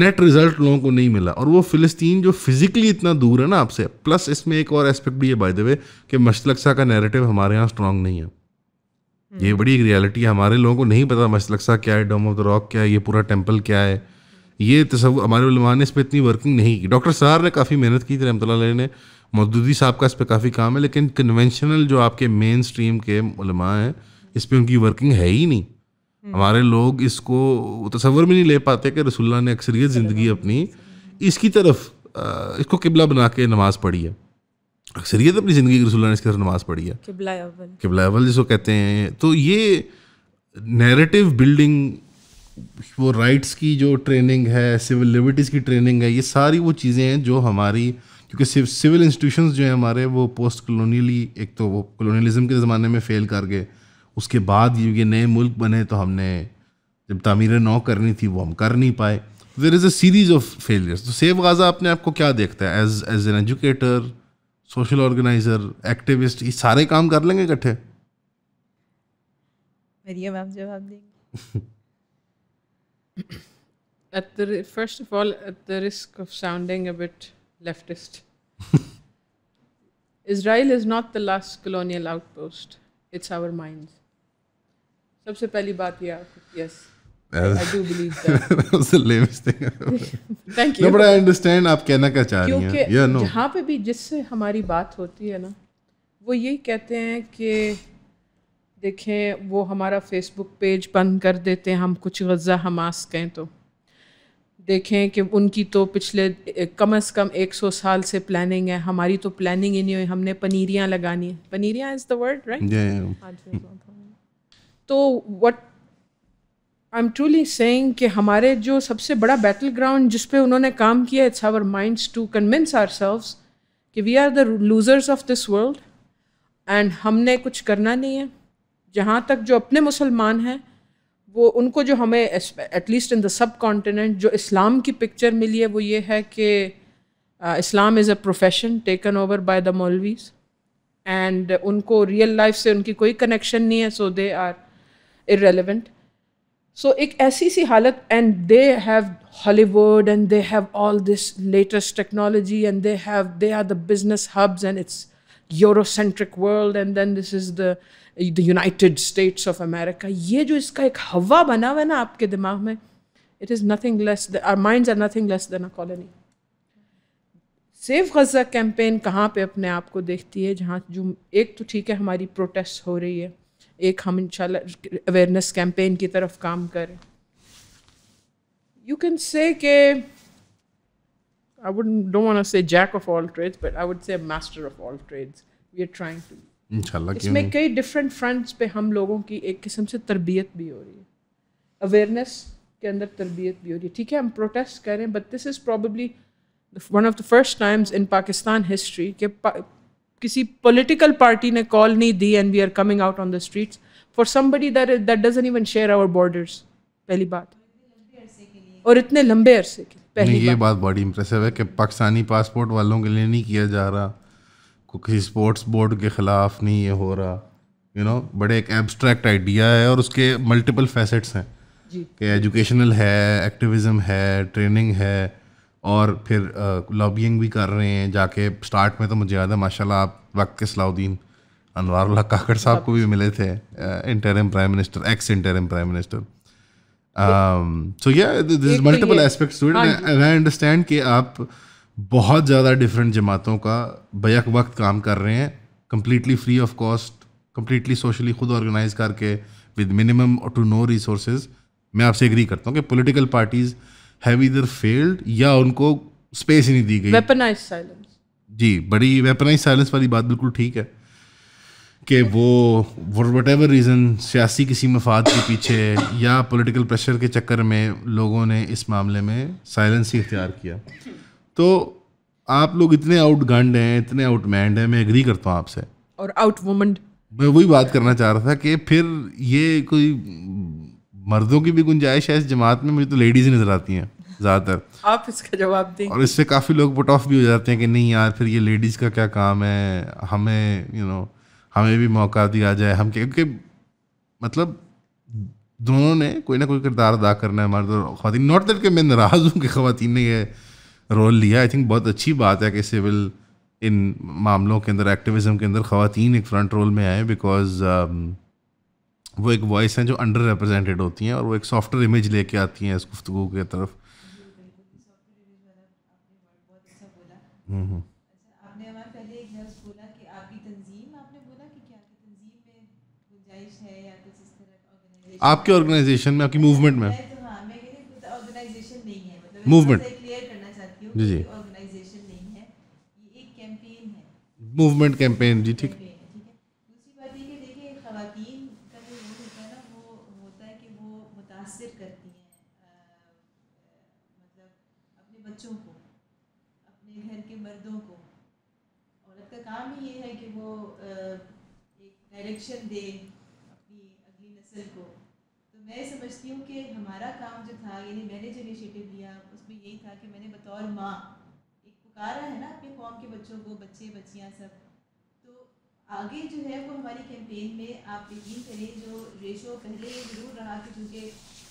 [SPEAKER 2] नेट रिज़ल्ट लोगों को नहीं मिला और वो फ़िलिस्तीन जो फिज़िकली इतना दूर है ना आपसे प्लस इसमें एक और एस्पेक्ट भी है बाय द वे कि मशलकसा का नैरेटिव हमारे यहाँ स्ट्रांग नहीं है हम्म। ये बड़ी एक रियलिटी है हमारे लोगों को नहीं पता मशलकसा क्या है डोम ऑफ द रॉक क्या है ये पूरा टेम्पल क्या है ये तस्व हमारे ने इस पर इतनी वर्किंग नहीं की डॉक्टर सार ने काफ़ी मेहनत की थी रहमत ने मौदूदी साहब का इस पर काफ़ी काम है लेकिन कन्वेंशनल जो आपके मेन स्ट्रीम के मलमा हैं इस पर उनकी वर्किंग है ही नहीं हम्म। हमारे लोग इसको तस्वर में नहीं ले पाते कि रसुल्ला ने अक्सरियत ज़िंदगी अपनी इसकी तरफ इसको किबला बना के नमाज़ पढ़ी है अक्सरियत अपनी ज़िंदगी की रसुल्ला ने इसकी तरफ नमाज़ पढ़ी है
[SPEAKER 4] किबला
[SPEAKER 2] अवल जिसको कहते हैं तो ये नैरेटिव बिल्डिंग वो राइट्स की जो ट्रेनिंग है सिविल लिबर्टीज़ की ट्रेनिंग है ये सारी वो चीज़ें हैं जो हमारी क्योंकि सिविल इंस्टीट्यूशन जो हैं हमारे वो पोस्ट कॉलोनियली एक तो वो कॉलोनियलिज्म के ज़माने में फ़ेल कर गए उसके बाद ये नए मुल्क बने तो हमने जब तमीर नौ करनी थी वो हम कर नहीं पाए there is a series of failures तो सेव गाज़ा अपने आप को क्या देखता है as as an educator social organizer activist ये सारे काम कर लेंगे इकट्ठे
[SPEAKER 4] at the first of all at the risk of sounding a bit leftist. Israel is not the last colonial outpost, it's our minds. सबसे पहली बात ये yes.
[SPEAKER 2] I do believe that. that was the lamest thing. Thank you. No, but I understand आप कहना क्या चाह रही हैं. Yeah, no.
[SPEAKER 4] जहाँ पे भी जिससे हमारी बात होती है ना वो यही कहते हैं कि देखें वो हमारा फेसबुक पेज बंद कर देते हैं हम कुछ गज़ा हमास कहें तो देखें कि उनकी तो पिछले कम अज़ कम 100 साल से प्लानिंग है हमारी तो प्लानिंग ही नहीं हुई हमने पनीरियाँ लगानी है पनीरियाँ इज़ द वर्ड राइट तो what I am truly saying कि हमारे जो सबसे बड़ा बैटल ग्राउंड जिस पे उन्होंने काम किया it's our minds to convince our कि we are the losers of this world and हमने कुछ करना नहीं है जहाँ तक जो अपने मुसलमान हैं वो उनको जो हमें at least in the subcontinent जो इस्लाम की पिक्चर मिली है वो ये है कि uh, Islam is a profession taken over by the maulvis and उनको रियल लाइफ से उनकी कोई कनेक्शन नहीं है सो दे आर इरेलीवेंट सो एक ऐसी सी हालत and they have Hollywood and they have all this latest technology and they have they are the business hubs and it's Eurocentric world and then this is the the United States of America ये जो इसका एक हवा बना हुआ है ना आपके दिमाग में it is nothing less mind are nothing less than a colony safe Gaza campaign कहाँ पे अपने आप को देखती है जहाँ जो एक तो ठीक है हमारी प्रोटेस्ट हो रही है एक हम इंशाल्लाह अवेयरनेस कैंपेन की तरफ काम करें यू कैन से के I wouldn't don't want to say jack of all trades, but I would say master of all trades. We are trying
[SPEAKER 2] इसमें कई
[SPEAKER 4] डिफरेंट फ्रंट्स पे हम लोगों की एक किस्म से तरबियत भी हो रही है अवेयरनेस के अंदर तरबियत भी हो रही है ठीक है हम प्रोटेस्ट कर रहे हैं but this is probably one of the first times in Pakistan history के किसी पोलिटिकल पार्टी ने कॉल नहीं दी and we are coming out on the street for somebody that that doesn't even share our borders पहली बात और इतने लंबे अरसे के पहले ये
[SPEAKER 2] बात बड़ी इंप्रेसिव है कि पाकिस्तानी पासपोर्ट वालों के लिए नहीं किया जा रहा को किसी स्पोर्ट्स बोर्ड के ख़िलाफ़ नहीं ये हो रहा यू नो बड़े एक एब्स्ट्रैक्ट आइडिया है और उसके मल्टीपल फैसेट्स हैं कि एजुकेशनल है एक्टिविज़म है ट्रेनिंग है और फिर लॉबिंग भी कर रहे हैं जाके स्टार्ट में तो मुझे याद है माशाल्लाह आप वक्त के सलाउद्दीन अनवारुल्ला काकड़ साहब को भी मिले थे interim prime minister ex interim prime minister so या this multiple aspects I understand कि आप uh, बहुत ज़्यादा डिफरेंट जमातों का बैक वक्त काम कर रहे हैं completely free of cost completely socially खुद ऑर्गेनाइज करके with minimum to no resource मैं आपसे एग्री करता हूँ कि पोलिटिकल पार्टीज हैव इधर फेल्ड या उनको स्पेस ही नहीं दी गई
[SPEAKER 4] वेपनाइज साइलेंस
[SPEAKER 2] जी बड़ी वेपनाइज साइलेंस वाली बात बिल्कुल ठीक है कि वो वट एवर रीज़न सियासी किसी मफाद के पीछे या पोलिटिकल प्रेशर के चक्कर में लोगों ने इस मामले में साइलेंस ही इख्तियार किया तो आप लोग इतने आउट गंड हैं इतने आउट मैंड हैं मैं एग्री करता हूँ आपसे
[SPEAKER 4] और आउट वुमन
[SPEAKER 2] मैं वही बात करना चाह रहा था कि फिर ये कोई मर्दों की भी गुंजाइश है इस जमात में मुझे तो लेडीज ही नजर आती हैं ज़्यादातर
[SPEAKER 4] आप इसका जवाब दें और इससे
[SPEAKER 2] काफ़ी लोग पुट ऑफ भी हो जाते हैं कि नहीं यार फिर ये लेडीज़ का क्या काम है हमें यू you नो know, हमें भी मौका दिया जाए हम क्योंकि मतलब दोनों ने कोई ना कोई किरदार अदा करना है मर्द और खातन नॉट दैट कि मैं नाराज़ हूँ कि खातन ने यह रोल लिया आई थिंक बहुत अच्छी बात है कि सिविल इन मामलों के अंदर एक्टिविज्म के अंदर ख़वान एक फ्रंट रोल में आए बिकॉज um, वो एक वॉइस हैं जो अंडर रिप्रजेंटेड होती हैं और वो एक सॉफ्टवेयर इमेज लेके आती हैं इस गुफ्तु की तरफ हम्म, हम्म। आपके ऑर्गेनाइजेशन में आपकी मूवमेंट में मूवमेंट जी जी ऑर्गेनाइजेशन नहीं है ये एक कैंपेन है मूवमेंट कैंपेन जी ठीक दूसरी बात ये
[SPEAKER 1] देखिए खातन का जो रोल होता है ना वो होता है कि वो मुतासर करती हैं मतलब अपने बच्चों को अपने घर के मर्दों को औरत का काम ही ये है कि वो एक डायरेक्शन दे अपनी अगली नस्ल को तो मैं समझती हूँ कि हमारा काम जो था यानी मैंने जो इनिशिएटिव लिया उसमें यही था कि मैंने बतौर माँ एक पुकारा है ना अपने कौम के बच्चों को बच्चे बच्चियाँ सब तो आगे जो है वो हमारी कैंपेन में आप यकीन करें जो रेशो पहले ज़रूर रहा कि चूँकि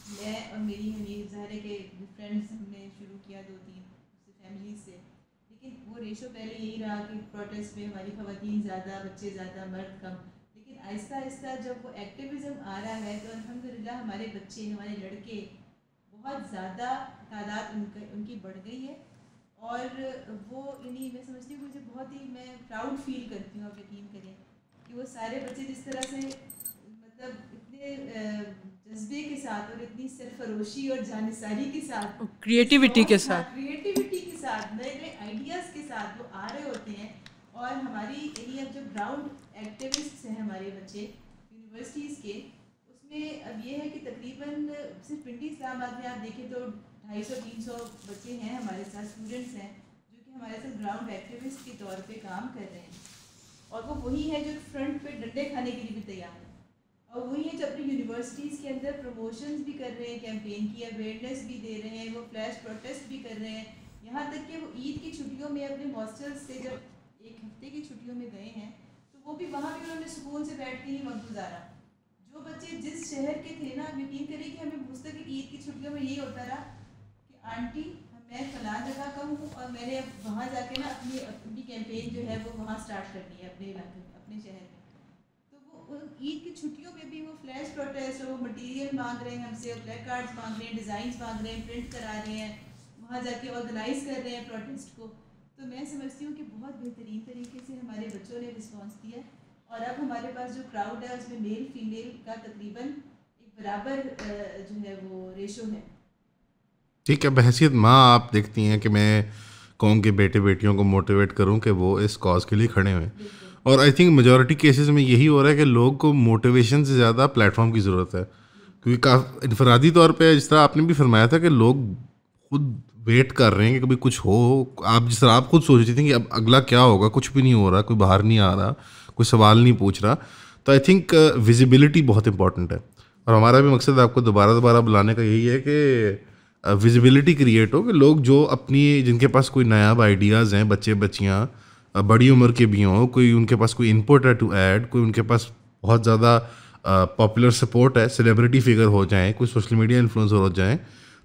[SPEAKER 1] मैं और मेरी हमीर ज़ाहिर के फ्रेंड्स हमने शुरू किया दो तीन उससे फैमिली से लेकिन वो रेशो पहले यही रहा कि प्रोटेस्ट में हमारी खातन ज़्यादा बच्चे ज़्यादा मर्द कम लेकिन आहिस्ता आहिस्ता जब वो एक्टिविज़म आ रहा है तो अलहमदिल्ला हमारे बच्चे हमारे लड़के बहुत ज़्यादा तादाद उनके उनकी बढ़ गई है और वो यानी मैं समझती हूँ मुझे बहुत ही मैं प्राउड फील करती हूँ आप यकीन करें कि वो सारे बच्चे जिस तरह से मतलब इतने जज्बे के साथ और इतनी सरफरोशी और जानसारी के साथ
[SPEAKER 4] क्रिएटिविटी के साथ
[SPEAKER 1] क्रिएटिविटी हाँ, के साथ नए नए आइडियाज़ के साथ वो आ रहे होते हैं और हमारी यानी अब जो ग्राउंड एक्टिविस्ट हैं हमारे बच्चे यूनिवर्सिटीज़ के इसमें अब ये है कि तकरीबन सिर्फ पिंडी इस्लामाबाद में आप देखें तो ढाई सौ तीन सौ बच्चे हैं हमारे साथ स्टूडेंट्स हैं जो कि हमारे साथ ग्राउंड एक्टिविस्ट के तौर पे काम कर रहे हैं और वो वही है जो फ्रंट पे डंडे खाने के लिए भी तैयार है और वही है जो अपनी यूनिवर्सिटीज़ के अंदर प्रमोशंस भी कर रहे हैं कैंपेन की अवेयरनेस भी दे रहे हैं वो फ्लैश प्रोटेस्ट भी कर रहे हैं यहाँ तक कि वो ईद की छुट्टियों में अपने हॉस्टल से जब एक हफ्ते की छुट्टियों में गए हैं तो वो भी वहाँ भी उन्होंने सुकून से बैठ के ही वक्त गुजारा तो बच्चे जिस शहर के थे ना आप यकीन करें कि हमें पूछते थे कि ईद की छुट्टियों में ये होता रहा कि आंटी मैं फला जगह का हूँ और मैंने अब वहाँ जाके ना अपनी अपनी कैंपेन जो है वो वहाँ स्टार्ट करनी है अपने इलाके में अपने शहर में तो वो ईद की छुट्टियों में भी वो फ्लैश प्रोटेस्ट और वो मटेरियल मांग रहे हैं हमसे ब्लैक कार्ड्स मांग रहे हैं डिज़ाइन मांग रहे हैं प्रिंट करा रहे हैं वहाँ जाके ऑर्गेनाइज कर रहे हैं प्रोटेस्ट को तो मैं समझती हूँ कि बहुत बेहतरीन तरीके से हमारे बच्चों ने रिस्पॉन्स दिया और अब हमारे पास जो क्राउड है उसमें मेल फीमेल का तकरीबन एक बराबर
[SPEAKER 2] जो है वो रेशो है ठीक है बहसीत माँ आप देखती हैं कि मैं कौम के बेटे बेटियों को मोटिवेट करूं कि वो इस कॉज के लिए खड़े हुए और आई थिंक मेजोरिटी केसेस में यही हो रहा है कि लोग को मोटिवेशन से ज़्यादा प्लेटफॉर्म की ज़रूरत है क्योंकि काफ़ी इनफरादी तौर पे जिस तरह आपने भी फरमाया था कि लोग खुद वेट कर रहे हैं कि कभी कुछ हो आप जिस तरह आप खुद सोच रही थी कि अब अगला क्या होगा कुछ भी नहीं हो रहा कोई बाहर नहीं आ रहा कोई सवाल नहीं पूछ रहा तो आई थिंक विजिबिलिटी बहुत इंपॉर्टेंट है और हमारा भी मकसद आपको दोबारा दोबारा बुलाने का यही है कि विजिबिलिटी uh, क्रिएट हो कि लोग जो अपनी जिनके पास कोई नया आइडियाज़ हैं बच्चे बच्चियाँ uh, बड़ी उम्र के भी हों कोई उनके पास कोई इनपुट है टू ऐड कोई उनके पास बहुत ज़्यादा पॉपुलर uh, सपोर्ट है सेलिब्रिटी फिगर हो जाएँ कोई सोशल मीडिया इन्फ्लुएंसर हो जाएँ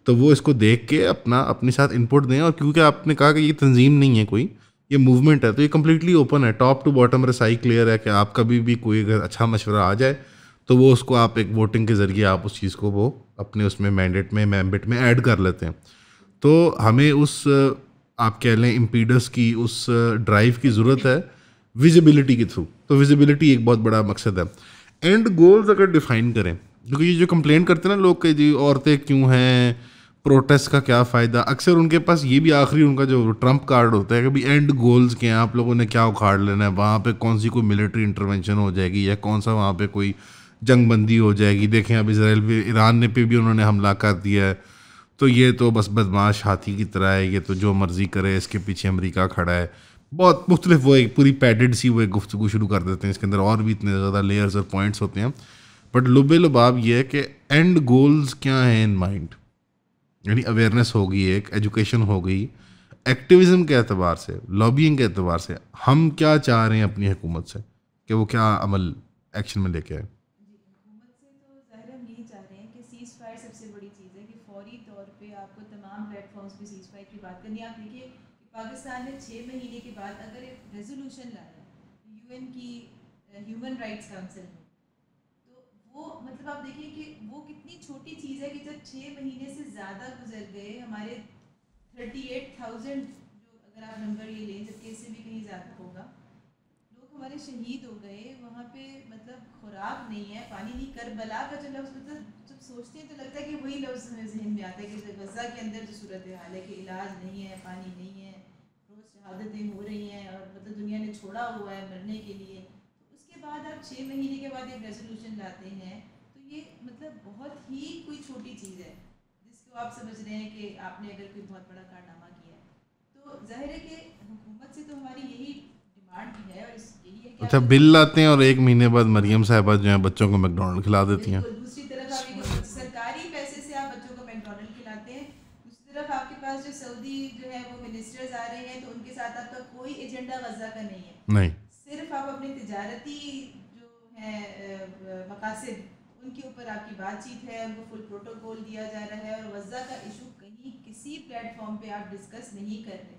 [SPEAKER 2] तो वो इसको देख के अपना अपने साथ इनपुट दें और क्योंकि आपने कहा कि ये तंजीम नहीं है कोई ये मूवमेंट है तो ये कम्प्लीटली ओपन है टॉप टू बॉटम रसाई क्लियर है कि आप कभी भी कोई अगर अच्छा मशवरा आ जाए तो वो उसको आप एक वोटिंग के ज़रिए आप उस चीज़ को वो अपने उसमें मैंडेट में मैम्बिट में ऐड कर लेते हैं तो हमें उस आप कह लें इम्पीडस की उस ड्राइव की ज़रूरत है विजिबिलिटी के थ्रू तो विजिबिलिटी एक बहुत बड़ा मकसद है एंड गोल्स अगर डिफाइन करें क्योंकि ये जो कंप्लेंट करते हैं ना लोग के जी औरतें क्यों हैं प्रोटेस्ट का क्या फ़ायदा अक्सर उनके पास ये भी आखिरी उनका जो ट्रंप कार्ड होता है कि भाई एंड गोल्स के हैं आप लोगों ने क्या उखाड़ लेना है वहाँ पे कौन सी कोई मिलिट्री इंटरवेंशन हो जाएगी या कौन सा वहाँ पे कोई जंग बंदी हो जाएगी देखें अब इसराइल पर ईरान ने पे भी उन्होंने हमला कर दिया है तो ये तो बस बदमाश हाथी की तरह है ये तो जो मर्ज़ी करे इसके पीछे अमरीका खड़ा है बहुत मुख्तलिफ वो एक पूरी पैडेड सी वो एक गुफ्तु शुरू कर देते हैं इसके अंदर और भी इतने ज़्यादा लेयर्स और पॉइंट्स होते हैं बट लुबे लुबाब ये है कि एंड गोल्स क्या हैं इन माइंड यानी अवेयरनेस हो गई एक एजुकेशन हो गई एक्टिविज्म के अतबार से लॉबिंग के अतबार से हम क्या चाह रहे हैं अपनी हुकूमत से कि वो क्या अमल एक्शन में लेके आए
[SPEAKER 1] तो पाकिस्तान ने छः महीने के बाद अगर एक रेजोल्यूशन लाया यूएन की ह्यूमन राइट्स काउंसिल वो मतलब आप देखिए कि वो कितनी छोटी चीज़ है कि जब छः महीने से ज़्यादा गुजर गए हमारे थर्टी एट थाउजेंड जो अगर आप नंबर ये लें जबकि इससे भी कहीं ज़्यादा होगा लोग हमारे शहीद हो गए वहाँ पे मतलब खुराक नहीं है पानी नहीं कर बला का जो लफ्ज़ मतलब जब सोचते हैं तो लगता है कि वही लफ्ज़ हमें जहन में आता है कि गजा के अंदर जो सूरत हाल है कि इलाज नहीं है पानी नहीं है रोज़ शहादतें हो रही हैं और मतलब दुनिया ने छोड़ा हुआ है मरने के लिए बाद आप छः महीने के बाद एक रेजोल्यूशन लाते हैं तो ये मतलब बहुत ही कोई छोटी चीज़ है जिसको आप समझ रहे हैं कि आपने अगर कोई बहुत बड़ा कारनामा किया है तो जाहिर है कि हुकूमत से तो हमारी यही
[SPEAKER 2] डिमांड है और यही है कि अच्छा बिल लाते हैं और एक महीने बाद मरियम साहबा जो है बच्चों को मैकडोनल्ड खिला देती हैं दूसरी तरफ अच्छा। सरकारी पैसे से आप बच्चों को मैकडोनल्ड खिलाते
[SPEAKER 1] हैं दूसरी तरफ आपके पास जो सऊदी जो है वो मिनिस्टर्स आ रहे हैं तो उनके साथ आपका कोई एजेंडा का नहीं है नहीं सिर्फ आप अपने तजारती जो हैं मकासद उनके ऊपर आपकी बातचीत है उनको फुल प्रोटोकॉल दिया जा रहा है और वजह का इशू कहीं किसी प्लेटफॉर्म पे आप डिस्कस नहीं कर रहे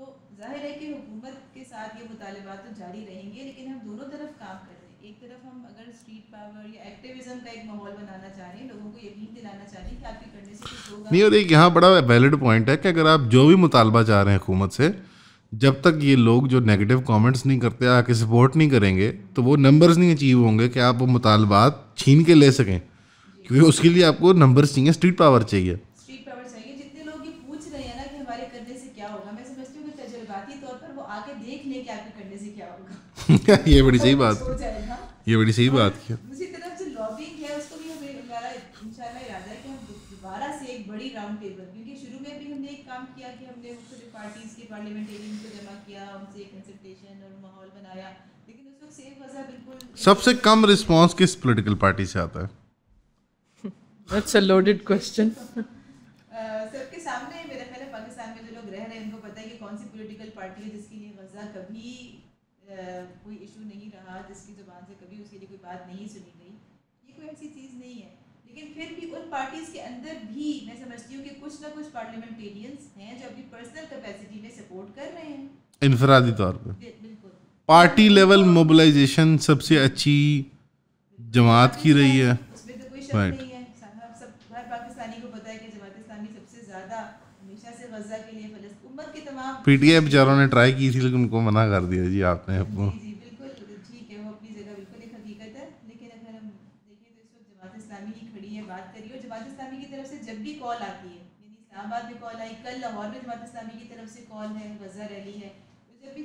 [SPEAKER 1] तो जाहिर है कि हुकूमत के साथ ये मुतालबा तो जारी रहेंगे लेकिन हम दोनों तरफ काम कर रहे हैं एक तरफ हम अगर स्ट्रीट पावर या एक्टिविज्म का एक माहौल बनाना चाह रहे हैं लोगों को
[SPEAKER 2] यकीन दिलाना चाह रहे हैं कि आपके करने से कुछ होगा नहीं और एक यहाँ बड़ा वैलिड पॉइंट है कि अगर आप जो भी मुतालबा चाह रहे हैं हुकूमत से जब तक ये लोग जो नेगेटिव कमेंट्स नहीं करते आके सपोर्ट नहीं करेंगे तो वो नंबर्स नहीं अचीव होंगे कि आप वो मुतालबात छीन के ले सकें क्योंकि उसके लिए आपको नंबर्स चाहिए स्ट्रीट पावर चाहिए (laughs) ये बड़ी सही बात ये बड़ी सही बात हाँ,
[SPEAKER 1] है पार्टीज के पार्लियामेंटेरी
[SPEAKER 2] सबसे कम रिस्पांस किस पॉलिटिकल पार्टी से आता है
[SPEAKER 4] that's a loaded question sir
[SPEAKER 1] के सामने मेरे ख्याल है पाकिस्तान में जो लोग रह रहे हैं उनको पता है कि कौन सी पॉलिटिकल पार्टी है जिसके लिए गजा कभी uh, कोई इशू नहीं रहा जिसकी ज़ुबान से कभी उसके लिए कोई बात नहीं सुनी गई ये कोई ऐसी चीज़ नहीं है लेकिन फिर भी उन पार्टीज़ के अंदर भी मैं समझती हूँ कि कुछ ना कुछ
[SPEAKER 2] पार्लियामेंटेरियंस हैं जो अपनी पर्सनल कैपेसिटी में सपोर्ट कर रहे हैं इनफरादी तौर पर पार्टी लेवल मोबिलाइजेशन सबसे अच्छी जमात की रही है राइट पी टी आई बेचारों ने ट्राई की थी लेकिन उनको मना कर दिया जी आपने आपको
[SPEAKER 1] तो तो कॉल आती है इस्लामाबाद में कॉल आई कल लाहौर में जमात इस्लामी की तरफ से कॉल है वजह रैली है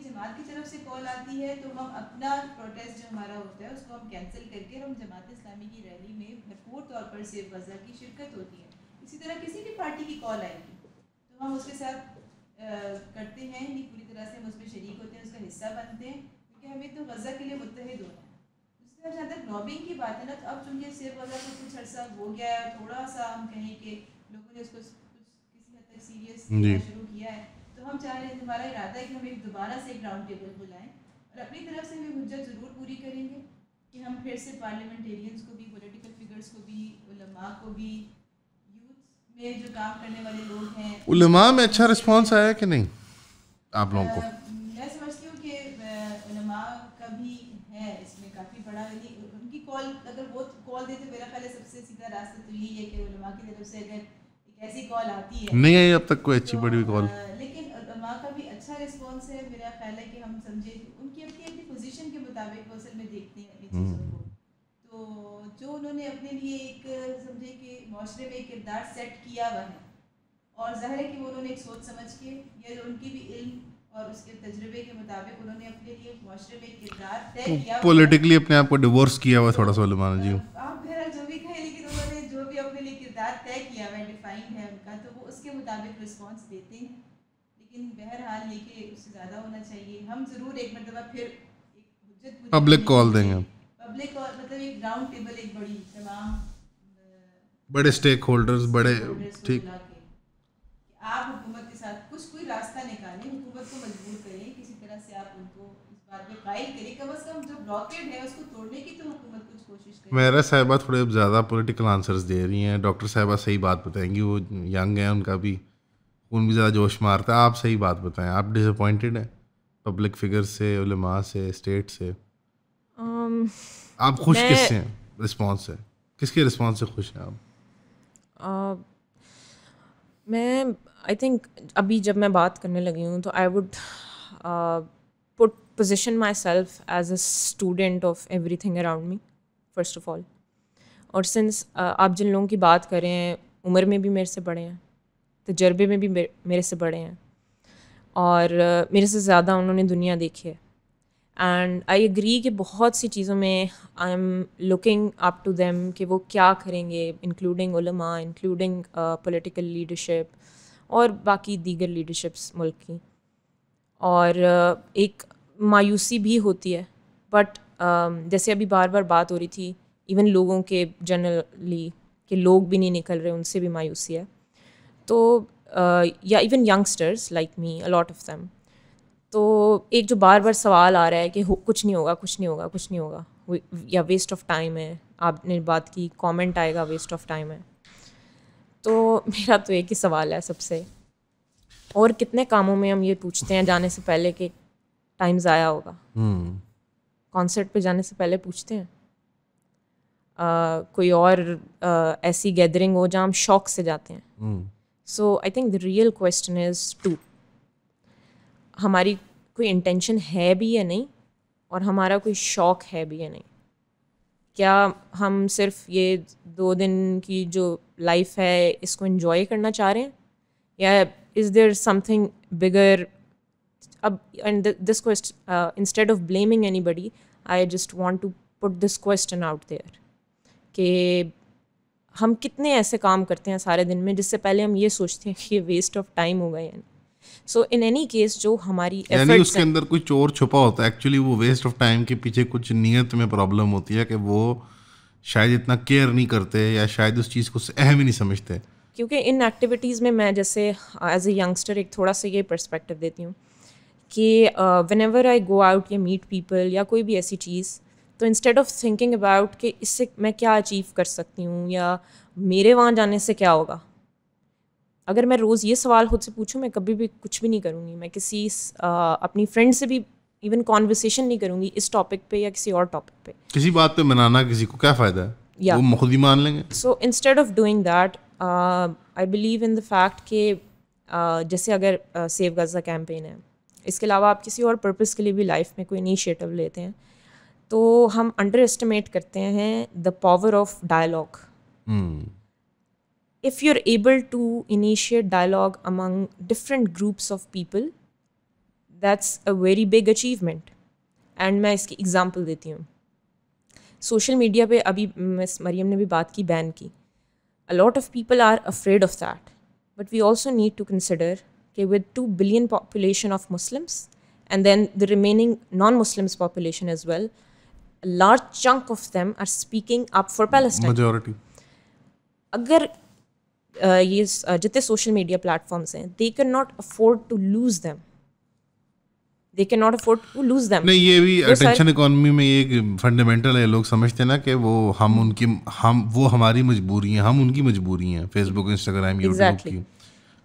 [SPEAKER 1] जमात की तरफ से कॉल आती है तो हम अपना प्रोटेस्ट जो हमारा होता है उसको हम कैंसिल करके हम जमात इस्लामी की रैली में भरपूर तौर पर सेब वजह की शिरकत होती है इसी तरह किसी भी पार्टी की कॉल आएगी तो हम उसके साथ करते हैं यानी पूरी तरह से हम उसमें शरीक होते हैं उसका हिस्सा बनते हैं क्योंकि हमें तो गजा के लिए मुतहद होना है दूसरा जहाँ तक लॉबिंग की बात है ना तो अब चूँकि सेब वजह को कुछ अर्सा हो गया है थोड़ा सा हम कहें कि लोगों ने उसको किसी हद तक सीरियस शुरू किया है हम चाह रहे हैं हमारा इरादा है कि हम एक दोबारा से एक राउंड टेबल बुलाएं और अपनी तरफ से हमें हजत ज़रूर पूरी करेंगे कि हम फिर से पार्लियामेंटेरियंस को भी पॉलिटिकल फिगर्स को भी उलमा को भी यूथ में जो काम करने वाले
[SPEAKER 2] लोग हैं उलमा में अच्छा रिस्पांस आया कि नहीं आप लोगों को मैं समझती हूँ कि का भी है इसमें काफ़ी बड़ा यानी उनकी कॉल अगर वो कॉल देते मेरा ख्याल सबसे सीधा रास्ता तो यही है कि की तरफ से अगर ऐसी कॉल आती है नहीं आई अब तक कोई अच्छी तो, बड़ी कॉल
[SPEAKER 1] पहले कि हम समझे उनकी अपनी अपनी पोजीशन के मुताबिक वो असल में देखते हैं अपनी हम्म। चीज़ों को तो जो उन्होंने अपने लिए एक समझे कि माशरे में एक किरदार सेट किया हुआ है और ज़ाहिर है कि वो उन्होंने एक सोच समझ के या उनकी भी इल्म और उसके तजुर्बे
[SPEAKER 2] के मुताबिक उन्होंने अपने लिए माशरे में किरदार तय तो किया पॉलिटिकली अपने आप को डिवोर्स किया हुआ थोड़ा सा उलमान जी आप बहरहाल जो भी कहें लेकिन उन्होंने जो भी अपने लिए किरदार तय
[SPEAKER 1] किया हुआ डिफाइंड है उनका तो वो उसके मुताबिक रिस्पॉन्स देते हैं लेकिन बहरहाल ये कि उससे ज़्यादा होना चाहिए हम ज़रूर एक मतलब फिर
[SPEAKER 2] पब्लिक कॉल देंगे पब्लिक कॉल मतलब एक राउंड टेबल एक बड़ी तमाम बड़े स्टेक होल्डर्स बड़े ठीक आप हुकूमत के साथ कुछ कोई रास्ता निकालें हुकूमत को मजबूर करें किसी तरह से आप उनको इस बात पे कायल करें कम कम जो ब्लॉकेड है उसको तोड़ने की तो हुकूमत कुछ कोशिश करे मेरा साहिबा थोड़े ज़्यादा पॉलिटिकल आंसर्स दे रही हैं डॉक्टर साहिबा सही बात बताएंगी वो यंग हैं उनका भी खून भी ज़्यादा जोश मारता है आप सही बात बताएं आप डिसअपॉइंटेड हैं पब्लिक फिगर से उलमा से स्टेट से um, आप खुश मैं... किससे हैं रिस्पॉन्स से किसके रिस्पॉन्स से खुश हैं
[SPEAKER 3] आप uh, मैं आई थिंक अभी जब मैं बात करने लगी हूँ तो I would put position myself as a student of everything around me first of all और सिंस uh, आप जिन लोगों की बात करें उम्र में भी मेरे से बड़े हैं तजर्बे में भी मेरे से बड़े हैं और मेरे से ज़्यादा उन्होंने दुनिया देखी है एंड आई एग्री कि बहुत सी चीज़ों में I am looking up to them कि वो क्या करेंगे इंक्लूडिंग उलमा इंक्लूडिंग पोलिटिकल लीडरशिप और बाकी दीगर लीडरशिप्स मुल्क की और uh, एक मायूसी भी होती है बट uh, जैसे अभी बार बार बात हो रही थी इवन लोगों के जनरली कि लोग भी नहीं निकल रहे उनसे भी मायूसी है तो या even youngsters like me a lot of them तो एक जो बार बार सवाल आ रहा है कि कुछ नहीं होगा कुछ नहीं होगा कुछ नहीं होगा या वेस्ट ऑफ टाइम है आपने बात की कमेंट आएगा वेस्ट ऑफ टाइम है तो मेरा तो एक ही सवाल है सबसे और कितने कामों में हम ये पूछते हैं जाने से पहले कि टाइम ज़ाया होगा
[SPEAKER 2] कॉन्सर्ट
[SPEAKER 3] hmm. पे जाने से पहले पूछते हैं आ, कोई और आ, ऐसी गैदरिंग हो जहाँ हम शौक से जाते हैं hmm. So I think the real question is to हमारी कोई इंटेंशन है भी या नहीं और हमारा कोई शौक़ है भी या नहीं क्या हम सिर्फ ये दो दिन की जो लाइफ है इसको इन्जॉय करना चाह रहे हैं या इज़ देर समथिंग बिगर अब and this question instead of blaming anybody I just want to put this question out there कि हम कितने ऐसे काम करते हैं सारे दिन में जिससे पहले हम ये सोचते हैं कि ये वेस्ट ऑफ टाइम हो गए हैं सो इन एनी केस जो हमारी यानी उसके
[SPEAKER 2] अंदर कोई चोर छुपा होता है एक्चुअली वो वेस्ट ऑफ टाइम के पीछे कुछ नियत में प्रॉब्लम होती है कि वो शायद इतना केयर नहीं करते या शायद उस चीज़ को अहम ही नहीं समझते
[SPEAKER 3] क्योंकि इन एक्टिविटीज़ में मैं जैसे एज ए यंगस्टर एक थोड़ा सा ये परस्पेक्टिव देती हूँ कि whenever I go out या मीट पीपल या कोई भी ऐसी चीज़ तो इंस्टेड ऑफ थिंकिंग अबाउट कि इससे मैं क्या अचीव कर सकती हूँ या मेरे वहाँ जाने से क्या होगा अगर मैं रोज़ ये सवाल खुद से पूछूँ मैं कभी भी कुछ भी नहीं करूँगी मैं किसी आ, अपनी फ्रेंड से भी इवन कॉन्वर्सेशन नहीं करूँगी इस टॉपिक पे या किसी और टॉपिक पे
[SPEAKER 2] किसी बात पे मनाना किसी को क्या फ़ायदा है या वो खुद ही मान लेंगे
[SPEAKER 3] so instead of doing that I believe in the fact कि जैसे अगर सेव गज़ा कैंपेन है इसके अलावा आप किसी और पर्पज़ के लिए भी लाइफ में कोई इनिशिएटिव लेते हैं तो हम अंडर एस्टिमेट करते हैं the power of dialogue if you are able to initiate dialogue among different groups of people that's a very big achievement and मैं इसकी एग्ज़ाम्पल देती हूँ सोशल मीडिया पे अभी मिस मरियम ने भी बात की बैन की a lot of people are afraid of that but we also need to consider के with two billion population of Muslims and then the remaining non Muslims population as well a large chunk of them are speaking up for Palestine. अगर ये जितने social media platforms हैं they can not afford to lose them they can not afford to lose them नहीं ये भी attention तो
[SPEAKER 2] economy में एक फंडामेंटल है लोग समझते हैं ना कि वो हम उनकी हम वो हमारी मजबूरी है हम उनकी मजबूरी है फेसबुक इंस्टाग्राम यूट्यूब की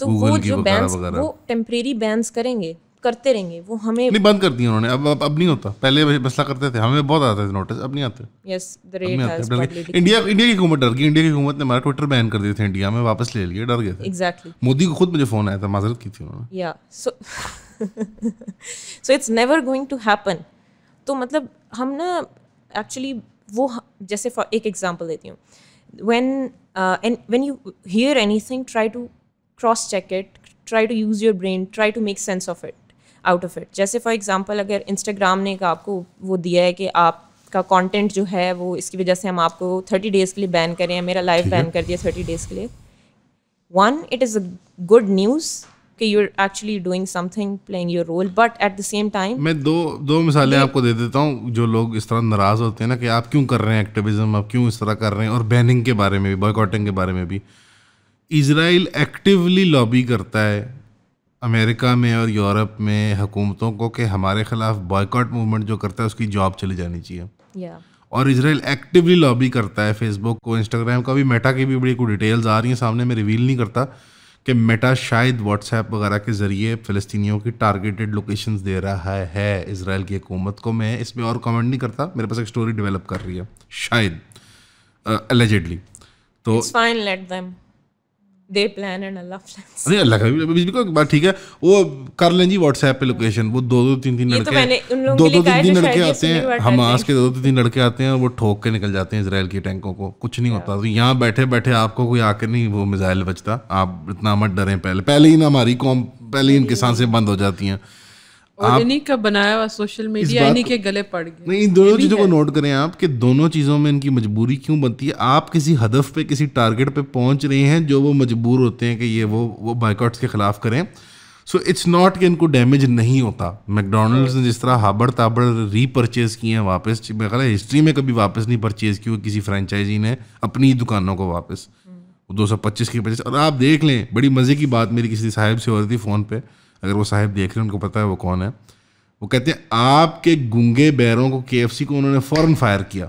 [SPEAKER 2] तो वो जो वो
[SPEAKER 3] टेम्परेरी करेंगे करते रहेंगे वो हमें नहीं
[SPEAKER 2] बंद कर दिया उन्होंने अब अब, अब नहीं होता पहले मसला करते थे हमें बहुत आते थे नोटिस अब नहीं आते yes the rate has India India की हुकूमत डर गई इंडिया की हुकूमत ने हमारा ट्विटर बैन कर दिया था इंडिया में वापस ले लिया डर गए थे एग्जैक्टली मोदी को खुद मुझे फोन आया था माजरत की थी उन्होंने
[SPEAKER 3] या so so it's never going to happen तो मतलब हम ना एक्चुअली वो जैसे एक एग्जांपल देती हूं when and when you hear anything try to cross check it try to use your brain try to make sense of it out of it जैसे फॉर एग्जांपल अगर इंस्टाग्राम ने एक आपको वो दिया है कि आपका कंटेंट जो है वो इसकी वजह से हम आपको थर्टी डेज़ के लिए बैन करें मेरा लाइफ बैन कर दिया थर्टी डेज़ के लिए one it is a good news कि you actually doing something playing your role but at the same time
[SPEAKER 2] मैं दो दो मिसालें आपको दे देता हूँ जो लोग इस तरह नाराज़ होते हैं ना कि आप क्यों कर रहे हैं एक्टिविज्म आप क्यों इस तरह कर रहे हैं और बैनिंग के बारे में भी बॉयकॉटिंग के बारे में भी इसराइल एक्टिवली लॉबी करता है अमेरिका में और यूरोप में हुकूमतों को कि हमारे खिलाफ बॉयकॉट मूवमेंट जो करता है उसकी जॉब चली जानी चाहिए और इसराइल एक्टिवली लॉबी करता है फेसबुक को इंस्टाग्राम का भी मेटा की भी बड़ी कोई डिटेल्स आ रही हैं सामने में रिवील नहीं करता कि मेटा शायद व्हाट्सएप वगैरह के ज़रिए फ़िलिस्तीनियों की टारगेटेड लोकेशंस दे रहा है इसराइल की हुकूमत को मैं इस पर और कमेंट नहीं करता मेरे पास एक स्टोरी डेवलप कर रही है शायद एलिजेडली uh, तो
[SPEAKER 3] they plan and Allah plans
[SPEAKER 2] नहीं अल्लाह का बीच में बात ठीक है वो कर लें जी व्हाट्सएप पे लोकेशन वो दो दो तीन तीन तो लड़के दो दो तीन तीन लड़के आते हैं हमास के दो दो तीन लड़के आते हैं और वो ठोक के निकल जाते हैं इसराइल के टैंकों को कुछ नहीं होता तो यहाँ बैठे बैठे आपको कोई आके नहीं वो मिजाइल बचता आप इतना मत डरें पहले पहले ही ना हमारी कौम पहले ही इनके सांसें बंद हो जाती हैं
[SPEAKER 4] का बनाया हुआ सोशल मीडिया इन्हीं के गले पड़ गए
[SPEAKER 2] नहीं दोनों को नोट करें मजबूरी क्यों बनती है आप किसी हदफ पे किसी टारगेट पहुंच रहे हैं जो वो मजबूर होते हैं कि ये वो के खिलाफ करें सो इट्स नॉट कि इनको डैमेज नहीं होता मैकडोनल्ड ने जिस तरह हाबड़ ताबड़ रीपरचेज किए हैं वापस मेरा हिस्ट्री में कभी वापस नहीं परचेज की किसी फ्रेंचाइजी ने अपनी दुकानों को वापस दो सौ पच्चीस की पच्चीस और आप देख लें बड़ी मज़े की बात मेरी किसी साहिब से हो रही थी फ़ोन पर अगर वो साहब देख रहे हैं उनको पता है वो कौन है वो कहते हैं आपके गुंगे बैरों को के को उन्होंने फ़ौरन फायर किया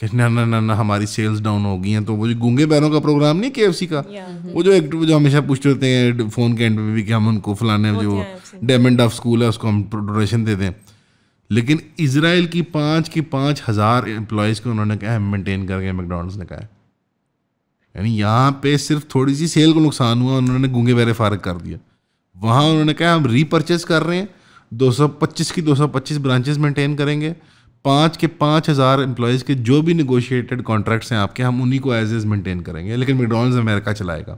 [SPEAKER 2] कहते ना ना ना ना हमारी सेल्स डाउन हो गई हैं तो वो जो गूंगे बैरों का प्रोग्राम नहीं के का mm-hmm. वो जो एक जो हमेशा पूछते रहते हैं फ़ोन के एंड पे भी कि हम उनको फलाने जो डायमंड ऑफ स्कूल है उसको हम डोनेशन दे दें लेकिन इसराइल की पाँच की पाँच हज़ार एम्प्लॉयज़ को उन्होंने कहा मेनटेन मेनटेन करके मैकडोनल्ड्स ने कहा यानी यहाँ पे सिर्फ थोड़ी सी सेल को नुकसान हुआ उन्होंने गूंगे बैरे फारग कर दिया वहाँ उन्होंने कहा हम रीपरचेज कर रहे हैं 225 की 225 ब्रांचेस मेंटेन करेंगे पाँच के पाँच हज़ार एम्प्लॉयज़ के जो भी निगोशिएटेड कॉन्ट्रैक्ट्स हैं आपके हम उन्हीं को एज एज मेंटेन करेंगे लेकिन मैकडोनल्ड्स अमेरिका चलाएगा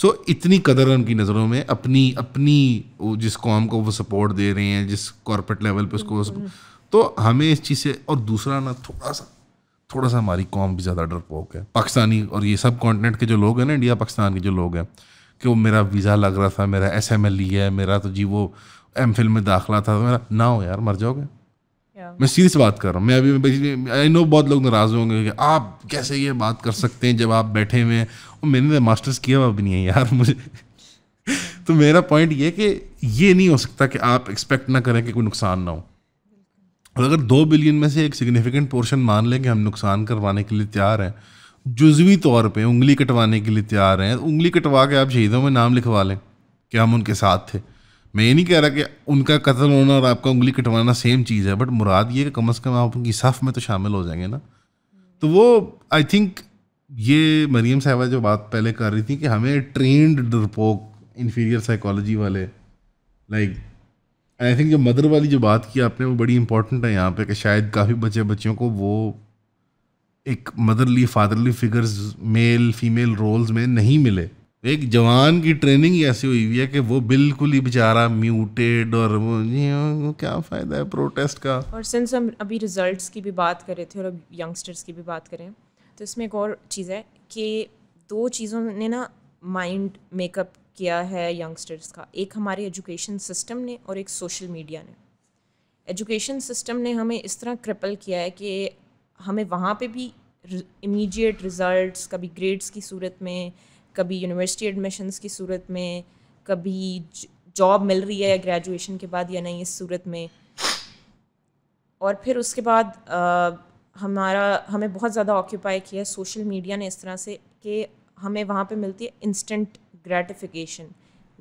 [SPEAKER 2] सो so, इतनी कदर उनकी नज़रों में अपनी अपनी जिस कॉम को वो सपोर्ट दे रहे हैं जिस कॉरपोरेट लेवल पे उसको हम्म, तो हमें इस चीज़ से और दूसरा ना थोड़ा सा थोड़ा सा हमारी कॉम भी ज़्यादा डरपोक है पाकिस्तानी और ये सब कॉन्टिनेंट के जो लोग हैं ना इंडिया पाकिस्तान के जो लोग हैं कि वो मेरा वीज़ा लग रहा था मेरा एस एम एल ई है मेरा तो जी वो एम फिल में दाखिला था तो मेरा ना हो यार मर जाओगे yeah. मैं सीरियस बात कर रहा हूँ मैं अभी आई नो बहुत लोग नाराज़ होंगे कि आप कैसे ये बात कर सकते हैं जब आप बैठे हुए हैं और मैंने तो मास्टर्स किया हुआ भी नहीं है यार मुझे तो मेरा पॉइंट ये कि ये नहीं हो सकता कि आप एक्सपेक्ट ना करें कि कोई नुकसान ना हो और अगर दो बिलियन में से एक सिग्निफिकेंट पोर्शन मान लें कि हम नुकसान करवाने के लिए तैयार हैं जुजवी तौर पे उंगली कटवाने के लिए तैयार हैं उंगली कटवा के आप शहीदों में नाम लिखवा लें कि हम उनके साथ थे मैं ये नहीं कह रहा कि उनका कत्ल होना और आपका उंगली कटवाना सेम चीज़ है बट मुराद ये कि कम अज़ कम आप उनकी सफ़ में तो शामिल हो जाएंगे ना तो वो आई थिंक ये मरीम साहबा जो बात पहले कर रही थी कि हमें ट्रेंड डरपोक इन्फीरियर साइकोलॉजी वाले लाइक आई थिंक जो मदर वाली जो बात की आपने वो बड़ी इंपॉर्टेंट है यहाँ पे कि शायद काफ़ी बच्चे बच्चों को वो एक motherly fatherly figures male female roles में नहीं मिले एक जवान की ट्रेनिंग ऐसी हुई हुई है कि वो बिल्कुल ही बेचारा म्यूटेड और वो क्या फ़ायदा है प्रोटेस्ट का
[SPEAKER 3] और सिंस हम अभी रिजल्ट्स की भी बात कर रहे थे और अब यंगस्टर्स की भी बात करें तो इसमें एक और चीज़ है कि दो चीज़ों ने ना माइंड मेकअप किया है यंगस्टर्स का एक हमारे एजुकेशन सिस्टम ने और एक सोशल मीडिया ने एजुकेशन सिस्टम ने हमें इस तरह क्रिपल किया है कि हमें वहाँ पे भी इमीडिएट रिज़ल्ट्स कभी ग्रेड्स की सूरत में कभी यूनिवर्सिटी एडमिशन्स की सूरत में कभी जॉब मिल रही है ग्रेजुएशन के बाद या नहीं इस सूरत में और फिर उसके बाद आ, हमारा हमें बहुत ज़्यादा ऑक्यूपाई किया है सोशल मीडिया ने इस तरह से कि हमें वहाँ पे मिलती है instant gratification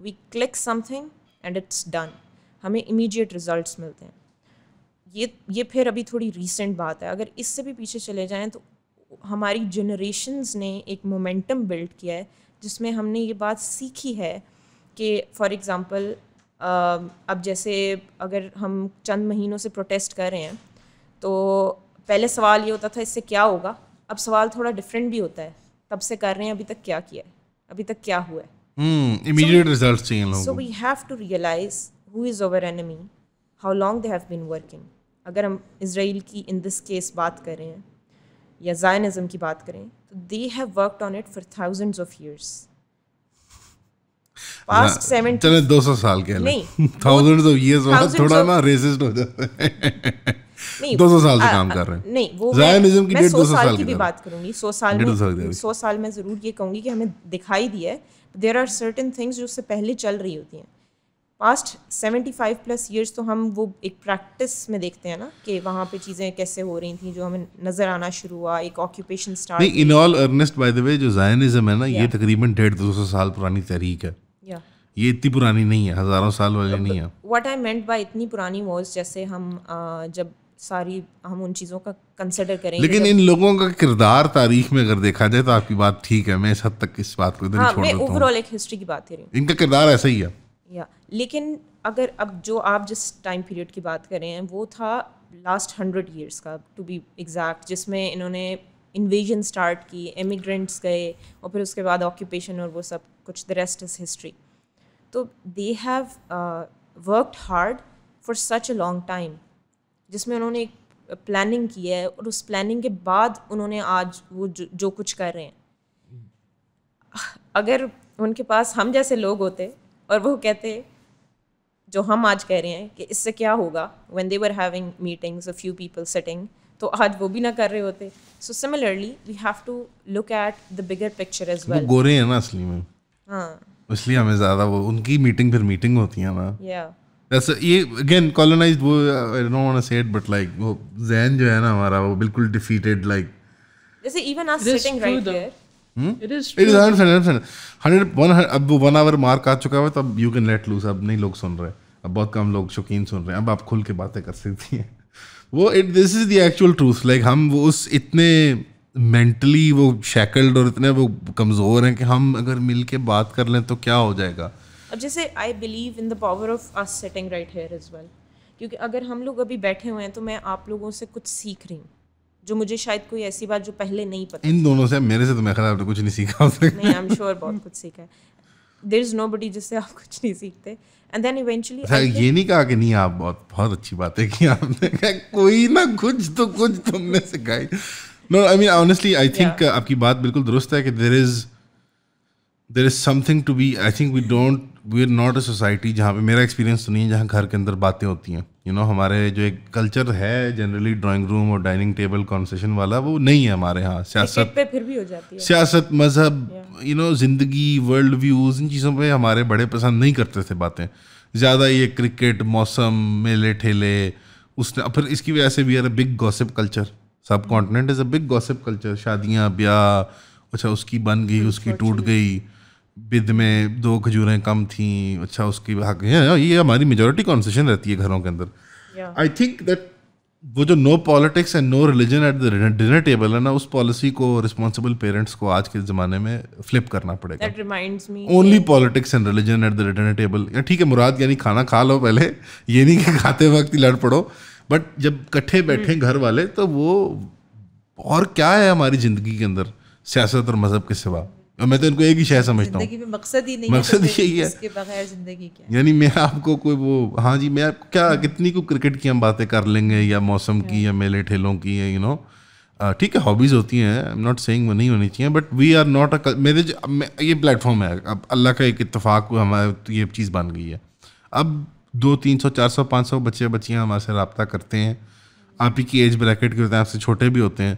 [SPEAKER 3] we click something and it's done हमें इमीडिएट रिजल्ट्स मिलते हैं ये ये फिर अभी थोड़ी रीसेंट बात है अगर इससे भी पीछे चले जाएँ तो हमारी जनरेशन्स ने एक मोमेंटम बिल्ड किया है जिसमें हमने ये बात सीखी है कि फॉर एग्ज़ाम्पल अब जैसे अगर हम चंद महीनों से प्रोटेस्ट कर रहे हैं तो पहले सवाल ये होता था इससे क्या होगा अब सवाल थोड़ा डिफरेंट भी होता है तब से कर रहे हैं अभी तक क्या किया है अभी तक क्या हुआ है
[SPEAKER 2] हम्म, immediate so, चाहिए लोगों so we
[SPEAKER 3] have to realize who is enemy how long they have been working अगर हम इसराइल की इन दिस केस बात करें या जायनिज़म की बात करें तो they have worked on it for thousands of years
[SPEAKER 2] past चले दो सौ साल के नहीं ऑफ (laughs) ईयर्स थोड़ा ना रेसिस्ट हो जाता है नहीं (laughs) दो सौ साल से काम कर रहे हैं नहीं वो जायनिज्म की दो सौ साल की भी
[SPEAKER 3] बात करूंगी सौ साल में सौ साल में ज़रूर ये कहूंगी कि हमें दिखाई दिया है देर आर सर्टन थिंग्स जो उससे पहले चल रही होती हैं past seventy five plus years तो हम वो एक प्रैक्टिस में देखते हैं ना कि वहाँ पे चीज़ें कैसे हो रही थी जो हमें नज़र आना शुरू हुआ एक occupation start in all
[SPEAKER 2] earnest by the way जो जायनिज्म है ना ये तकरीबन डेढ़ दो सौ साल पुरानी तहरीक है ये इतनी पुरानी नहीं है हज़ारों साल वाली नहीं है
[SPEAKER 3] वट आई मेंट बाई इतनी पुरानी वॉज जैसे हम जब सारी हम उन चीज़ों का कंसिडर करें लेकिन इन
[SPEAKER 2] लोगों का किरदार तारीख में अगर देखा जाए तो आपकी बात ठीक है मैं इस हद तक इस बात को हाँ, मैं ओवरऑल एक हिस्ट्री की बात कर रही हूँ इनका किरदार ऐसा ही है
[SPEAKER 3] या लेकिन अगर अब जो आप जिस टाइम पीरियड की बात कर रहे हैं वो था लास्ट हंड्रेड ईयर्स का टू बी एग्जैक्ट जिसमें इन्होंने इन्वेजन स्टार्ट की एमिग्रेंट्स गए और फिर उसके बाद ऑक्यूपेशन और वो सब कुछ द रेस्ट इज़ हिस्ट्री तो they have worked hard for such a long time जिसमें उन्होंने एक प्लानिंग uh, की है और उस प्लानिंग के बाद उन्होंने आज वो जो, जो कुछ कर रहे हैं अगर उनके पास हम जैसे लोग होते और वो कहते जो हम आज कह रहे हैं कि इससे क्या होगा when they were having meetings a few people setting तो आज वो भी ना कर रहे होते so similarly we have to look at the bigger picture as well गोरे हैं
[SPEAKER 2] ना असली में हाँ इसलिए हमें ज्यादा वो उनकी मीटिंग फिर मीटिंग होती है ना या That's ये अगेन कॉलोनाइज्ड वो I don't want to say it but like वो जैन जो है ना हमारा वो बिल्कुल डिफीटेड लाइक
[SPEAKER 3] जैसे even us sitting right here it hmm?
[SPEAKER 2] अब आ चुका है तो अब अब नहीं लोग सुन रहे अब बहुत कम लोग शौकीन सुन रहे हैं अब आप खुल के बातें कर सकती हैं वो it this is the actual truth like हम वो उस इतने मेंटली वो शैकल्ड और इतने वो कमज़ोर हैं कि हम अगर मिल के बात कर लें तो क्या हो जाएगा
[SPEAKER 3] अब जैसे I believe in the power of us setting right here as well क्योंकि अगर हम लोग अभी बैठे हुए हैं तो मैं आप लोगों से कुछ सीख रही हूँ जो मुझे शायद कोई ऐसी बात जो पहले नहीं पता
[SPEAKER 2] इन दोनों से मेरे से तो मैं ख्याल आपने कुछ नहीं सीखा नहीं
[SPEAKER 3] आई एम श्योर बहुत कुछ सीखा है देर इज़ नो बडी जिससे आप कुछ नहीं सीखते एंड देन
[SPEAKER 2] इवेंचुअली ये नहीं कहा कि नहीं आप बहुत बहुत अच्छी बात है कि आपने कहा कोई ना कुछ तो कुछ तुमने तो सिखाई no I mean honestly I think आपकी बात बिल्कुल दुरुस्त है कि there is there is something to be I think we don't we are not a society जहाँ पे मेरा एक्सपीरियंस तो नहीं है जहाँ घर के अंदर बातें होती हैं यू you नो know, हमारे जो एक कल्चर है जनरली ड्राइंग रूम और डाइनिंग टेबल कॉन्वर्सेशन वाला वो नहीं है हमारे यहाँ सियासत पे फिर भी हो जाती है सियासत मजहब यू नो जिंदगी वर्ल्ड व्यूज इन चीज़ों पे हमारे बड़े पसंद नहीं करते थे बातें ज़्यादा ये क्रिकेट मौसम मेले ठेले उसने फिर इसकी वजह से we are a big gossip culture subcontinent is a big gossip culture शादियाँ ब्याह अच्छा उसकी बन गई उसकी टूट गई बिद में दो खजूरें कम थी अच्छा उसकी हक ये हमारी मेजोरिटी कॉन्सेशन रहती है घरों के अंदर आई थिंक दैट वो जो no politics and no religion at the dinner table है ना उस पॉलिसी को रिस्पॉन्सिबल पेरेंट्स को आज के ज़माने में फ्लिप करना
[SPEAKER 4] पड़ेगा only
[SPEAKER 2] politics and religion at the dinner table या ठीक है मुराद यानी खाना खा लो पहले ये नहीं कि खाते वक्त ही लड़ पड़ो बट जब इकट्ठे hmm. बैठे घर वाले तो वो और क्या है हमारी ज़िंदगी के अंदर सियासत और मज़हब के सिवा और मैं तो इनको एक ही शायद समझता हूँ मकसद ही नहीं मकसद तो यही है इसके
[SPEAKER 1] बगैर
[SPEAKER 2] यानी मैं आपको कोई वो हाँ जी मैं क्या हम्म। कितनी को क्रिकेट की हम बातें कर लेंगे या मौसम की हाँ। या मेले ठेलों की या यू नो ठीक है हॉबीज़ होती हैं आई एम नॉट से वो नहीं होनी चाहिए but we are not a मेरे ये प्लेटफॉर्म है अब अल्लाह का एक इतफाक़ हमारे तो ये चीज़ बन गई है अब दो तीन सौ चार सौ पाँच सौ बच्चे बच्चियाँ हमारे से रबता करते हैं आप ही की एज ब्रैकेट के होते हैं आपसे छोटे भी होते हैं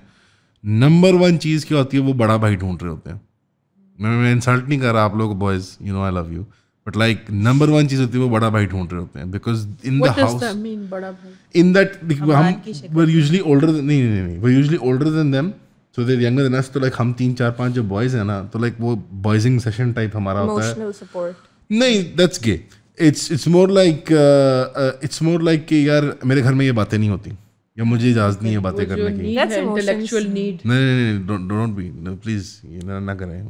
[SPEAKER 2] नंबर वन चीज़ क्या होती है वो बड़ा भाई ढूंढ रहे होते हैं मैं मैं इंसल्ट नहीं कर रहा आप लोग boys you know I love you but like number one चीज होती है वो बड़ा भाई ढूंढ रहे होते हैं because in the house in that हम वर यूजली ओल्डर नहीं नहीं नहीं were usually older than them so they younger than us तो लाइक हम तीन चार पांच जो बॉयज हैं ना तो लाइक वो बॉयजिंग सेशन टाइप हमारा होता है नहीं that's gay it's it's more like it's more like कि यार मेरे घर में ये बातें नहीं होती या मुझे इजाजत नहीं है बातें करने की नहीं नहीं डोंट बी प्लीज ना करें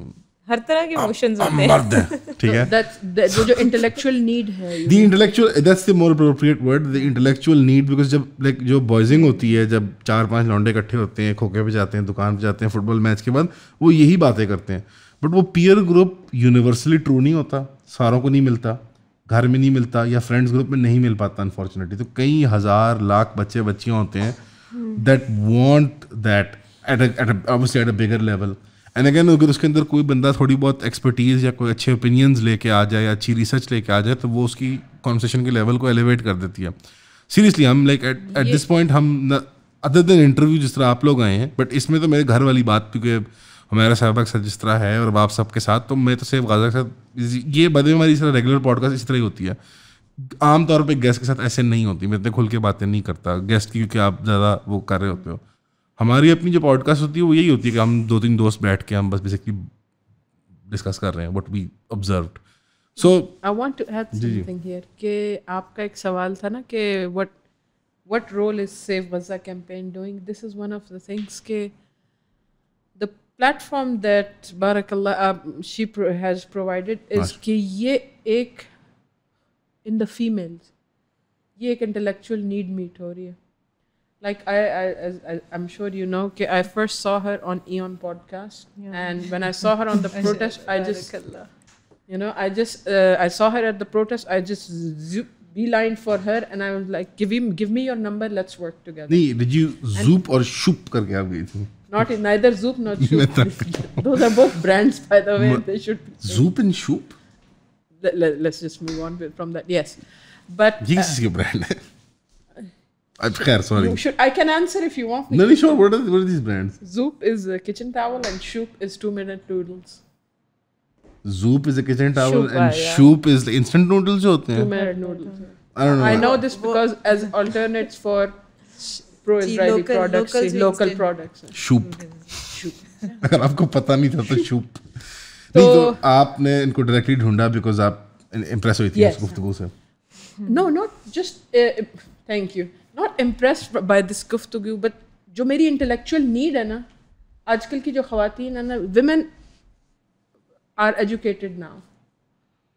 [SPEAKER 4] हर तरह के इमोशंस होते हैं मर्द हैं ठीक है दैट्स (laughs) जो जो इंटेलेक्चुअल नीड है the
[SPEAKER 2] intellectual that's the more appropriate word the intellectual need because जब लाइक जो बॉयजिंग होती है जब चार पांच लौंडे इकट्ठे होते हैं खोखे पे जाते हैं दुकान पे जाते हैं फुटबॉल मैच के बाद वो यही बातें करते हैं बट वो पीयर ग्रुप यूनिवर्सली ट्रू नहीं होता सारों को नहीं मिलता घर में नहीं मिलता या फ्रेंड्स ग्रुप में नहीं मिल पाता अनफॉर्चुनेटली तो कई हज़ार लाख बच्चे बच्चियाँ होते हैं that want that at at at a bigger level and again अगर उसके अंदर कोई बंदा थोड़ी बहुत एक्सपर्टीज़ या कोई अच्छे ओपिनियंस लेके आ जाए या अच्छी रिसर्च लेके आ जाए तो वो उसकी कॉन्वर्सेशन के लेवल को एलिवेट कर देती है सीरियसली हम लाइक एट दिस पॉइंट हम अदर देन इंटरव्यू जिस तरह आप लोग आए हैं बट इसमें तो मेरे घर वाली बात क्योंकि हमारा सहबा सर जिस तरह है और बाप साहब के साथ तो मैं तो सिर्फ गाजा के साथ ये बदे हमारी इस तरह रेगुलर पॉडकास्ट इस तरह ही होती है आमतौर पर गेस्ट के साथ ऐसे नहीं होती मैं इतने खुल के बातें नहीं करता गेस्ट क्योंकि आप ज़्यादा वो कर रहे होते हो हमारी अपनी जो पॉडकास्ट होती है वो यही होती है कि हम दो तीन दोस्त बैठ के हम बस बेसिकली डिस्कस कर रहे हैं what we observe so I want to add
[SPEAKER 4] here कि आपका एक सवाल था ना कि what what role is save Gaza campaign doing this is one of the things के द प्लेटफॉर्म दैट बारक हैज़ प्रोवाइडेड इज कि ये एक इन द फीमेल्स ये एक इंटेलेक्चुअल नीड मीट हो रही है like I, I, I I'm sure you know. I first saw her on Eon podcast, yeah. and when I saw her on the (laughs) protest, I just, you know, I just uh, I saw her at the protest. I just zoop, beeline for her, and I was like, give him, give me your number. Let's work together. Nee,
[SPEAKER 2] did you zoop and or shoop करके आप गई थी?
[SPEAKER 4] Not in, neither zoop nor (laughs) shoop. (laughs) Those are both brands, by the way. they should. Be
[SPEAKER 2] zoop and shoop.
[SPEAKER 4] Let, let, us just move on from that. Yes,
[SPEAKER 2] but. uh, I'm khair, sorry.
[SPEAKER 4] I can answer if you want. No,
[SPEAKER 2] sure. What are, what these brands?
[SPEAKER 4] Zoop is a kitchen towel and Shoop is two minute noodles.
[SPEAKER 2] Zoop is a kitchen towel and Shoop is instant noodles. Two I don't know. I
[SPEAKER 4] know this because as alternates for pro Israeli products, local, local products.
[SPEAKER 2] Shoop. Shoop. अगर आपको पता नहीं था तो (laughs) Shoop. तो, नहीं तो आपने इनको डायरेक्टली ढूंढा बिकॉज आप इम्प्रेस हुई थी yes. उस गुफ्तगू से
[SPEAKER 4] no not just thank you not impress by this गुफ्तगु बट जो मेरी इंटेलेक्चुअल नीड है ना आजकल की जो खातन है ना विमेन आर एजुकेटेड नाउ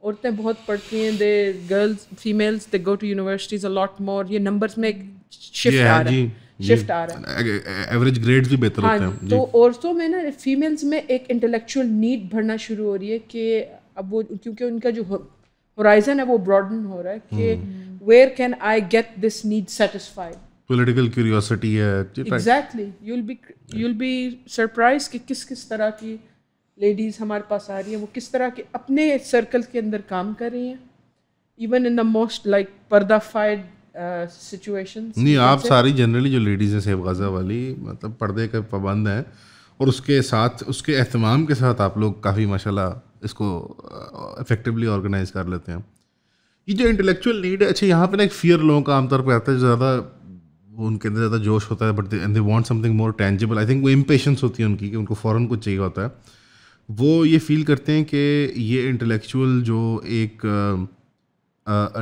[SPEAKER 4] औरतें बहुत पढ़ती हैं they girls females they go to universities a lot more ये नंबर्स में एक शिफ्ट आ रहा है शिफ्ट आ रहा
[SPEAKER 2] है एवरेज ग्रेड्स भी बेहतर हाँ, होते हैं तो
[SPEAKER 4] औरतों में ना फीमेल्स में एक इंटेलेक्चुअल नीड भरना शुरू हो रही है कि अब वो क्योंकि उनका जो होराइजन है वो ब्रॉडन हो रहा है कि hmm. Where can I get this need satisfied
[SPEAKER 2] Political curiosity है.
[SPEAKER 4] Exactly you will be you will be surprise कि किस किस तरह की लेडीज़ हमारे पास आ रही हैं वो किस तरह के अपने सर्कल के अंदर काम कर रही हैं even in the most like पर्दाफाइड सिचुएशंस नहीं आप सारी
[SPEAKER 2] जनरली जो लेडीज़ हैं सेब गज़ा वाली मतलब पर्दे का पाबंद हैं और उसके साथ उसके अहतमाम के साथ आप लोग काफ़ी माशाल्लाह इसको इफ़ेक्टिवली uh, ऑर्गेनाइज कर लेते हैं ये जो इंटेलेक्चुअल नीड है अच्छा यहाँ पे ना एक फियर लोगों का आमतौर पर आता है ज़्यादा उनके अंदर ज़्यादा जोश होता है but and they want something more tangible I think वो इम्पेशेंस होती है उनकी कि उनको फ़ौरन कुछ चाहिए होता है वो ये फील करते हैं कि ये इंटेलेक्चुअल जो एक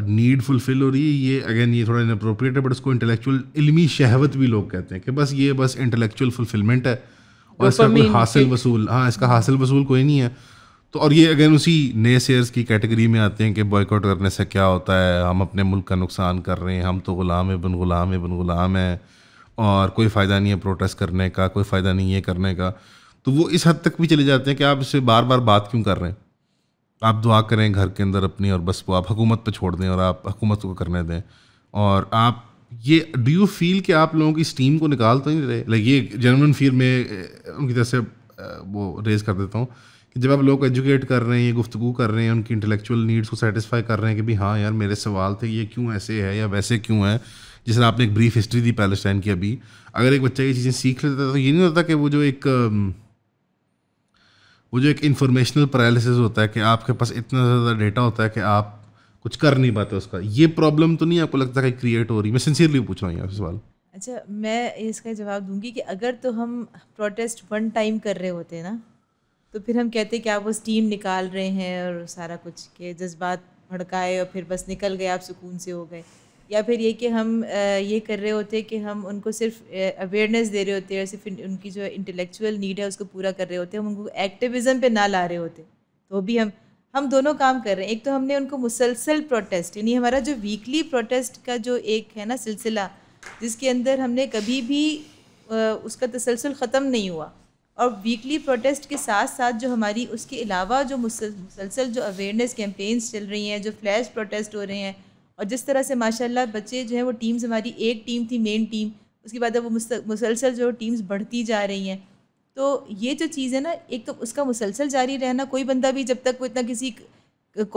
[SPEAKER 2] नीड फुलफ़िल हो रही है ये अगेन ये थोड़ा इनप्रोप्रिएट है बट उसको इंटेलेक्चुअल इलमी शहवत भी लोग कहते हैं कि बस ये बस इंटेलेक्चुअल फुलफिलमेंट है और इसका कोई हासिल वसूल हाँ इसका हासिल वसूल कोई नहीं है तो और ये अगेन उसी नए शेयर्स की कैटेगरी में आते हैं कि बॉयकॉट करने से क्या होता है हम अपने मुल्क का नुकसान कर रहे हैं हम तो गुलाम है बन गुलाम है बन गुलाम है और कोई फ़ायदा नहीं है प्रोटेस्ट करने का कोई फ़ायदा नहीं है करने का तो वो इस हद तक भी चले जाते हैं कि आप इससे बार बार बात क्यों कर रहे हैं आप दुआ करें घर के अंदर अपनी और बस वो आप हुकूमत पर छोड़ दें और आप हुकूमत को करने दें और आप ये डू यू फील कि आप लोगों की स्टीम को निकाल तो नहीं रहे लाइक ये जनरल फील में उनकी तरह से वो रेज़ कर देता हूँ कि जब आप लोग एजुकेट कर रहे हैं ये गुफ्तु कर रहे हैं उनकी इंटेलेक्चुअल नीड्स को सेटिस्फाई कर रहे हैं कि भाई हाँ यार मेरे सवाल थे ये क्यों ऐसे है या वैसे क्यों है जिस तरह आपने एक ब्रीफ हिस्ट्री दी पैलेस्टाइन की अभी अगर एक बच्चा ये चीज़ें सीख लेता है तो ये नहीं होता कि वो जो एक वो जो एक इंफॉर्मेशनल पैरालिसिस होता है कि आपके पास इतना ज़्यादा डेटा होता है कि आप कुछ कर नहीं पाते उसका ये प्रॉब्लम तो नहीं आपको लगता कि क्रिएट हो रही मैं सिंसियरली पूछ रहा हूँ आपसे सवाल
[SPEAKER 1] अच्छा मैं इसका जवाब दूंगी कि अगर तो हम प्रोटेस्ट वन टाइम कर रहे होते ना तो फिर हम कहते कि आप वो स्टीम निकाल रहे हैं और सारा कुछ के जज्बात भड़काए और फिर बस निकल गए आप सुकून से हो गए या फिर ये कि हम ये कर रहे होते कि हम उनको सिर्फ अवेयरनेस दे रहे होते हैं सिर्फ उनकी जो इंटेलेक्चुअल नीड है उसको पूरा कर रहे होते हैं हम उनको एक्टिविज़म पे ना ला रहे होते तो भी हम हम दोनों काम कर रहे हैं एक तो हमने उनको मुसलसल प्रोटेस्ट यानी हमारा जो वीकली प्रोटेस्ट का जो एक है ना सिलसिला जिसके अंदर हमने कभी भी उसका तसलसल ख़त्म नहीं हुआ और वीकली प्रोटेस्ट के साथ साथ जो हमारी उसके अलावा जो मुसलसल जो अवेयरनेस कैंपेन्स चल रही हैं जो फ्लैश प्रोटेस्ट हो रहे हैं और जिस तरह से माशाल्लाह बच्चे जो हैं वो टीम्स हमारी एक टीम थी मेन टीम उसके बाद वो मुसलसल जो टीम्स बढ़ती जा रही हैं तो ये जो चीज़ है ना एक तो उसका मुसलसल जारी रहना कोई बंदा भी जब तक वो इतना किसी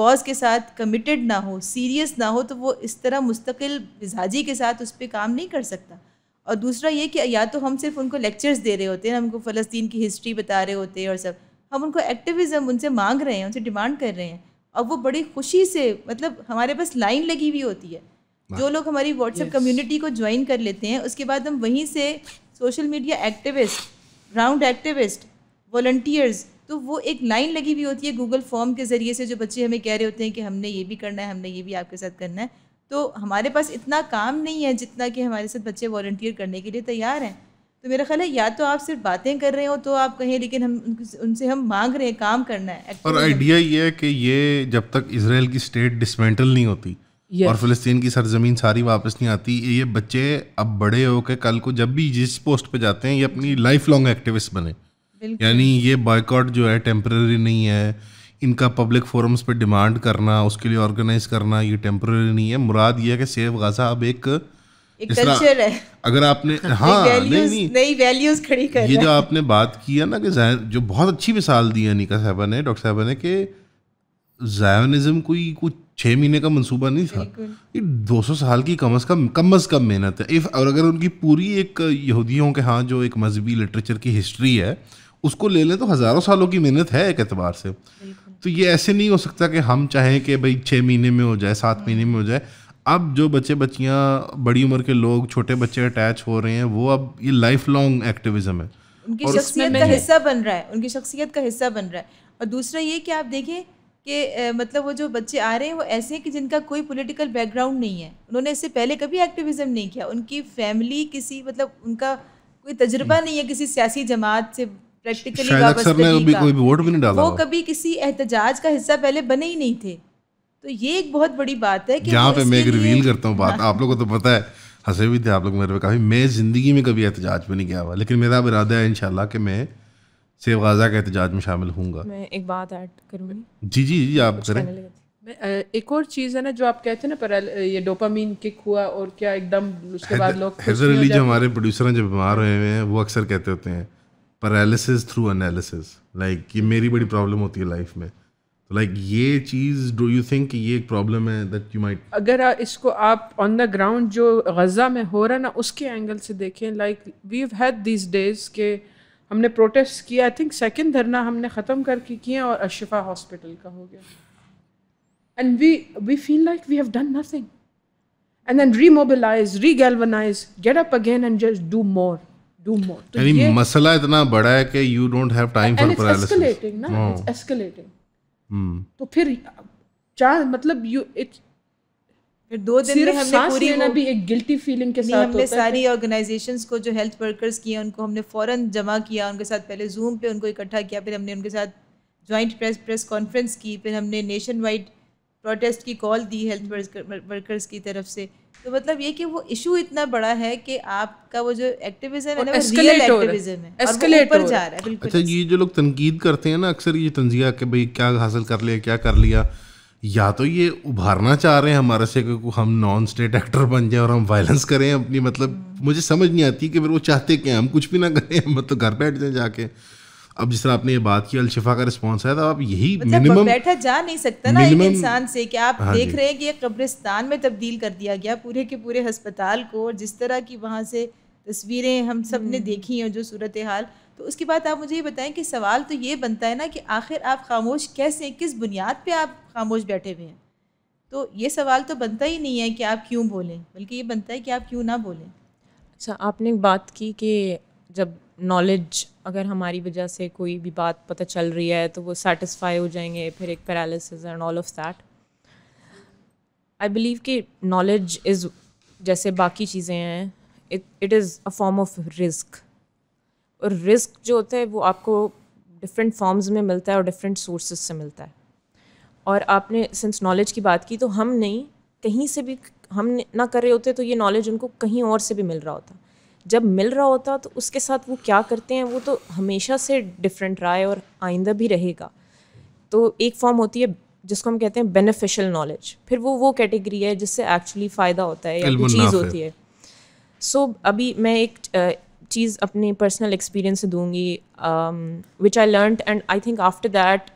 [SPEAKER 1] कॉज के साथ कमिटेड ना हो सीरियस ना हो तो वो इस तरह मुस्तकिल मिजाजी के साथ उस पर काम नहीं कर सकता और दूसरा ये कि या तो हम सिर्फ उनको लेक्चर्स दे रहे होते हैं हमको फ़लस्तीन की हिस्ट्री बता रहे होते हैं और सब हम उनको एक्टिविज़म उनसे मांग रहे हैं उनसे डिमांड कर रहे हैं और वो बड़ी खुशी से मतलब हमारे पास लाइन लगी हुई होती है जो लोग हमारी व्हाट्सएप कम्युनिटी को ज्वाइन कर लेते हैं उसके बाद हम वहीं से social media activist round activist volunteers तो वो एक लाइन लगी हुई होती है गूगल फॉर्म के ज़रिए से जो बच्चे हमें कह रहे होते हैं कि हमने ये भी करना है हमने ये भी आपके साथ करना है तो हमारे पास इतना काम नहीं है जितना कि हमारे साथ बच्चे वॉल्टियर करने के लिए तैयार हैं तो मेरा ख्याल है या तो आप सिर्फ बातें कर रहे हो तो आप कहें लेकिन हम उनसे हम मांग रहे हैं काम करना है और आइडिया
[SPEAKER 2] ये है कि ये जब तक इसराइल की स्टेट डिसमेंटल नहीं होती yes. और फिलिस्तीन की सरजमीन सारी वापस नहीं आती ये बच्चे अब बड़े के कल को जब भी जिस पोस्ट पे जाते हैं ये अपनी लाइफ लॉन्ग एक्टिविस्ट बने यानी ये बॉयकॉट जो है टेम्प्रेरी नहीं है इनका पब्लिक फोरम्स पे डिमांड करना उसके लिए ऑर्गेनाइज करना ये टेम्प्रेरी नहीं है मुराद ये है कि सेफ गाजा अब एक कल्चर है अगर आपने (laughs) हाँ नहीं
[SPEAKER 1] वैल्यूज खड़ी कर ये जो आपने
[SPEAKER 2] बात किया ना कि जो बहुत अच्छी मिसाल दी है निका साहबा ने डॉक्टर साहबा ने कि कोई कुछ छः महीने का मंसूबा नहीं था ये सौ साल की कम अज़ कम कम अज़ कम मेहनत है इफ़ और अगर उनकी पूरी एक यहूदियों के हाँ जो एक मजहबी लिटरेचर की हिस्ट्री है उसको ले लें तो हज़ारों सालों की मेहनत है एक एतबार से तो ये ऐसे नहीं हो सकता कि हम चाहें कि भाई छः महीने में हो जाए सात महीने में हो जाए अब जो बच्चे बच्चियाँ बड़ी उम्र के लोग छोटे बच्चे अटैच हो रहे हैं वो अब ये लाइफ लॉन्ग एक्टिविज़म है उनकी शख्सियत का हिस्सा
[SPEAKER 1] बन रहा है उनकी शख्सियत का हिस्सा बन रहा है और दूसरा ये कि आप देखें कि मतलब वो जो बच्चे आ रहे हैं वो ऐसे हैं कि जिनका कोई पॉलिटिकल बैकग्राउंड नहीं है उन्होंने इससे पहले कभी एक्टिविज्म नहीं किया उनकी फैमिली किसी मतलब उनका कोई तजुर्बा हम्म। नहीं है किसी सियासी जमात से प्रैक्टिकली सर ने कभी कोई वोट भी नहीं डाला वो कभी किसी एहतजाज का हिस्सा पहले बने ही नहीं थे तो ये एक बहुत बड़ी बात है कि यहाँ पे मैं
[SPEAKER 2] एक रिवील करता हूँ बात हाँ। आप लोगों को तो पता है हंसे भी थे आप लोग मेरे पे काफ़ी मैं ज़िंदगी में कभी एहतजाज पे नहीं गया हुआ लेकिन मेरा इरादा है इन कि मैं सेब गाजा के एहतजाज में शामिल हूँ
[SPEAKER 4] मैं एक बात ऐड करूँगी
[SPEAKER 2] जी जी जी आप
[SPEAKER 4] करें एक और चीज़ है ना जो आप कहते हैं ना पर ये डोपामीन किक हुआ और क्या एकदम उसके बाद लोग हैदर अली जो हमारे
[SPEAKER 2] प्रोड्यूसर हैं जो बीमार हुए हैं वो अक्सर कहते होते हैं पैरालिसिस थ्रू एनालिसिस लाइक ये मेरी बड़ी प्रॉब्लम होती है लाइफ में तो लाइक ये चीज़ डू यू थिंक ये एक प्रॉब्लम है दैट यू माइट
[SPEAKER 4] अगर इसको आप ऑन द ग्राउंड जो गज़ा में हो रहा ना उसके एंगल से देखें like we had this days के हमने प्रोटेस्ट किया आई थिंक सेकंड धरना हमने ख़त्म करके किया और अशफा हॉस्पिटल का हो
[SPEAKER 2] गया
[SPEAKER 4] and we we feel like we have done nothing and then remobilise regalvanise get up again and just do more do more तो यानी मसला
[SPEAKER 2] इतना बड़ा है कि you don't have time for paralysis escalating ना इट्स हाँ। हम्म।
[SPEAKER 4] एस्केलेटिंग तो फिर चार मतलब यू इट्स फिर दो दिन में हमने पूरी ना भी एक गिल्टी फीलिंग के साथ हमने सारी
[SPEAKER 1] ऑर्गेनाइजेशंस को जो हेल्थ वर्कर्स किए उनको हमने फौरन जमा किया उनके साथ पहले जूम पे उनको इकट्ठा किया फिर हमने उनके साथ जॉइंट प्रेस प्रेस कॉन्फ्रेंस की फिर हमने नेशन वाइड प्रोटेस्ट की कॉल दी हेल्थ वर्कर्स की तरफ से तो मतलब ये कि वो इशू इतना बड़ा है कि आपका वो जो एक्टिविज्म है ना रियल एक्टिविज्म है एस्केलेट ऊपर जा रहा है बिल्कुल अच्छा
[SPEAKER 2] ये जो लोग तनकीद करते हैं ना अक्सर ये तंजिया के भाई क्या हासिल कर लिया क्या कर लिया या तो ये उभारना चाह रहे हैं हमारे से कि हम नॉन स्टेट एक्टर बन जाए और हम वायलेंस करें अपनी मतलब हम्म। मुझे समझ नहीं आती कि वो चाहते क्या हम कुछ भी ना करें हम मतलब घर बैठ जाए जाके अब जिस तरह आपने ये बात की अलशफा का रिस्पॉन्स आया था आप यही मिनिमम मतलब बैठा
[SPEAKER 1] जा नहीं सकता ना एक इंसान से कि आप हाँ देख रहे हैं कि ये कब्रिस्तान में तब्दील कर दिया गया पूरे के पूरे हस्पताल को और जिस तरह की वहाँ से तस्वीरें हम सब ने हम्म। देखी हैं जो सूरत हाल तो उसके बाद आप मुझे ये बताएं कि सवाल तो ये बनता है ना कि आखिर आप खामोश कैसे किस बुनियाद पर आप खामोश बैठे हुए हैं तो ये सवाल तो बनता ही नहीं है कि आप क्यों बोलें बल्कि ये बनता है कि आप क्यों ना बोलें अच्छा आपने बात की कि
[SPEAKER 3] जब नॉलेज अगर हमारी वजह से कोई भी बात पता चल रही है तो वो सेटिस्फाई हो जाएंगे फिर एक paralysis and all of that I believe कि नॉलेज इज़ जैसे बाकी चीज़ें हैं it is a form of risk और रिस्क जो होता है वो आपको डिफरेंट फॉर्म्स में मिलता है और डिफरेंट सोर्सेज से मिलता है और आपने सिंस नॉलेज की बात की तो हम नहीं कहीं से भी हम ना कर रहे होते तो ये नॉलेज उनको कहीं और से भी मिल रहा होता जब मिल रहा होता तो उसके साथ वो क्या करते हैं वो तो हमेशा से डिफरेंट रहा है और आइंदा भी रहेगा तो एक फॉर्म होती है जिसको हम कहते हैं बेनिफिशियल नॉलेज फिर वो वो कैटेगरी है जिससे एक्चुअली फ़ायदा होता है या चीज़ होती है सो so, अभी मैं एक चीज़ अपने पर्सनल एक्सपीरियंस से दूंगी which I learn and I think after that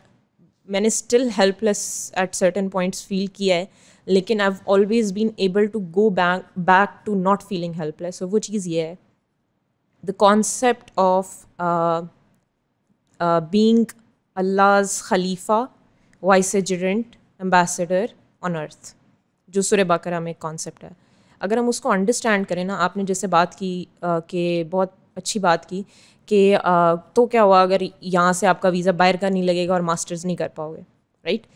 [SPEAKER 3] मैंने still helpless at certain points feel किया है लेकिन I always been able to go back back to not feeling helpless वो चीज़ ये है द कॉन्सेप्ट ऑफ बींग अल्लाज खलीफा वाइसजरेंट एम्बेसडर ऑन अर्थ जो सुर बकरा में एक कॉन्सेप्ट है अगर हम उसको अंडरस्टैंड करें ना आपने जैसे बात की uh, कि बहुत अच्छी बात की कि uh, तो क्या हुआ अगर यहाँ से आपका वीज़ा बाहर का नहीं लगेगा और मास्टर्स नहीं कर पाओगे राइट right?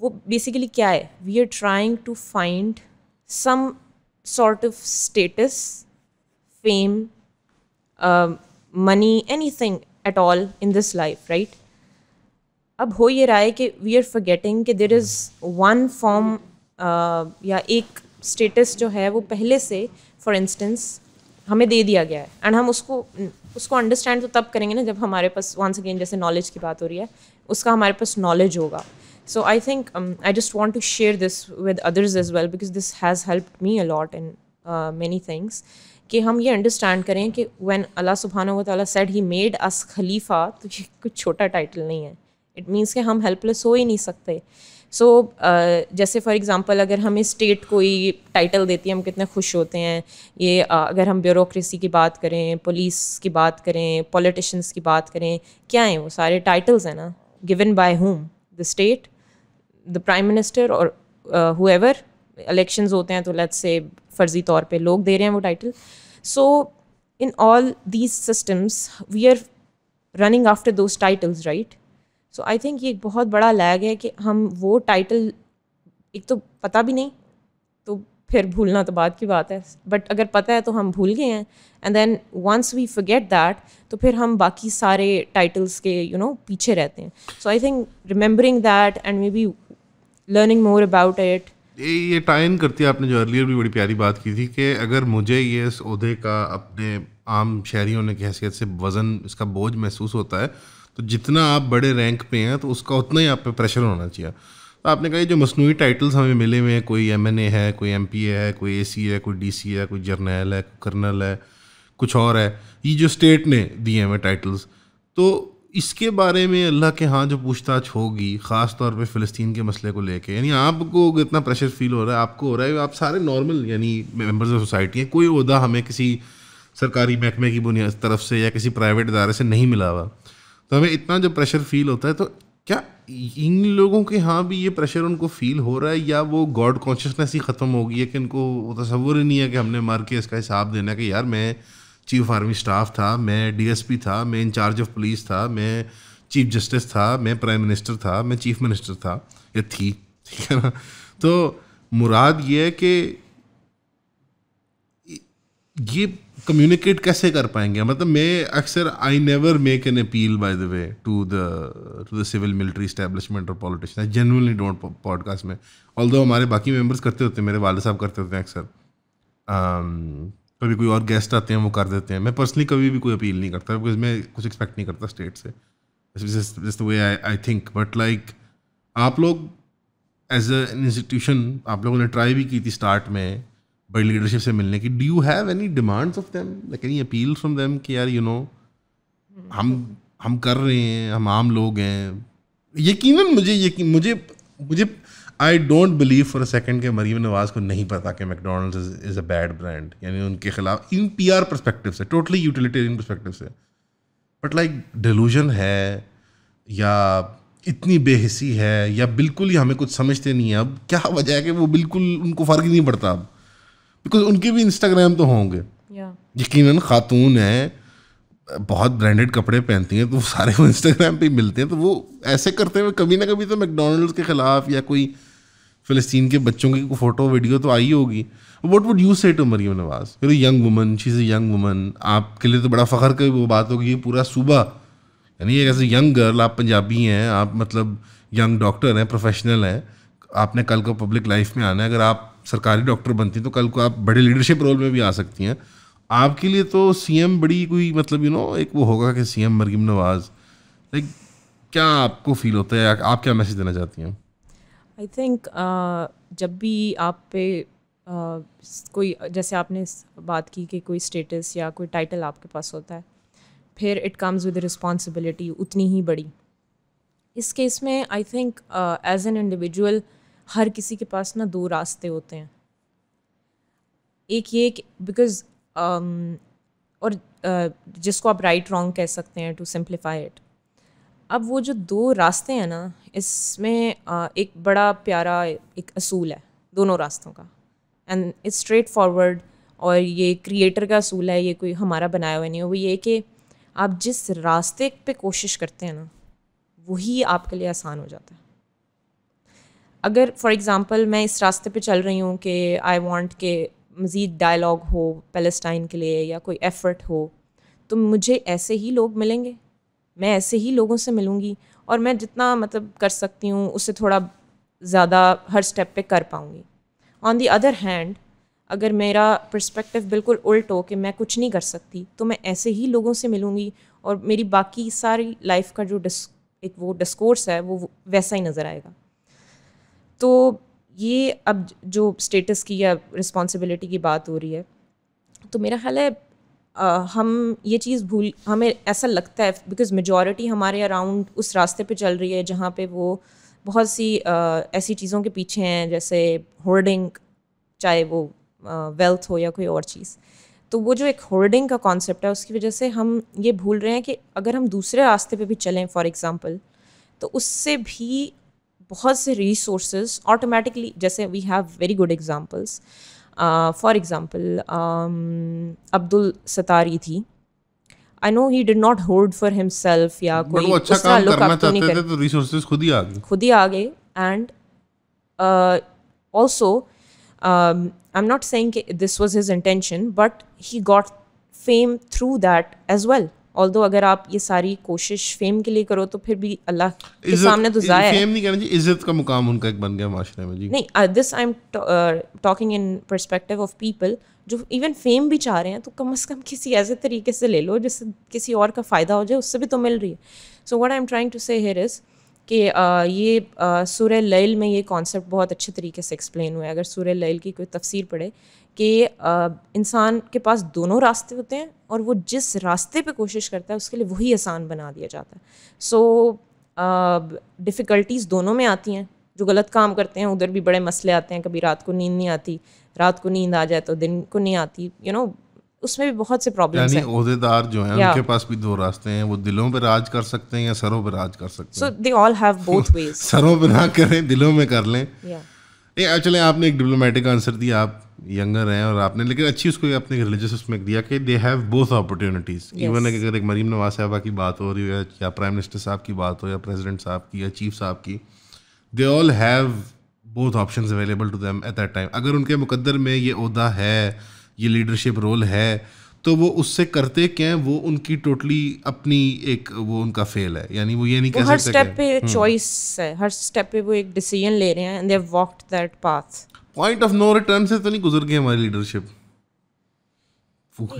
[SPEAKER 3] वो बेसिकली क्या है we are trying to find some sort of status fame money anything at all in this life right अब हो ये रहा है कि वी आर फॉरगेटिंग कि देर इज़ वन फॉर्म या एक स्टेटस जो है वो पहले से फॉर इंस्टेंस हमें दे दिया गया है एंड हम उसको उसको अंडरस्टैंड तो तब करेंगे ना जब हमारे पास वंस अगेन जैसे नॉलेज की बात हो रही है उसका हमारे पास नॉलेज होगा So I think um, I just want to share this with others as well because this has helped me a lot in uh, many things. कि हम ये अंडरस्टैंड करें कि व्हेन अल्लाह सुबहाना व ताला सेड ही मेड अस खलीफा तो ये कुछ छोटा टाइटल नहीं है इट मीन्स कि हम हेल्पलेस हो ही नहीं सकते सो so, uh, जैसे फॉर एग्जांपल अगर हमें स्टेट कोई टाइटल देती है हम कितने खुश होते हैं ये uh, अगर हम ब्यूरोक्रेसी की बात करें पुलिस की बात करें पॉलिटिशन्स की बात करें क्या हैं वो सारे टाइटल्स हैं ना given by whom the state the prime minister और हुएवर इलेक्शंस होते हैं तो लेट्स से फर्जी तौर पे लोग दे रहे हैं वो title so in all these systems we are running after those titles right so I think ये एक बहुत बड़ा लैग है कि हम वो टाइटल एक तो पता भी नहीं तो फिर भूलना तो बाद की बात है बट अगर पता है तो हम भूल गए हैं and then once we forget that तो फिर हम बाकी सारे टाइटल्स के यू you नो know, पीछे रहते हैं so I think remembering that and may be learning more about it
[SPEAKER 2] ये टाइन करती है आपने जो अर्लियर भी बड़ी प्यारी बात की थी कि अगर मुझे ये इस उहदे का अपने आम शहरी होने की हैसियत से वज़न इसका बोझ महसूस होता है तो जितना आप बड़े रैंक पे हैं तो उसका उतना ही आप पे प्रेशर होना चाहिए तो आपने कहा जो मसनू टाइटल्स हमें मिले हुए हैं कोई एम है कोई एम है कोई ए है कोई डी है कोई जर्नल है कर्नल है कुछ और है ये जो स्टेट ने दिए हमें टाइटल्स तो इसके बारे में अल्लाह के यहाँ जो पूछताछ होगी ख़ास तौर पर फ़लस्तीन के मसले को लेके यानी आपको इतना प्रेशर फील हो रहा है आपको हो रहा है आप सारे नॉर्मल यानी मेम्बर्स ऑफ सोसाइटी हैं कोई अहदा हमें किसी सरकारी महकमे की बुनियाद तरफ से या किसी प्राइवेट इदारे से नहीं मिला हुआ तो हमें इतना जो प्रेशर फील होता है तो क्या इन लोगों के यहाँ भी ये प्रेशर उनको फील हो रहा है या वो गॉड कॉन्शियसनेस ही ख़त्म हो गई है कि इनको तस्वुर ही नहीं है कि हमने मार के इसका हिसाब देना है कि यार मैं चीफ आर्मी स्टाफ था मैं डीएसपी था मैं इंचार्ज ऑफ पुलिस था मैं चीफ जस्टिस था मैं प्राइम मिनिस्टर था मैं चीफ मिनिस्टर था या थी ठीक है ना तो मुराद ये है कि ये कम्युनिकेट कैसे कर पाएंगे मतलब मैं अक्सर I never make an appeal by the way to the to the civil military establishment और politician I generally don't podcast में ऑल हमारे बाकी मेम्बर्स करते होते हैं मेरे वाले साहब करते होते हैं अक्सर um, कभी कोई और गेस्ट आते हैं वो कर देते हैं मैं पर्सनली कभी भी कोई अपील नहीं करता बिकॉज मैं कुछ एक्सपेक्ट नहीं करता स्टेट से just way I think but like आप लोग एज एन इंस्टीट्यूशन आप लोगों ने ट्राई भी की थी स्टार्ट में बड़ी लीडरशिप से मिलने की do you have any demands of them like any appeal from them कि यार यू नो हम हम कर रहे हैं हम आम लोग हैं यकीनन मुझे यकीन मुझे मुझे I don't believe for a second के मरीम नवाज़ को नहीं पता कि McDonald is a bad brand यानी उनके खिलाफ इन पी आर परस्पेक्टिव से टोटली यूटिलिटेरियन परस्पेक्टिव से बट लाइक डिलूजन है या इतनी बेहसी है या बिल्कुल ही हमें कुछ समझते नहीं है अब क्या वजह है कि वो बिल्कुल उनको फ़र्क ही नहीं पड़ता अब बिकॉज उनके भी इंस्टाग्राम तो होंगे yeah. खातून हैं बहुत ब्रांडेड कपड़े पहनती हैं तो वो सारे वो इंस्टाग्राम पे ही मिलते हैं तो वो ऐसे करते हुए कभी ना कभी तो मैकडोनल्ड्स के ख़िलाफ़ या कोई फिलिस्तीन के बच्चों की फोटो वीडियो तो आई होगी what would you say to Maryam Nawaz you young woman she is young woman आपके लिए तो बड़ा फ़ख्र की वो बात होगी पूरा सूबा यानी एक ऐसे यंग गर्ल आप पंजाबी हैं आप मतलब यंग डॉक्टर हैं प्रोफेशनल हैं आपने कल को पब्लिक लाइफ में आना है अगर आप सरकारी डॉक्टर बनती हैं तो कल को आप बड़े लीडरशिप रोल में भी आ सकती हैं आपके लिए तो सीएम बड़ी कोई मतलब यू you नो know, एक वो होगा कि सीएम मरीम नवाज़ लाइक क्या आपको फील होता है आप क्या मैसेज देना चाहती हैं
[SPEAKER 3] आई थिंक uh, जब भी आप पे Uh, कोई जैसे आपने बात की कि कोई स्टेटस या कोई टाइटल आपके पास होता है फिर इट कम्स विद रिस्पॉन्सिबिलिटी उतनी ही बड़ी इस केस में I think as an individual हर किसी के पास ना दो रास्ते होते हैं एक ये बिकॉज um, और uh, जिसको आप राइट right, रॉन्ग कह सकते हैं टू सिंप्लीफाई इट अब वो जो दो रास्ते हैं ना इसमें एक बड़ा प्यारा एक असूल है दोनों रास्तों का एंड इट्स स्ट्रेट फॉरवर्ड और ये क्रिएटर का असूल है ये कोई हमारा बनाया हुआ नहीं है वो ये कि आप जिस रास्ते पे कोशिश करते हैं ना वही आपके लिए आसान हो जाता है अगर फॉर एग्ज़ाम्पल मैं इस रास्ते पे चल रही हूँ कि आई वांट के मज़ीद डायलॉग हो पैलेस्टाइन के लिए या कोई एफ़र्ट हो तो मुझे ऐसे ही लोग मिलेंगे मैं ऐसे ही लोगों से मिलूँगी और मैं जितना मतलब कर सकती हूँ उससे थोड़ा ज़्यादा हर स्टेप पे कर पाऊँगी ऑन दी अदर हैंड अगर मेरा पर्सपेक्टिव बिल्कुल उल्ट हो कि मैं कुछ नहीं कर सकती तो मैं ऐसे ही लोगों से मिलूँगी और मेरी बाकी सारी लाइफ का जो डिस एक वो डिस्कोर्स है वो वैसा ही नज़र आएगा तो ये अब जो स्टेटस की या रिस्पॉन्सिबिलिटी की बात हो रही है तो मेरा ख्याल है हम ये चीज़ भूल हमें ऐसा लगता है बिकॉज़ मेजॉरिटी हमारे अराउंड उस रास्ते पे चल रही है जहाँ पे वो बहुत सी ऐसी चीज़ों के पीछे हैं जैसे होर्डिंग चाहे वो वेल्थ हो या कोई और चीज़ तो वो जो एक होर्डिंग का कॉन्सेप्ट है उसकी वजह से हम ये भूल रहे हैं कि अगर हम दूसरे रास्ते पे भी चलें फॉर एग्ज़ाम्पल तो उससे भी बहुत से रिसोर्स ऑटोमेटिकली जैसे we have very good examples Uh, for example, um, Abdul Satari I know he did not hoard for himself ya but koi wo acha kaam karna chahte the
[SPEAKER 2] to resources khud hi aa gaye
[SPEAKER 3] khud hi aa gaye and uh, also um, I'm not saying this was his intention but he got fame through that as well although अगर आप ये सारी कोशिश fame के लिए करो तो फिर भी अल्लाह के सामने तो ज़ाया फेम
[SPEAKER 2] नहीं करना जी इज्जत का मुकाम उनका एक बन गया माशरे में जी
[SPEAKER 3] नहीं this I am talking in perspective of people जो इवन फेम भी चाह रहे हैं तो कम से कम किसी ऐसे तरीके से ले लो जिससे किसी और का फ़ायदा हो जाए उससे भी तो मिल रही है so what I am trying to say here is कि uh, ये uh, सूर्य लैल में ये कॉन्सेप्ट बहुत अच्छे तरीके से एक्सप्लेन हुआ है अगर सूर्य लैल की कोई तफसीर पढ़े कि इंसान के पास दोनों रास्ते होते हैं और वो जिस रास्ते पे कोशिश करता है उसके लिए वही आसान बना दिया जाता है सो डिफ़िकल्टीज़ दोनों में आती हैं जो गलत काम करते हैं उधर भी बड़े मसले आते हैं कभी रात को नींद नहीं आती रात को नींद आ जाए तो दिन को नहीं आती यू you नो know, उसमें भी बहुत से प्रॉब्लम हैं
[SPEAKER 2] ओहदेदार जो हैं उनके पास भी दो रास्ते हैं वो दिलों पे राज कर सकते हैं या सरों पे राज कर सकते
[SPEAKER 3] हैं so they all have both ways
[SPEAKER 2] सरों पे ना करें दिलों में कर लें yeah. नहीं चले आपने एक डिप्लोमेटिक आंसर दिया आप यंगर हैं और आपने लेकिन अच्छी उसको अपने रिलीजियस उसमें दिया कि they have both opportunities even अगर एक मरीम नवाज साहबा की बात हो रही हो या प्राइम मिनिस्टर साहब की बात हो या प्रेजिडेंट साहब की या चीफ साहब की they all have both option available to them at that time अगर उनके मुकदर में ये अहदा है ये लीडरशिप रोल है तो वो उससे करते क्या है वो उनकी टोटली अपनी एक वो उनका फेल है यानी वो ये नहीं कह सकते हर स्टेप पे
[SPEAKER 3] चॉइस हम्म। है हर स्टेप पे वो एक डिसीजन ले रहे हैं and they have walked that path
[SPEAKER 2] point of no return से तो नहीं गुजर गए हमारी लीडरशिप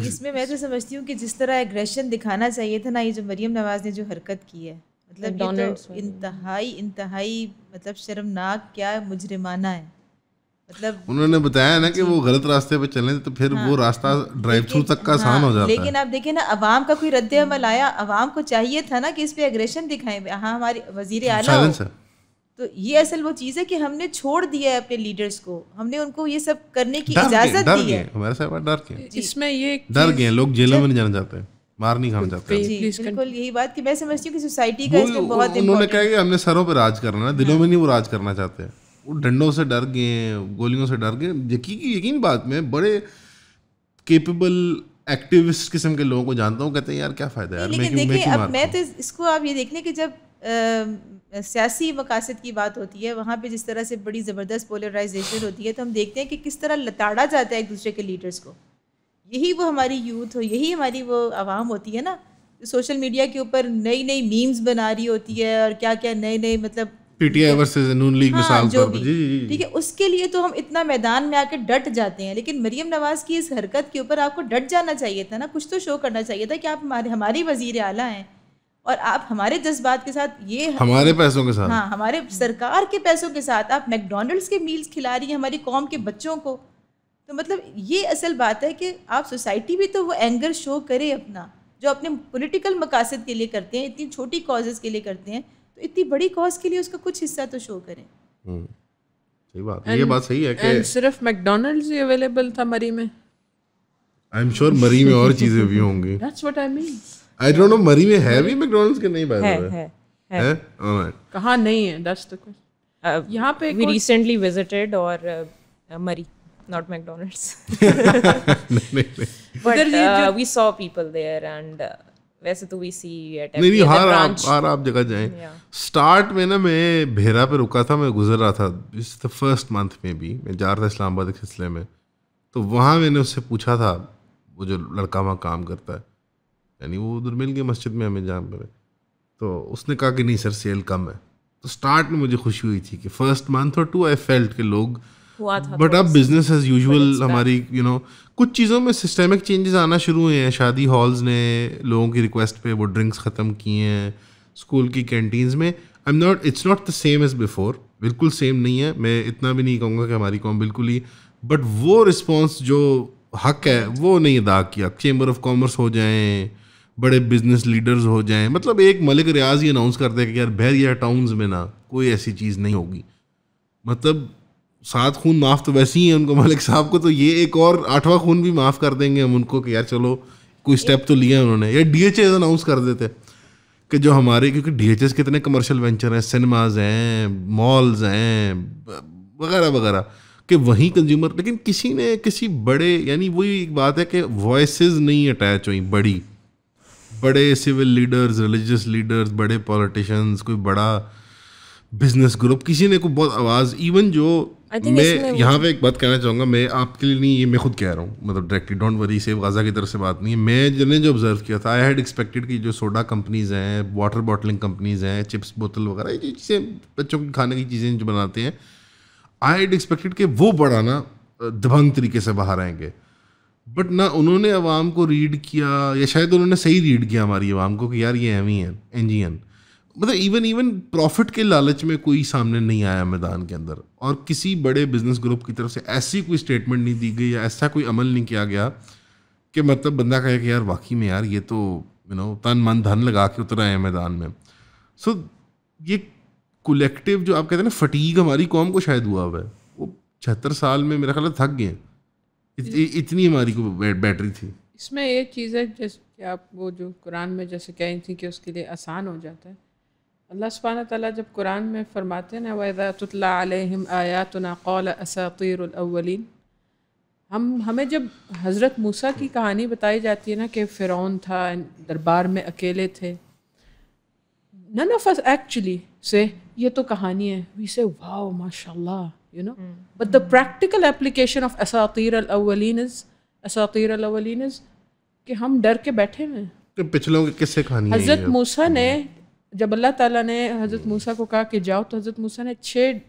[SPEAKER 2] इसमें
[SPEAKER 1] मैं तो समझती हूँ कि जिस तरह एग्रेशन दिखाना चाहिए था ना ये जो मरियम नवाज ने जो हरकत की है मतलब ये तो इंतहाई इंतहाई मतलब शर्मनाक क्या मुजरिमाना है मतलब
[SPEAKER 2] उन्होंने बताया ना कि वो गलत रास्ते पे चले तो फिर हाँ, वो रास्ता ड्राइव थ्रू तक का आसान हाँ, हो जाता लेकिन है लेकिन
[SPEAKER 1] आप देखे ना अवाम का कोई रद्द अमल आया अवाम को चाहिए था ना कि इस पे अग्रेशन दिखाएं हाँ हमारे वजीर आला
[SPEAKER 2] तो
[SPEAKER 1] ये असल वो चीज़ है कि हमने छोड़ दिया है अपने लीडर्स को हमने उनको ये सब करने की इजाज़त दी है
[SPEAKER 2] हमारे डर के
[SPEAKER 1] इसमें ये डर
[SPEAKER 2] गए लोग जेलों में नहीं जाना चाहते हैं मार नहीं खाना चाहते
[SPEAKER 1] बिल्कुल यही बात कि मैं समझती हूँ कि सोसाइटी का इसमें बहुत उन्होंने
[SPEAKER 2] कहा कि हमने सरों पर राज करना है दिलों हाँ। में नहीं वो राज करना चाहते हैं डंडों से डर गए हैं गोलियों से डर गए यकीन की यकीन बात में बड़े केपेबल एक्टिविस्ट किस्म के लोगों को जानता हूँ कहते हैं यार क्या फ़ायदा यार लेकिन देखिए अब मैं
[SPEAKER 1] तो इसको आप ये देख लें कि जब सियासी मकासद की बात होती है वहाँ पे जिस तरह से बड़ी ज़बरदस्त पोलराइजेशन होती है तो हम देखते हैं कि किस तरह लताड़ा जाता है एक दूसरे के लीडर्स को यही वो हमारी यूथ हो यही हमारी वो आवाम होती है ना सोशल मीडिया के ऊपर नई नई मीम्स बना रही होती है और क्या क्या नए नए मतलब
[SPEAKER 2] पीटीआई वर्सेस नून लीग हाँ, मिसाल तौर पर जी जी ठीक
[SPEAKER 1] है उसके लिए तो हम इतना मैदान में आकर डट जाते हैं लेकिन मरियम नवाज की इस हरकत के ऊपर आपको डट जाना चाहिए था ना कुछ तो शो करना चाहिए था कि आप हमारे हमारी वजीर आला हैं और आप हमारे जज्बात के साथ ये हमारे पैसों के साथ हाँ हमारे सरकार के पैसों के साथ आप मैकडोनल्ड्स के मील्स खिला रही हैं हमारी कौम के बच्चों को तो मतलब ये असल बात है कि आप सोसाइटी भी तो वो एंगर शो करे अपना जो अपने पॉलिटिकल मकासद के लिए करते हैं इतनी छोटी कॉजेज़ के लिए करते हैं तो इतनी बड़ी कॉज के लिए उसका
[SPEAKER 4] कुछ हिस्सा तो शो करें
[SPEAKER 2] हम्म, सही बात ये बात सही है कि
[SPEAKER 4] सिर्फ मैकडोनल्ड्स ही अवेलेबल था मरी में
[SPEAKER 2] आई एम श्योर मरी में और चीजें भी होंगी
[SPEAKER 4] that's what I mean
[SPEAKER 2] I don't know मरी में है भी मैकडोनल्ड्स के नहीं बाय द वे है है है
[SPEAKER 4] कहां नहीं है
[SPEAKER 3] दैट्स द क्वेश्चन यहां पे वी रिसेंटली विजिटेड और uh, uh, मरी not McDonald's. (laughs)
[SPEAKER 4] but uh,
[SPEAKER 3] we saw people there, and uh, वैसे तो वी सी एट नहीं नहीं हर आप हर आप जगह जाए
[SPEAKER 2] स्टार्ट में ना मैं भेरा पे रुका था मैं गुजर रहा था इस द फर्स्ट मंथ में भी मैं जा रहा था इस्लामाबाद के सिलसिले में तो वहाँ मैंने उससे पूछा था वो जो लड़का वहाँ काम करता है यानी वो उधर मिल गया मस्जिद में हमें जान पर तो उसने कहा कि नहीं सर सेल कम है तो स्टार्ट में मुझे खुशी हुई थी कि फर्स्ट मंथ और टू आई फेल्ट के लोग हुआ था बट तो अब बिजनेस एज यूजल हमारी यू नो कुछ चीज़ों में सिस्टमिक चेंजेस आना शुरू हुए हैं शादी हॉल्स ने लोगों की रिक्वेस्ट पे वो ड्रिंक्स ख़त्म किए हैं स्कूल की कैंटीन्स में I am not it's not the same as before बिल्कुल सेम नहीं है मैं इतना भी नहीं कहूँगा कि हमारी कॉम बिल्कुल ही बट वो रिस्पॉन्स जो हक है वो नहीं अदा किया चेंबर ऑफ कॉमर्स हो जाएँ बड़े बिजनेस लीडर्स हो जाएँ मतलब एक मलिक रियाज ही अनाउंस करते हैं कि यार बहरिया टाउन्स में ना कोई ऐसी चीज़ नहीं होगी मतलब सात खून माफ़ तो वैसे ही है उनको मलिक साहब को तो ये एक और आठवां खून भी माफ़ कर देंगे हम उनको कि यार चलो कोई स्टेप तो लिया उन्होंने या डी एच अनाउंस कर देते कि जो हमारे क्योंकि डी एच कितने कमर्शियल वेंचर हैं सिनेमाज हैं मॉल्स हैं वगैरह वगैरह कि वहीं कंज्यूमर लेकिन किसी ने किसी बड़े यानी वही एक बात है कि वॉइस नहीं अटैच हुई बड़ी बड़े सिविल लीडर्स रिलीजियस लीडर्स बड़े पॉलिटिशन कोई बड़ा बिजनेस ग्रुप किसी ने कोई बहुत आवाज़ इवन जो मैं यहाँ पे एक बात कहना चाहूँगा मैं आपके लिए नहीं ये मैं खुद कह रहा हूँ मतलब directly don't worry save Gaza की तरफ से बात नहीं है मैं जिन्हें जो ऑब्जर्व किया था आई हैड एक्सपेक्टेड कि जो सोडा कंपनीज़ हैं वाटर बॉटलिंग कंपनीज़ हैं चिप्स बोतल वगैरह ये चीज़ें बच्चों की खाने की चीज़ें जो बनाते हैं आई हैड एक्सपेक्टेड कि वो बड़ा ना दबंग तरीके से बाहर आएंगे बट ना उन्होंने आवाम को रीड किया या शायद उन्होंने सही रीड किया हमारी आवाम को कि यार ये एम ही है जी एन मतलब इवन इवन प्रॉफिट के लालच में कोई सामने नहीं आया मैदान के अंदर और किसी बड़े बिजनेस ग्रुप की तरफ से ऐसी कोई स्टेटमेंट नहीं दी गई या ऐसा कोई अमल नहीं किया गया कि मतलब बंदा कहे कि यार वाकई में यार ये तो यू नो तन मन धन लगा के उतरा है मैदान में सो ये कलेक्टिव जो आप कहते हैं ना फटीक हमारी कौम को शायद हुआ हुआ है वो छहत्तर साल में मेरा ख्याल थक गए इतनी हमारी को बैटरी थी
[SPEAKER 4] इसमें एक चीज़ है जैसे कि आप वो जो कुरान में जैसे कह रही थी कि उसके लिए आसान हो जाता है अल्लाह सुबहान ताली जब कुरान में फ़रमाते हैं ना वज़ातला आलम आयातना कौल असातिरवलिन हम हमें जब हज़रत मूसा की कहानी बताई जाती है ना कि फ़िरौन था दरबार में अकेले थे नन ऑफ अस एक्चुअली से ये तो कहानी है we say wow mashallah you know but the practical application of of asatir al awwalin is asatir कि हम डर के बैठे हुए
[SPEAKER 2] हैं पिछलों के किस्से कहानी हजरत
[SPEAKER 4] मूसा ने हम्म। जब अल्लाह ताला ने हज़रत मूसा को कहा कि जाओ तो हज़रत मूसा ने छः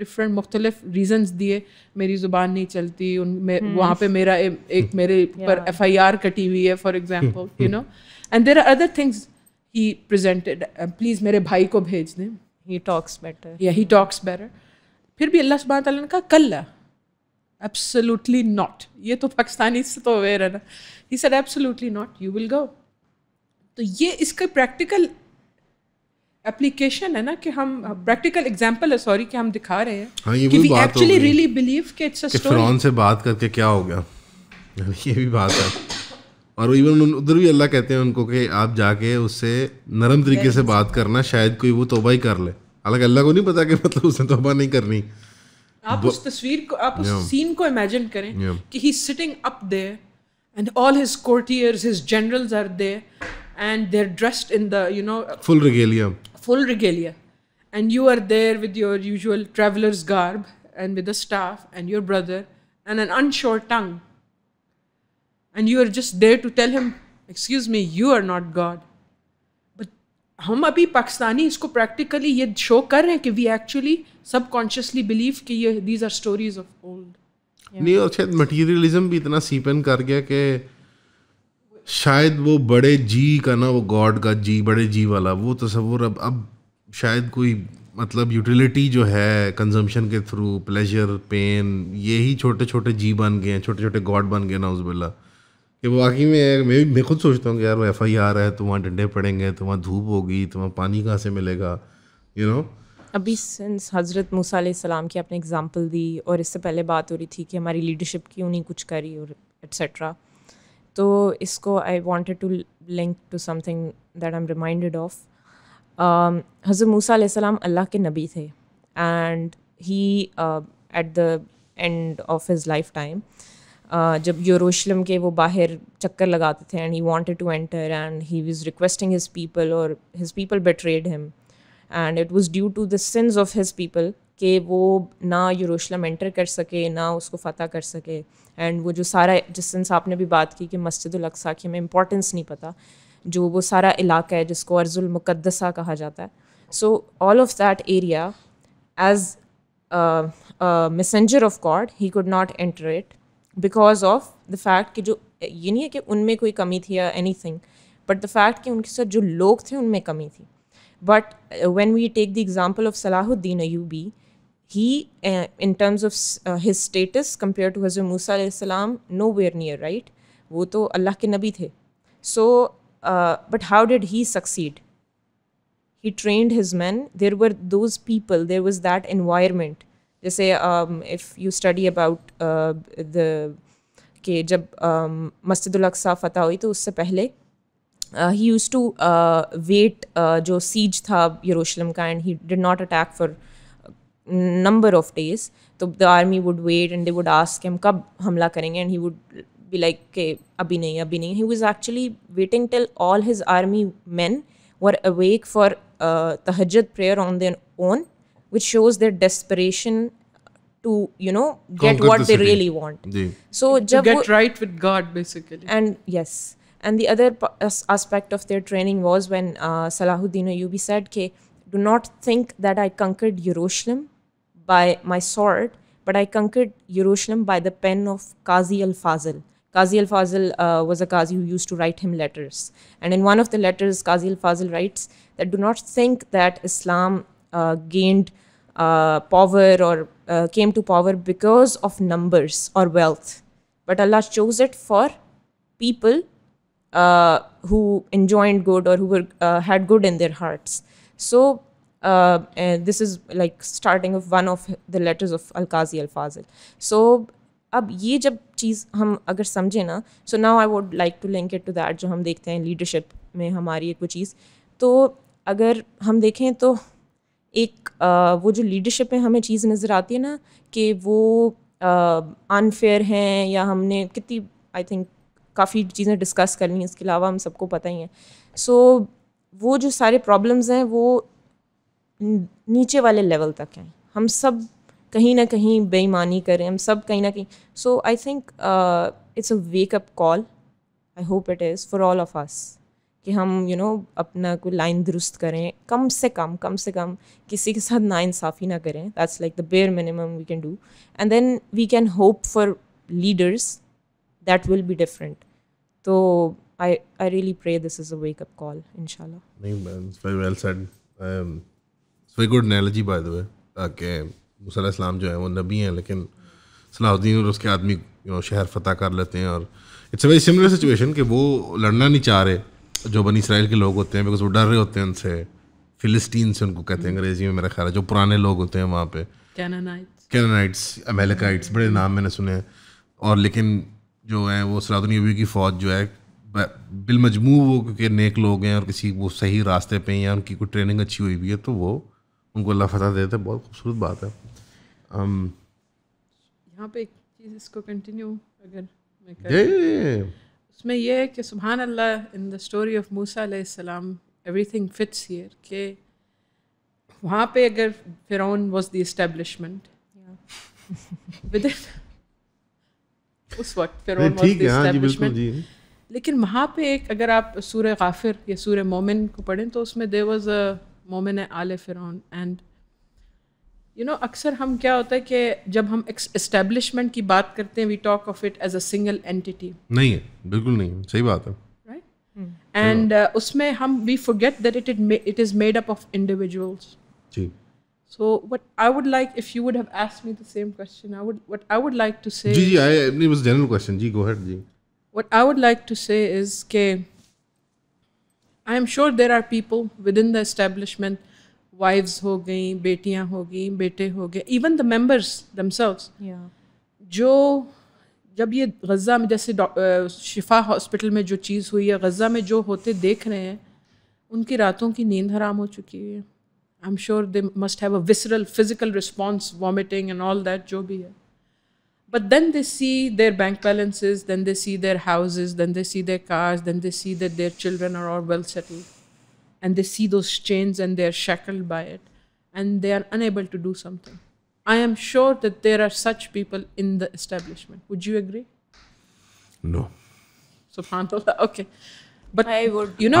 [SPEAKER 4] डिफरेंट मुख्तलिफ रीज़न्स दिए मेरी ज़ुबान नहीं चलती उन में hmm. वहाँ पर मेरा ए, एक मेरे ऊपर एफ आई आर कटी हुई है for example you know and there are other things he presented please मेरे भाई को भेज दें ही टॉक्स बेटर या ही टॉक्स बेटर फिर भी अल्लाह सुबह तला ने कहा कल्ला एब्सोलूटली नॉट ये तो पाकिस्तानी से तो अवेयर है ना ही sir absolutely not you will go तो ये इसका प्रैक्टिकल एप्लीकेशन है ना कि हम प्रैक्टिकल एग्जांपल है सॉरी कि हम दिखा रहे हैं हाँ, ये कि वी एक्चुअली रियली बिलीव कि इट्स अ स्टोरी फिरौन
[SPEAKER 2] से बात करके क्या हो गया (laughs) ये भी बात है और इवन उधर भी अल्लाह कहते हैं उनको कि आप जाके उससे नरम तरीके से बात करना शायद कोई वो तोबा ही कर ले हालांकि अल्लाह को नहीं पता कि मतलब उसने तोबा नहीं करनी
[SPEAKER 4] आप उस तस्वीर को आप उस सीन को इमेजिन करें कि he sitting up there and all his courtiers his generals are there and they're dressed in the you know full regalia full regalia and you are there with your usual traveler's garb and with a staff and your brother and an unsure tongue and you are just there to tell him excuse me you are not god but हम अभी पाकिस्तानी इसको practically ये show कर रहे हैं कि we actually subconsciously believe कि ये these are stories of
[SPEAKER 2] old नहीं और शायद मटीरियलिज्म भी इतना सीपन कर गया कि शायद वो बड़े जी का ना वो गॉड का जी बड़े जी वाला वो तस्वुर तो अब अब शायद कोई मतलब यूटिलिटी जो है कंजम्पशन के थ्रू प्लेजर पेन ये ही छोटे छोटे जी बन गए हैं छोटे छोटे गॉड बन गए ना उस बेला कि वाकई में मैं मैं खुद सोचता हूँ कि यार वो एफ आई आर है तो वहाँ डंडे पड़ेंगे तो वहाँ धूप होगी तो वहाँ पानी कहाँ से मिलेगा यू you नो know? अभी
[SPEAKER 3] सिंस हज़रत मूसा सलाम की आपने एग्जांपल दी और इससे पहले बात हो रही थी कि हमारी लीडरशिप क्यों नहीं कुछ करी और एट्सट्रा तो इसको I wanted to link to something that I am reminded of हज़र मूसा सलाम अल्लाह के नबी थे and he at the end of his lifetime जब यूरोशलम के वो बाहर चक्कर लगाते थे and he wanted to enter and he was requesting his people और his people betrayed him and it was due to the sins of his people कि वो ना यरूशलम एंटर कर सके ना उसको फ़तह कर सके एंड वो जो सारा जिस सेंस आपने भी बात की कि मस्जिद अक्सा की हमें इम्पोर्टेंस नहीं पता जो वो सारा इलाका है जिसको अर्जुल मुकदसा कहा जाता है so all of that area as messenger of God he could not enter it because of the fact कि जो ये नहीं है कि उनमें कोई कमी थी या anything but the fact कि उनके साथ जो लोग थे उनमें कमी थी but when we take the example of सलाहुद्दीन अयूबी he uh, in terms of uh, his status compared to Hazrat Musa salam nowhere near right wo to allah ke so uh, but how did he succeed he trained his men there were those people there was that environment they say um, if you study about the ke jab um, masjidul aqsa fata hui to he used to wait uh, jo siege tha jerusalem and he did not attack for number of days so the army would wait and they would ask him Kab hamla करेंगे and he would be like okay अभी नहीं अभी नहीं he was actually waiting till all his army men were awake for uh, tahajjud prayer on their own which shows their desperation to you know get what the they really want so to get
[SPEAKER 4] right with god basically
[SPEAKER 3] and yes and the other aspect of their training was when uh, Salahuddin Ayubi said, okay, do not think that I conquered Jerusalem by my sword, but I conquered Jerusalem by the pen of Qazi al Fazil. Qazi al Fazil uh, was a Qazi who used to write him letters. And in one of the letters, Qazi al Fazil writes that do not think that Islam uh, gained uh, power or uh, came to power because of numbers or wealth, but Allah chose it for people uh, who enjoined good or who were, uh, had good in their hearts. So this is like starting of one of the letters of अलकाजी अल्फाजल so अब ये जब चीज़ हम अगर समझे ना so now I would like to link it to that जो हम देखते हैं लीडरशिप में हमारी एक वो चीज़ तो अगर हम देखें तो एक आ, uh, वो जो लीडरशिप में हमें चीज़ नज़र आती है ना कि वो अनफेयर uh, हैं या हमने कितनी आई थिंक काफ़ी चीज़ें डिस्कस ली हैं इसके अलावा हम सबको पता ही है सो so, वो जो सारे प्रॉब्लम्स हैं वो नीचे वाले लेवल तक हैं हम सब कहीं ना कहीं बेईमानी करें हम सब कहीं ना कहीं so I think it's a wake up call I hope it is for all of us कि हम यू you नो know, अपना कोई लाइन दुरुस्त करें कम से कम कम से कम किसी के साथ ना इंसाफ़ी ना करें that's like the bare minimum we can do and then we can hope for leaders that will be different तो I I really pray this is a wake up call इनशाला
[SPEAKER 2] very good analogy by the way इस्लाम जो है वो नबी हैं लेकिन सलाहुद्दीन और उसके आदमी शहर फतेह कर लेते हैं और it's a very similar situation कि वो लड़ना नहीं चाह रहे जो बनी इसराइल के लोग होते हैं बिकॉज वो डर रहे होते हैं उनसे फिलिस्तीन से उनको कहते हैं अंग्रेजी में मेरा ख्याल है जो पुराने लोग होते हैं वहाँ पे कैनानाइट्स अमेलिकाइट्स बड़े नाम मैंने सुने हैं और लेकिन जो है वो सलाउद्दीन की फ़ौज जो है बिलमजमू वो क्योंकि नेक लोग हैं और किसी वो सही रास्ते पे हैं या उनकी कोई ट्रेनिंग अच्छी हुई हुई है तो वो उनको अल्लाह फतह देते हैं बहुत खूबसूरत बात है um,
[SPEAKER 4] यहाँ पे एक चीज़ इसको कंटिन्यू अगर मैं कर उसमें यह है कि सुबहान अल्लाह इन द स्टोरी ऑफ मूसा सलाम एवरीथिंग फिट्स हियर के वहाँ पे अगर फिरौन वाज द इस्टेब्लिशमेंट विद उस वक्त फिरौन वाज द इस्टेब्लिशमेंट लेकिन वहाँ पे एक अगर आप सूर्य गाफिर या सूर्य मोमिन को पढ़ें तो उसमें देर वॉज अ मोमिन आल फ़िरौन एंड यू नो अक्सर हम क्या होता है कि जब हम इस्टेब्लिशमेंट की बात करते हैं we talk of it as a single entity
[SPEAKER 2] नहीं है बिल्कुल नहीं है सही बात है
[SPEAKER 4] एंड right? uh, उसमें हम we forget that it it is made up of individuals जी So what I would like, if you would have asked me the same question, I would what I would like to say. Gee, I,
[SPEAKER 2] it was general question. Gee, go ahead. Gee.
[SPEAKER 4] What I would like to say is that I am sure there are people within the establishment wives हो गई बेटियां हो गई बेटे हो गए even the members themselves जो जब ये गज़ा में जैसे शिफा हॉस्पिटल में जो चीज़ हुई है गज़ा में जो होते देख रहे हैं उनकी रातों की नींद हराम हो चुकी है I am sure they must have a visceral physical response vomiting and all that जो भी है but then they see their bank balances then they see their houses then they see their cars then they see that their children are all well settled and they see those chains and they're shackled by it and they are unable to do something i am sure that there are such people in the establishment would you agree no subhanallah (laughs) okay but I would you know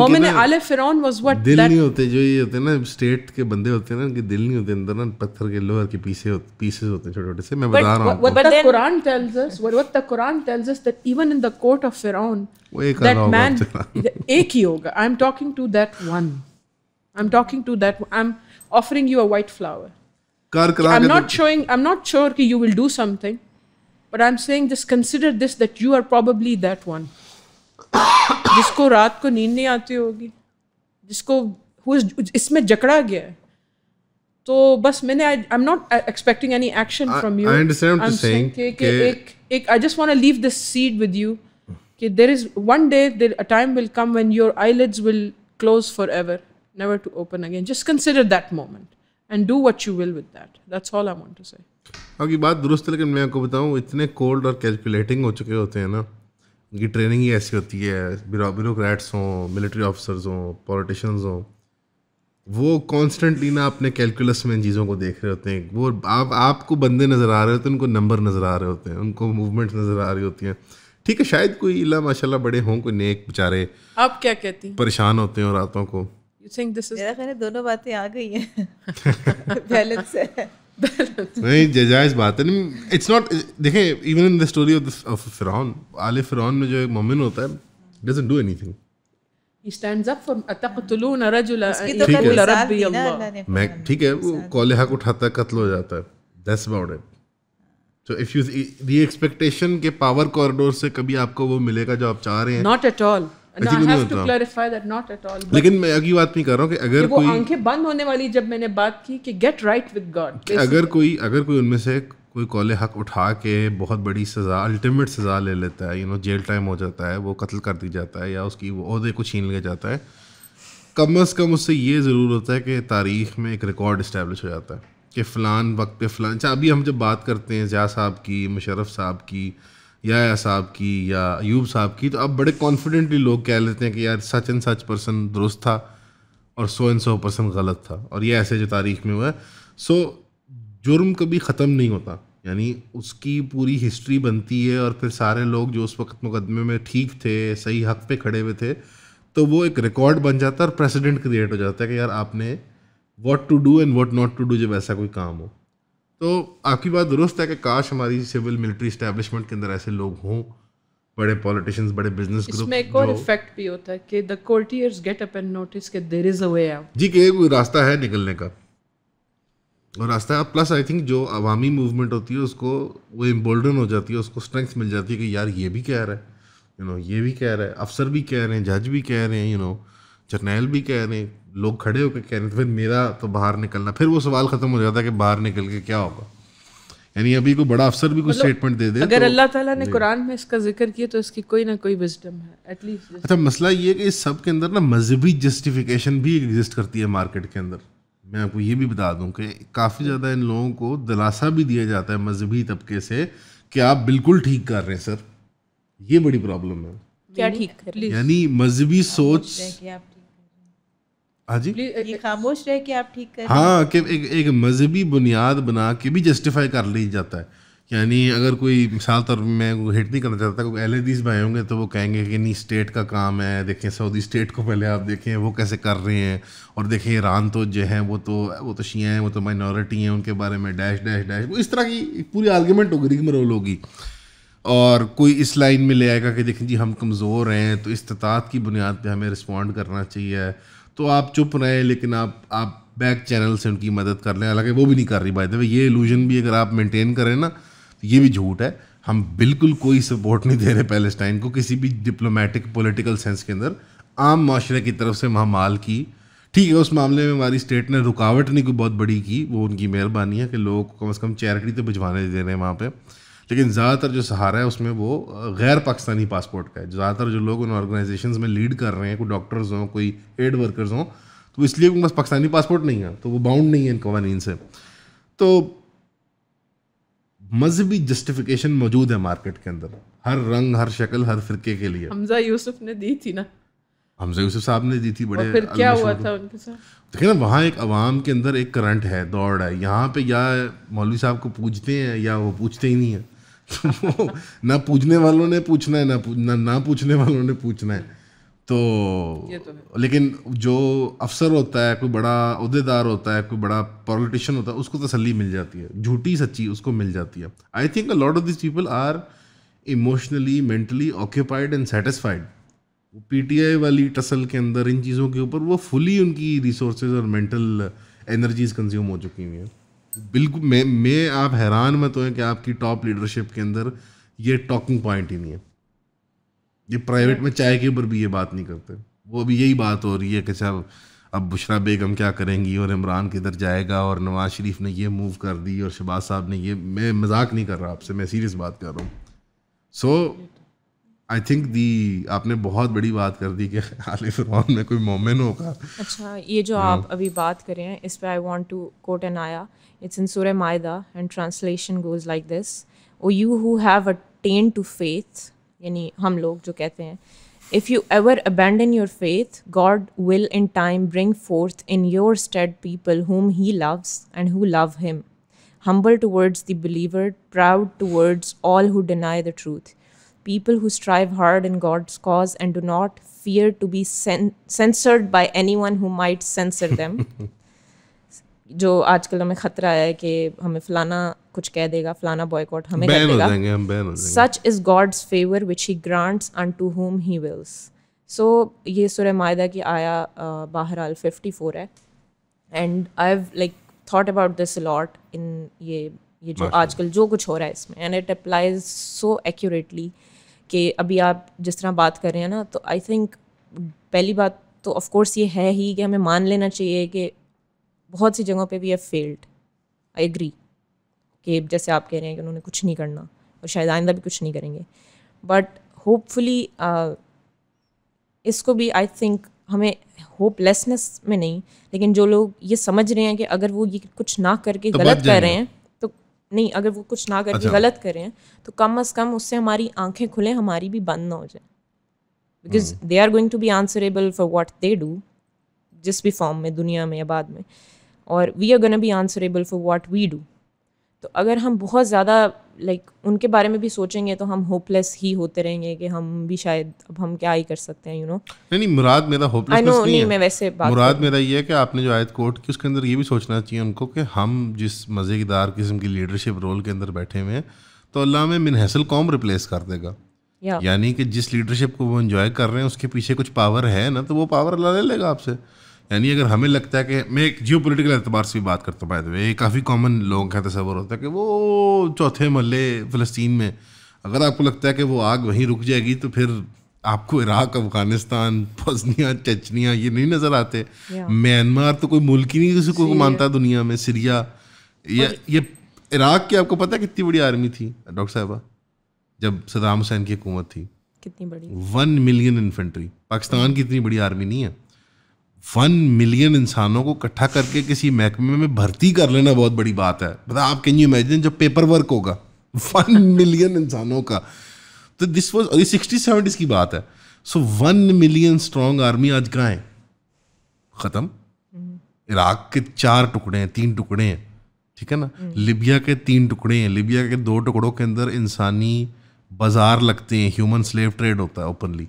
[SPEAKER 4] मोमिन आले फिरौन was what दिल that... नहीं
[SPEAKER 2] होते जो ये होते ना स्टेट के बंदे होते हैं ना कि दिल नहीं होते अंदर ना पत्थर के लोहर के पीसे होते पीसेस होते छोटे छोटे से मैं बता रहा हूं
[SPEAKER 4] what the Quran tells us what the Quran tells us that even in the court of फिरौन दैट मैन एक ही होगा I am talking to that one I am talking to that I am offering you a white flower
[SPEAKER 2] कर करा I am not
[SPEAKER 4] showing I am not sure कि you will do something but I am saying just consider this that you are probably that one जिसको रात को नींद नहीं आती होगी जिसको इसमें जकड़ा गया है तो बस मैंने I am not expecting any action from you I I just want to leave this seed with you कि there is one day there a time will come when your eyelids will close for ever never to open again just consider that moment and do what you will with that. That's all I want to say
[SPEAKER 2] आपकी बात दुरुस्त लेकिन मैं आपको बताऊँ इतने cold और calculating हो चुके होते हैं ना उनकी ट्रेनिंग ही ऐसी होती है ब्यूरो ब्यूरोक्रेट्स हों मिलिट्री ऑफिसर्स हों पॉलिटिशियंस हों वो कॉन्स्टेंटली ना अपने कैलकुलस में इन चीज़ों को देख रहे होते हैं वो आप आपको बंदे नज़र आ रहे होते हैं उनको नंबर नज़र आ रहे होते हैं उनको मूवमेंट्स नज़र आ रही होती हैं ठीक है शायद कोई इला माशाल्लाह बड़े हों कोई नेक बेचारे
[SPEAKER 4] आप क्या कहती हैं
[SPEAKER 2] परेशान होते हैं रातों को यू
[SPEAKER 1] थिंक दिस इज मेरा दोनों बातें आ गई हैं बैलेंस (laughs) (laughs) है (laughs)
[SPEAKER 2] नहीं बात है it's not even in the story of of फिरौन आले फिरौन में जो एक मोमिन होता है डजंट डू एनीथिंग मैं ठीक है वो उठाता कत्ल हो जाता है that's about it if you the expectation के पावर कॉरिडोर से कभी आपको वो मिलेगा जो आप चाह रहे हैं नॉट एट ऑल
[SPEAKER 4] लेकिन
[SPEAKER 2] मैं अगली बात नहीं कर रहा हूँ अगर कोई आंखें
[SPEAKER 4] बंद होने वाली जब मैंने बात की कि गेट राइट विद गॉड अगर
[SPEAKER 2] कोई अगर कोई उनमें से कोई कॉले हक उठा के बहुत बड़ी सज़ा अल्टीमेट सज़ा ले लेता है यू नो जेल टाइम हो जाता है वो कत्ल कर दी जाता है या उसकी वो अहदे को छीन लिया जाता है कम अज़ कम उससे ये ज़रूर होता है कि तारीख में एक रिकॉर्ड इस्टेब्लिश हो जाता है कि फ़लान वक्त पे फ़लान अच्छा अभी हम जब बात करते हैं ज़िया साहब की मुशरफ साहब की या साहब की या अयूब साहब की तो अब बड़े कॉन्फिडेंटली लोग कह लेते हैं कि यार सच एंड सच पर्सन दुरुस्त था और सो एंड सो पर्सन गलत था और ये ऐसे जो तारीख में हुआ है सो जुर्म कभी ख़त्म नहीं होता यानी उसकी पूरी हिस्ट्री बनती है और फिर सारे लोग जो उस वक्त मुकदमे में ठीक थे सही हक पे खड़े हुए थे तो वो एक रिकॉर्ड बन जाता है और प्रेसिडेंट क्रिएट हो जाता है कि यार आपने what to do and what not to do जब ऐसा कोई काम हो तो आपकी बात दुरुस्त है कि काश हमारी सिविल मिलिट्री स्टैब्लिशमेंट के अंदर ऐसे लोग हों बड़े पॉलिटिशियंस बड़े बिजनेस ग्रुप इसमें एक और इफेक्ट
[SPEAKER 4] भी होता है कि the courtiers get up and notice कि there is a way out
[SPEAKER 2] जी के कोई रास्ता है निकलने का और रास्ता है प्लस आई थिंक जो अवामी मूवमेंट होती है उसको वो इम्बोल्डन हो जाती है उसको स्ट्रेंथ मिल जाती है कि यार ये भी कह रहा है यू नो ये भी कह रहा है अफसर भी कह रहे हैं जज भी कह रहे हैं यू नो जर्नैल भी कह रहे हैं लोग खड़े होकर कह रहे थे फिर मेरा तो बाहर निकलना फिर वो सवाल खत्म हो जाता है कि बाहर निकल के क्या होगा यानी अभी कोई बड़ा अफसर भी कुछ स्टेटमेंट मतलब दे दे अगर तो, अल्लाह ताला ने कुरान
[SPEAKER 4] में इसका जिक्र किया तो इसकी कोई ना कोई विजडम है एटलीस्ट
[SPEAKER 2] अच्छा मसला ये है कि इस सब के अंदर ना मजहबी जस्टिफिकेशन भी एग्जिस्ट करती है मार्केट के अंदर मैं आपको ये भी बता दूं कि काफ़ी ज़्यादा इन लोगों को दिलासा भी दिया जाता है मजहबी तबके से कि आप बिल्कुल ठीक कर रहे हैं सर ये बड़ी प्रॉब्लम है क्या ठीक यानी मजहबी सोच हाँ जी
[SPEAKER 1] ये खामोश रह के आप ठीक करें हाँ कि
[SPEAKER 2] एक, एक मजहबी बुनियाद बना के भी जस्टिफाई कर ली जाता है यानी अगर कोई मिसाल तौर पर मैं हिट नहीं करना चाहता कोई एलईडीज भाई होंगे तो वो कहेंगे कि नहीं स्टेट का काम है देखें सऊदी स्टेट को पहले आप देखें वो कैसे कर रहे हैं और देखें ईरान तो जो है वो तो वो तो शिया हैं वो तो माइनॉरिटी हैं उनके बारे में डैश डैश डैश वो इस तरह की पूरी आर्ग्यूमेंट होगी मरोल होगी और कोई इस लाइन में ले आएगा कि देखें जी हम कमज़ोर हैं तो इस्तात की बुनियाद पर हमें रिस्पॉन्ड करना चाहिए तो आप चुप रहे लेकिन आप आप बैक चैनल से उनकी मदद कर लें हालांकि वो भी नहीं कर रही बात ये इल्यूजन भी अगर आप मेंटेन करें ना तो ये भी झूठ है हम बिल्कुल कोई सपोर्ट नहीं दे रहे पैलेस्टाइन को किसी भी डिप्लोमेटिक पॉलिटिकल सेंस के अंदर आम माशरे की तरफ से महामाल की ठीक है उस मामले में हमारी स्टेट ने रुकावट नहीं कोई बहुत बड़ी की वो उनकी मेहरबानी है कि लोगों को कम अज़ कम चैरिटी तो भिजवाने दे रहे हैं वहाँ पर लेकिन ज़्यादातर जो सहारा है उसमें वो गैर पाकिस्तानी पासपोर्ट का है ज़्यादातर जो लोग उन ऑर्गेनाइजेशन में लीड कर रहे हैं कोई डॉक्टर्स हों कोई एड वर्कर्स हों तो इसलिए उनके पास पाकिस्तानी पासपोर्ट नहीं है तो वो बाउंड नहीं है इन कवानीन से तो मजहबी जस्टिफिकेशन मौजूद है मार्केट के अंदर हर रंग हर शक्ल हर फिरके के लिए
[SPEAKER 4] हमजा यूसुफ ने दी थी ना
[SPEAKER 2] हमजा यूसुफ साहब ने दी थी बड़े फिर क्या हुआ था उनके साथ देखिए ना वहाँ एक आवाम के अंदर एक करंट है दौड़ है यहाँ पे या मौलवी साहब को पूछते हैं या वो पूछते ही नहीं है (laughs) ना पूछने वालों ने पूछना है ना ना, ना पूछने वालों ने पूछना है तो, तो है। लेकिन जो अफसर होता है कोई बड़ा अहदेदार होता है कोई बड़ा पॉलिटिशियन होता है उसको तसली मिल जाती है झूठी सच्ची उसको मिल जाती है I think a lot of this people are emotionally mentally occupied and satisfied आई वाली टसल के अंदर इन चीज़ों के ऊपर वो फुली उनकी रिसोर्सेज और मेंटल एनर्जीज कंज्यूम हो चुकी हुई हैं बिल्कुल मैं मैं आप हैरान मत होएं कि आपकी टॉप लीडरशिप के अंदर ये टॉकिंग पॉइंट ही नहीं है ये प्राइवेट में चाय के ऊपर भी ये बात नहीं करते वो अभी यही बात हो रही है कि साहब अब बुशरा बेगम क्या करेंगी और इमरान किधर जाएगा और नवाज शरीफ ने ये मूव कर दी और शहबाज साहब ने ये मैं मजाक नहीं कर रहा आपसे मैं सीरियस बात कर रहा हूँ सो आई थिंक दी आपने बहुत बड़ी बात कर दी कि (laughs) आले में कोई मोमिन होगा
[SPEAKER 3] अच्छा ये जो हाँ। आप अभी बात करें इस पर I want to quote an आया It's in Surah Maida, and translation goes like this O you who have attained to faith, यानी हम लोग जो If you ever abandon your faith, God will in time bring forth in your stead people whom He loves and who love Him. Humble towards the believer, proud towards all who deny the truth. People who strive hard in God's cause and do not fear to be censored by anyone who might censor them. (laughs) जो आजकल हमें खतरा है कि हमें फलाना कुछ कह देगा फलाना बॉयकॉट हमें कर
[SPEAKER 2] देगा such
[SPEAKER 3] is God's favour which he grants unto whom he wills so ये सुरह माहा की आया बहरहाल फिफ्टी फोर है and I have like thought about this lot in ये ये जो आजकल जो कुछ हो रहा है इसमें and it applies so accurately कि अभी आप जिस तरह बात कर रहे हैं ना तो आई थिंक पहली बात तो ऑफ कोर्स ये है ही कि हमें मान लेना चाहिए कि बहुत सी जगहों पे we have failed I agree कि जैसे आप कह रहे हैं कि उन्होंने कुछ नहीं करना और शायद आइंदा भी कुछ नहीं करेंगे बट होपफुली uh, इसको भी आई थिंक हमें होपलेसनेस में नहीं लेकिन जो लोग ये समझ रहे हैं कि अगर वो ये कुछ ना करके तो गलत कर रहे हैं तो नहीं अगर वो कुछ ना करके अच्छा। गलत कर रहे हैं तो कम अज़ कम उससे हमारी आंखें खुलें हमारी भी बंद ना हो जाए because they are going to be answerable for what they do जिस भी फॉर्म में दुनिया में या बाद में और we are gonna be answerable for what we do तो अगर हम बहुत ज़्यादा लाइक like, उनके बारे में भी सोचेंगे तो हम होपलेस ही होते रहेंगे कि हम भी शायद अब हम क्या ही कर सकते हैं यू you नो know?
[SPEAKER 2] नहीं नहीं मुराद मेरा होपलेस नहीं, नहीं, नहीं मैं वैसे बात मुराद मेरा ये है कि आपने जो आयत कोर्ट की उसके अंदर ये भी सोचना चाहिए उनको कि हम जिस मज़ेदार किस्म की लीडरशिप रोल के अंदर बैठे हुए हैं तो अल्लाह में मिनहसल कौम रिप्लेस कर देगा या। यानी कि जिस लीडरशिप को वो इन्जॉय कर रहे हैं उसके पीछे कुछ पावर है ना तो वो पावर अल्लाह ले लेगा आपसे यानी अगर हमें लगता है कि मैं एक जियो पोलिटिकल एतबार से भी बात करता हूँ बाय ये काफ़ी कॉमन लोगों का तस्वर होता है कि वो चौथे महल्ले फ़लस्तीन में अगर आपको लगता है कि वो आग वहीं रुक जाएगी तो फिर आपको इराक अफगानिस्तान बosnia चचनिया ये नहीं नज़र आते म्यांमार तो कोई मुल्क ही नहीं किसी को मानता दुनिया में सीरिया या ये इराक की आपको पता है कितनी बड़ी आर्मी थी डॉक्टर साहबा जब सदाम हुसैन की हुकूमत थी कितनी बड़ी वन मिलियन इन्फेंट्री पाकिस्तान की इतनी बड़ी आर्मी नहीं है वन मिलियन इंसानों को इकट्ठा करके किसी महकमे में भर्ती कर लेना बहुत बड़ी बात है बता आप कैन यू इमेजिन जब पेपर वर्क होगा वन मिलियन (laughs) इंसानों का तो दिस वॉज अभी सिक्सटी सेवेंटीज़ की बात है so one million strong army आज कहाँ है ख़त्म इराक के चार टुकड़े हैं तीन टुकड़े हैं ठीक है ना हम्म। लिबिया के तीन टुकड़े हैं लिबिया के दो टुकड़ों के अंदर इंसानी बाजार लगते हैं ह्यूमन स्लेव ट्रेड होता है ओपनली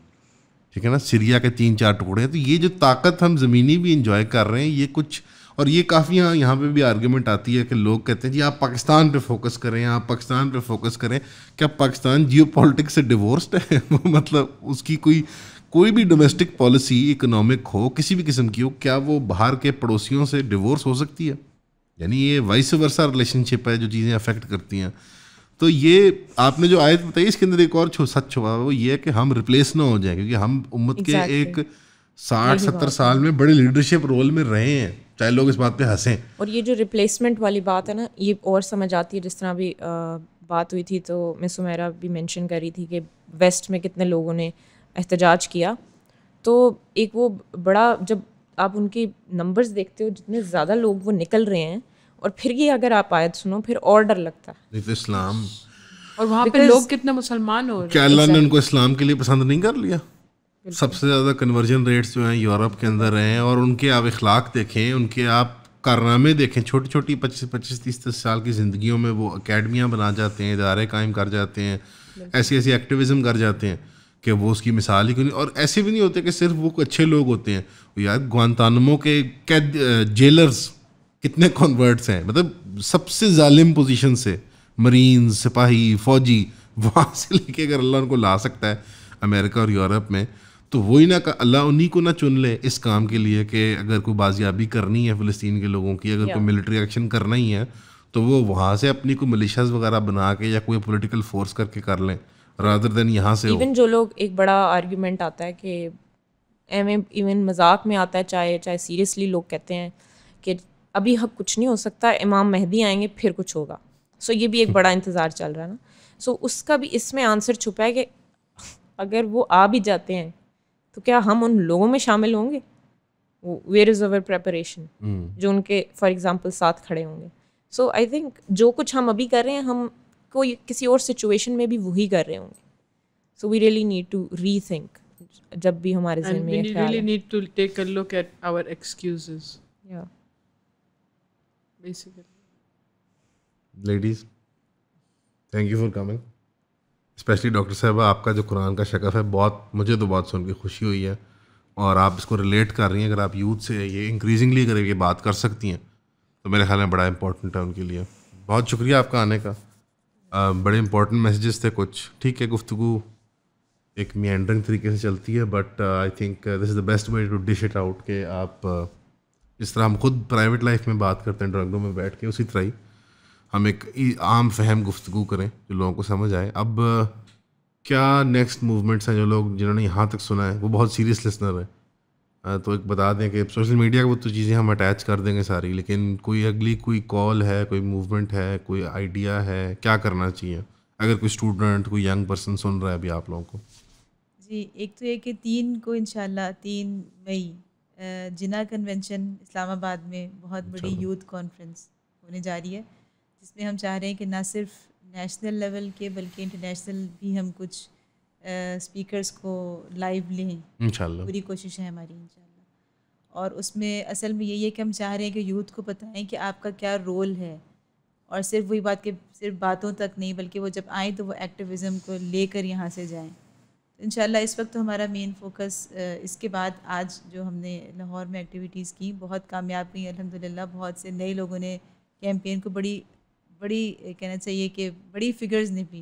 [SPEAKER 2] ठीक है ना सीरिया के तीन चार टुकड़े हैं तो ये जो ताकत हम ज़मीनी भी इंजॉय कर रहे हैं ये कुछ और ये काफ़ी यहाँ यहाँ पर भी आर्ग्यूमेंट आती है कि लोग कहते हैं जी आप पाकिस्तान पे फोकस करें आप पाकिस्तान पे फोकस करें क्या पाकिस्तान जियो से डिवोर्स्ड है (laughs) मतलब उसकी कोई कोई भी डोमेस्टिक पॉलिसी इकोनॉमिक हो किसी भी किस्म की हो क्या वो बाहर के पड़ोसियों से डिवोर्स हो सकती है यानी ये वाइस वर्सा रिलेशनशिप है जो चीज़ें अफेक्ट करती हैं तो ये आपने जो आयत बताई इसके अंदर एक और छो, सच छुपा वो ये है कि हम रिप्लेस ना हो जाए क्योंकि हम उम्मत exactly. के एक साठ सत्तर साल में बड़े लीडरशिप रोल में रहे हैं चाहे लोग इस बात पे हंसे
[SPEAKER 3] और ये जो रिप्लेसमेंट वाली बात है ना ये और समझ आती है जिस तरह भी आ, बात हुई थी तो मैं सुमेरा भी मेंशन कर रही थी कि वेस्ट में कितने लोगों ने एहतजाज किया तो एक वो बड़ा जब आप उनके नंबर्स देखते हो जितने ज़्यादा लोग वो निकल रहे हैं और फिर ये अगर आप आयत सुनो फिर और डर लगता
[SPEAKER 2] है इस्लाम
[SPEAKER 3] और वहाँ पे लोग
[SPEAKER 4] कितने मुसलमान हो क्या अल्लाह ने उनको
[SPEAKER 2] इस्लाम के लिए पसंद नहीं कर लिया सबसे ज़्यादा कन्वर्जन रेट्स जो हैं यूरोप के अंदर हैं और उनके आप इखलाक देखें उनके आप कारनामे देखें छोटी छोटी पच्चीस पच्चीस तीस तीस साल की जिंदगी में वो अकेडमियाँ बना जाते हैं इदारे कायम कर जाते हैं ऐसी ऐसी एक्टिविज्म कर जाते हैं कि वो उसकी मिसाल ही नहीं और ऐसे भी नहीं होते कि सिर्फ वो अच्छे लोग होते हैं यार ग्वानतानमो के कैद जेलर्स कितने कॉन्वर्ट्स हैं मतलब सबसे ालिम पोजीशन से मरीन सिपाही फौजी वहाँ से लेके अगर अल्लाह उनको ला सकता है अमेरिका और यूरोप में तो वही ना अल्लाह उन्हीं को ना चुन ले इस काम के लिए कि अगर कोई बाजियाबी करनी है फ़लस्तीन के लोगों की अगर कोई मिलिट्री एक्शन करना ही है तो वो वहाँ से अपनी कोई मिलिशाज वगैरह बना के या कोई पोलिटिकल फोर्स करके कर लें रादर देन यहाँ से इवन जो
[SPEAKER 3] लोग एक बड़ा आर्ग्यूमेंट आता है कि एम इवन मजाक में आता है चाहे चाहे सीरियसली लोग कहते हैं कि अभी हक कुछ नहीं हो सकता इमाम मेहदी आएंगे फिर कुछ होगा सो ये भी एक बड़ा इंतज़ार चल रहा है ना सो उसका भी इसमें आंसर छुपा है कि अगर वो आ भी जाते हैं तो क्या हम उन लोगों में शामिल होंगे वेयर इज़ अवर प्रेपरेशन जो उनके फॉर एग्ज़ाम्पल साथ खड़े होंगे सो आई थिंक जो कुछ हम अभी कर रहे हैं हम कोई किसी और सिचुएशन में भी वही कर रहे होंगे so we really need to rethink जब भी हमारे जहन में really
[SPEAKER 4] need to take a look at our excuses yeah basically
[SPEAKER 2] ladies thank you for coming specially doctor साहब आपका जो कुरान का शकफ है बहुत मुझे तो बहुत सुन के खुशी हुई है और आप इसको रिलेट कर रही हैं अगर आप यूथ से ये इंक्रीजिंगली अगर ये बात कर सकती हैं तो मेरे ख्याल में बड़ा इंपॉर्टेंट है उनके लिए बहुत शुक्रिया आपका आने का आ, बड़े इंपॉर्टेंट मैसेजेस थे कुछ ठीक है गुफ्तु एक मियंडरिंग तरीके से चलती है but I think this is the best way to dish it out के आप uh, जिस तरह हम खुद प्राइवेट लाइफ में बात करते हैं ड्राइंग रूम में बैठ के उसी तरह ही हम एक आम फहम गुफ्तु करें जो लोगों को समझ आए अब क्या नेक्स्ट मूवमेंट्स हैं जो लोग जिन्होंने यहाँ तक सुना है वो बहुत सीरियस लिसनर है तो एक बता दें कि सोशल मीडिया को तो चीज़ें हम अटैच कर देंगे सारी लेकिन कोई अगली कोई कॉल है कोई मूवमेंट है कोई आइडिया है क्या करना चाहिए अगर कोई स्टूडेंट कोई यंग पर्सन सुन रहा है अभी आप लोगों को
[SPEAKER 1] जी एक तो ये कि तीन को इनशाला तीन मई जिना कन्वेंशन इस्लामाबाद में बहुत बड़ी यूथ कॉन्फ्रेंस होने जा रही है जिसमें हम चाह रहे हैं कि ना सिर्फ नेशनल लेवल के बल्कि इंटरनेशनल भी हम कुछ स्पीकर्स को लाइव लें पूरी कोशिश है हमारी इंशाल्लाह और उसमें असल में यही है कि हम चाह रहे हैं कि यूथ को बताएं कि आपका क्या रोल है और सिर्फ वही बात के सिर्फ बातों तक नहीं बल्कि वो जब आएँ तो वो एक्टिविज़म को लेकर यहाँ से जाएँ इन इस वक्त तो हमारा मेन फोकस इसके बाद आज जो हमने लाहौर में एक्टिविटीज़ की बहुत कामयाब हुई अल्हम्दुलिल्लाह बहुत से नए लोगों ने कैंपेन को बड़ी बड़ी कहना चाहिए कि बड़ी फिगर्स ने भी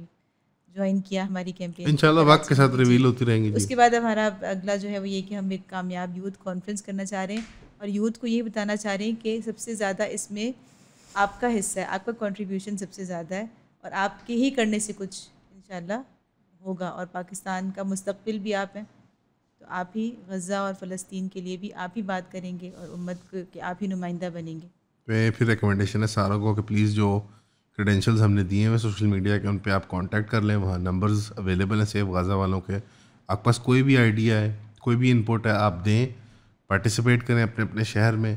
[SPEAKER 1] ज्वाइन किया हमारी कैंपेन इंशाल्लाह वक्त के साथ रिवील होती रहेंगी उसके बाद हमारा अगला जो है वो ये कि हम एक कामयाब यूथ कॉन्फ्रेंस करना चाह रहे हैं और यूथ को ये बताना चाह रहे हैं कि सबसे ज़्यादा इसमें आपका हिस्सा है आपका कॉन्ट्रीब्यूशन सबसे ज़्यादा है और आपके ही करने से कुछ इंशाल्लाह होगा और पाकिस्तान का मुस्तबिल भी आप हैं तो आप ही गज़ा और फ़लस्तीन के लिए भी आप ही बात करेंगे और उम्मत के आप ही नुमाइंदा बनेंगे
[SPEAKER 2] मैं तो फिर रिकमेंडेशन है सारों को कि प्लीज़ जो क्रेडेंशियल्स हमने दिए हैं सोशल मीडिया के उन पर आप कॉन्टैक्ट कर लें वहाँ नंबर्स अवेलेबल हैं सेफ गज़ा वालों के आपके पास कोई भी आइडिया है कोई भी इनपुट है आप दें पार्टिसिपेट करें अपने अपने शहर में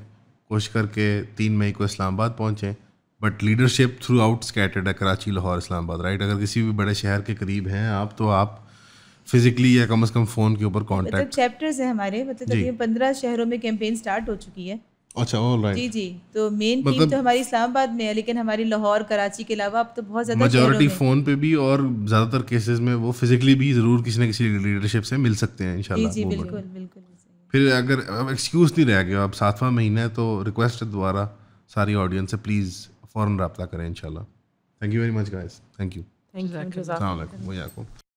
[SPEAKER 2] कोशिश करके तीन मई को इस्लामाबाद पहुँचें but leadership throughout scattered है कराची लाहौर इस्लामाबाद राइट अगर किसी भी बड़े शहर के करीब हैं आप तो आप फिजिकली या कम से कम फ़ोन के ऊपर कांटेक्ट
[SPEAKER 1] चैप्टर्स मतलब हैं हमारे मतलब तकरीबन पंद्रह शहरों में कैंपेन स्टार्ट हो चुकी है
[SPEAKER 2] अच्छा ऑल राइट जी
[SPEAKER 1] जी तो मेन मतलब, टीम तो हमारी इस्लामाबाद में है लेकिन हमारी लाहौर कराची के अलावा अब तो बहुत ज़्यादा मेजोरिटी
[SPEAKER 2] फ़ोन पे भी और ज़्यादातर केसेस में वो फिजिकली भी ज़रूर किसी ना किसी लीडरशिप से मिल सकते हैं इंशाल्लाह जी जी बिल्कुल बिल्कुल फिर अगर एक्सक्यूज़ नहीं रह गया अब सातवां महीना है तो रिक्वेस्ट है दोबारा सारी ऑडियंस से प्लीज़ फ़ौर रबता करें इन thank you very much guys thank you thank you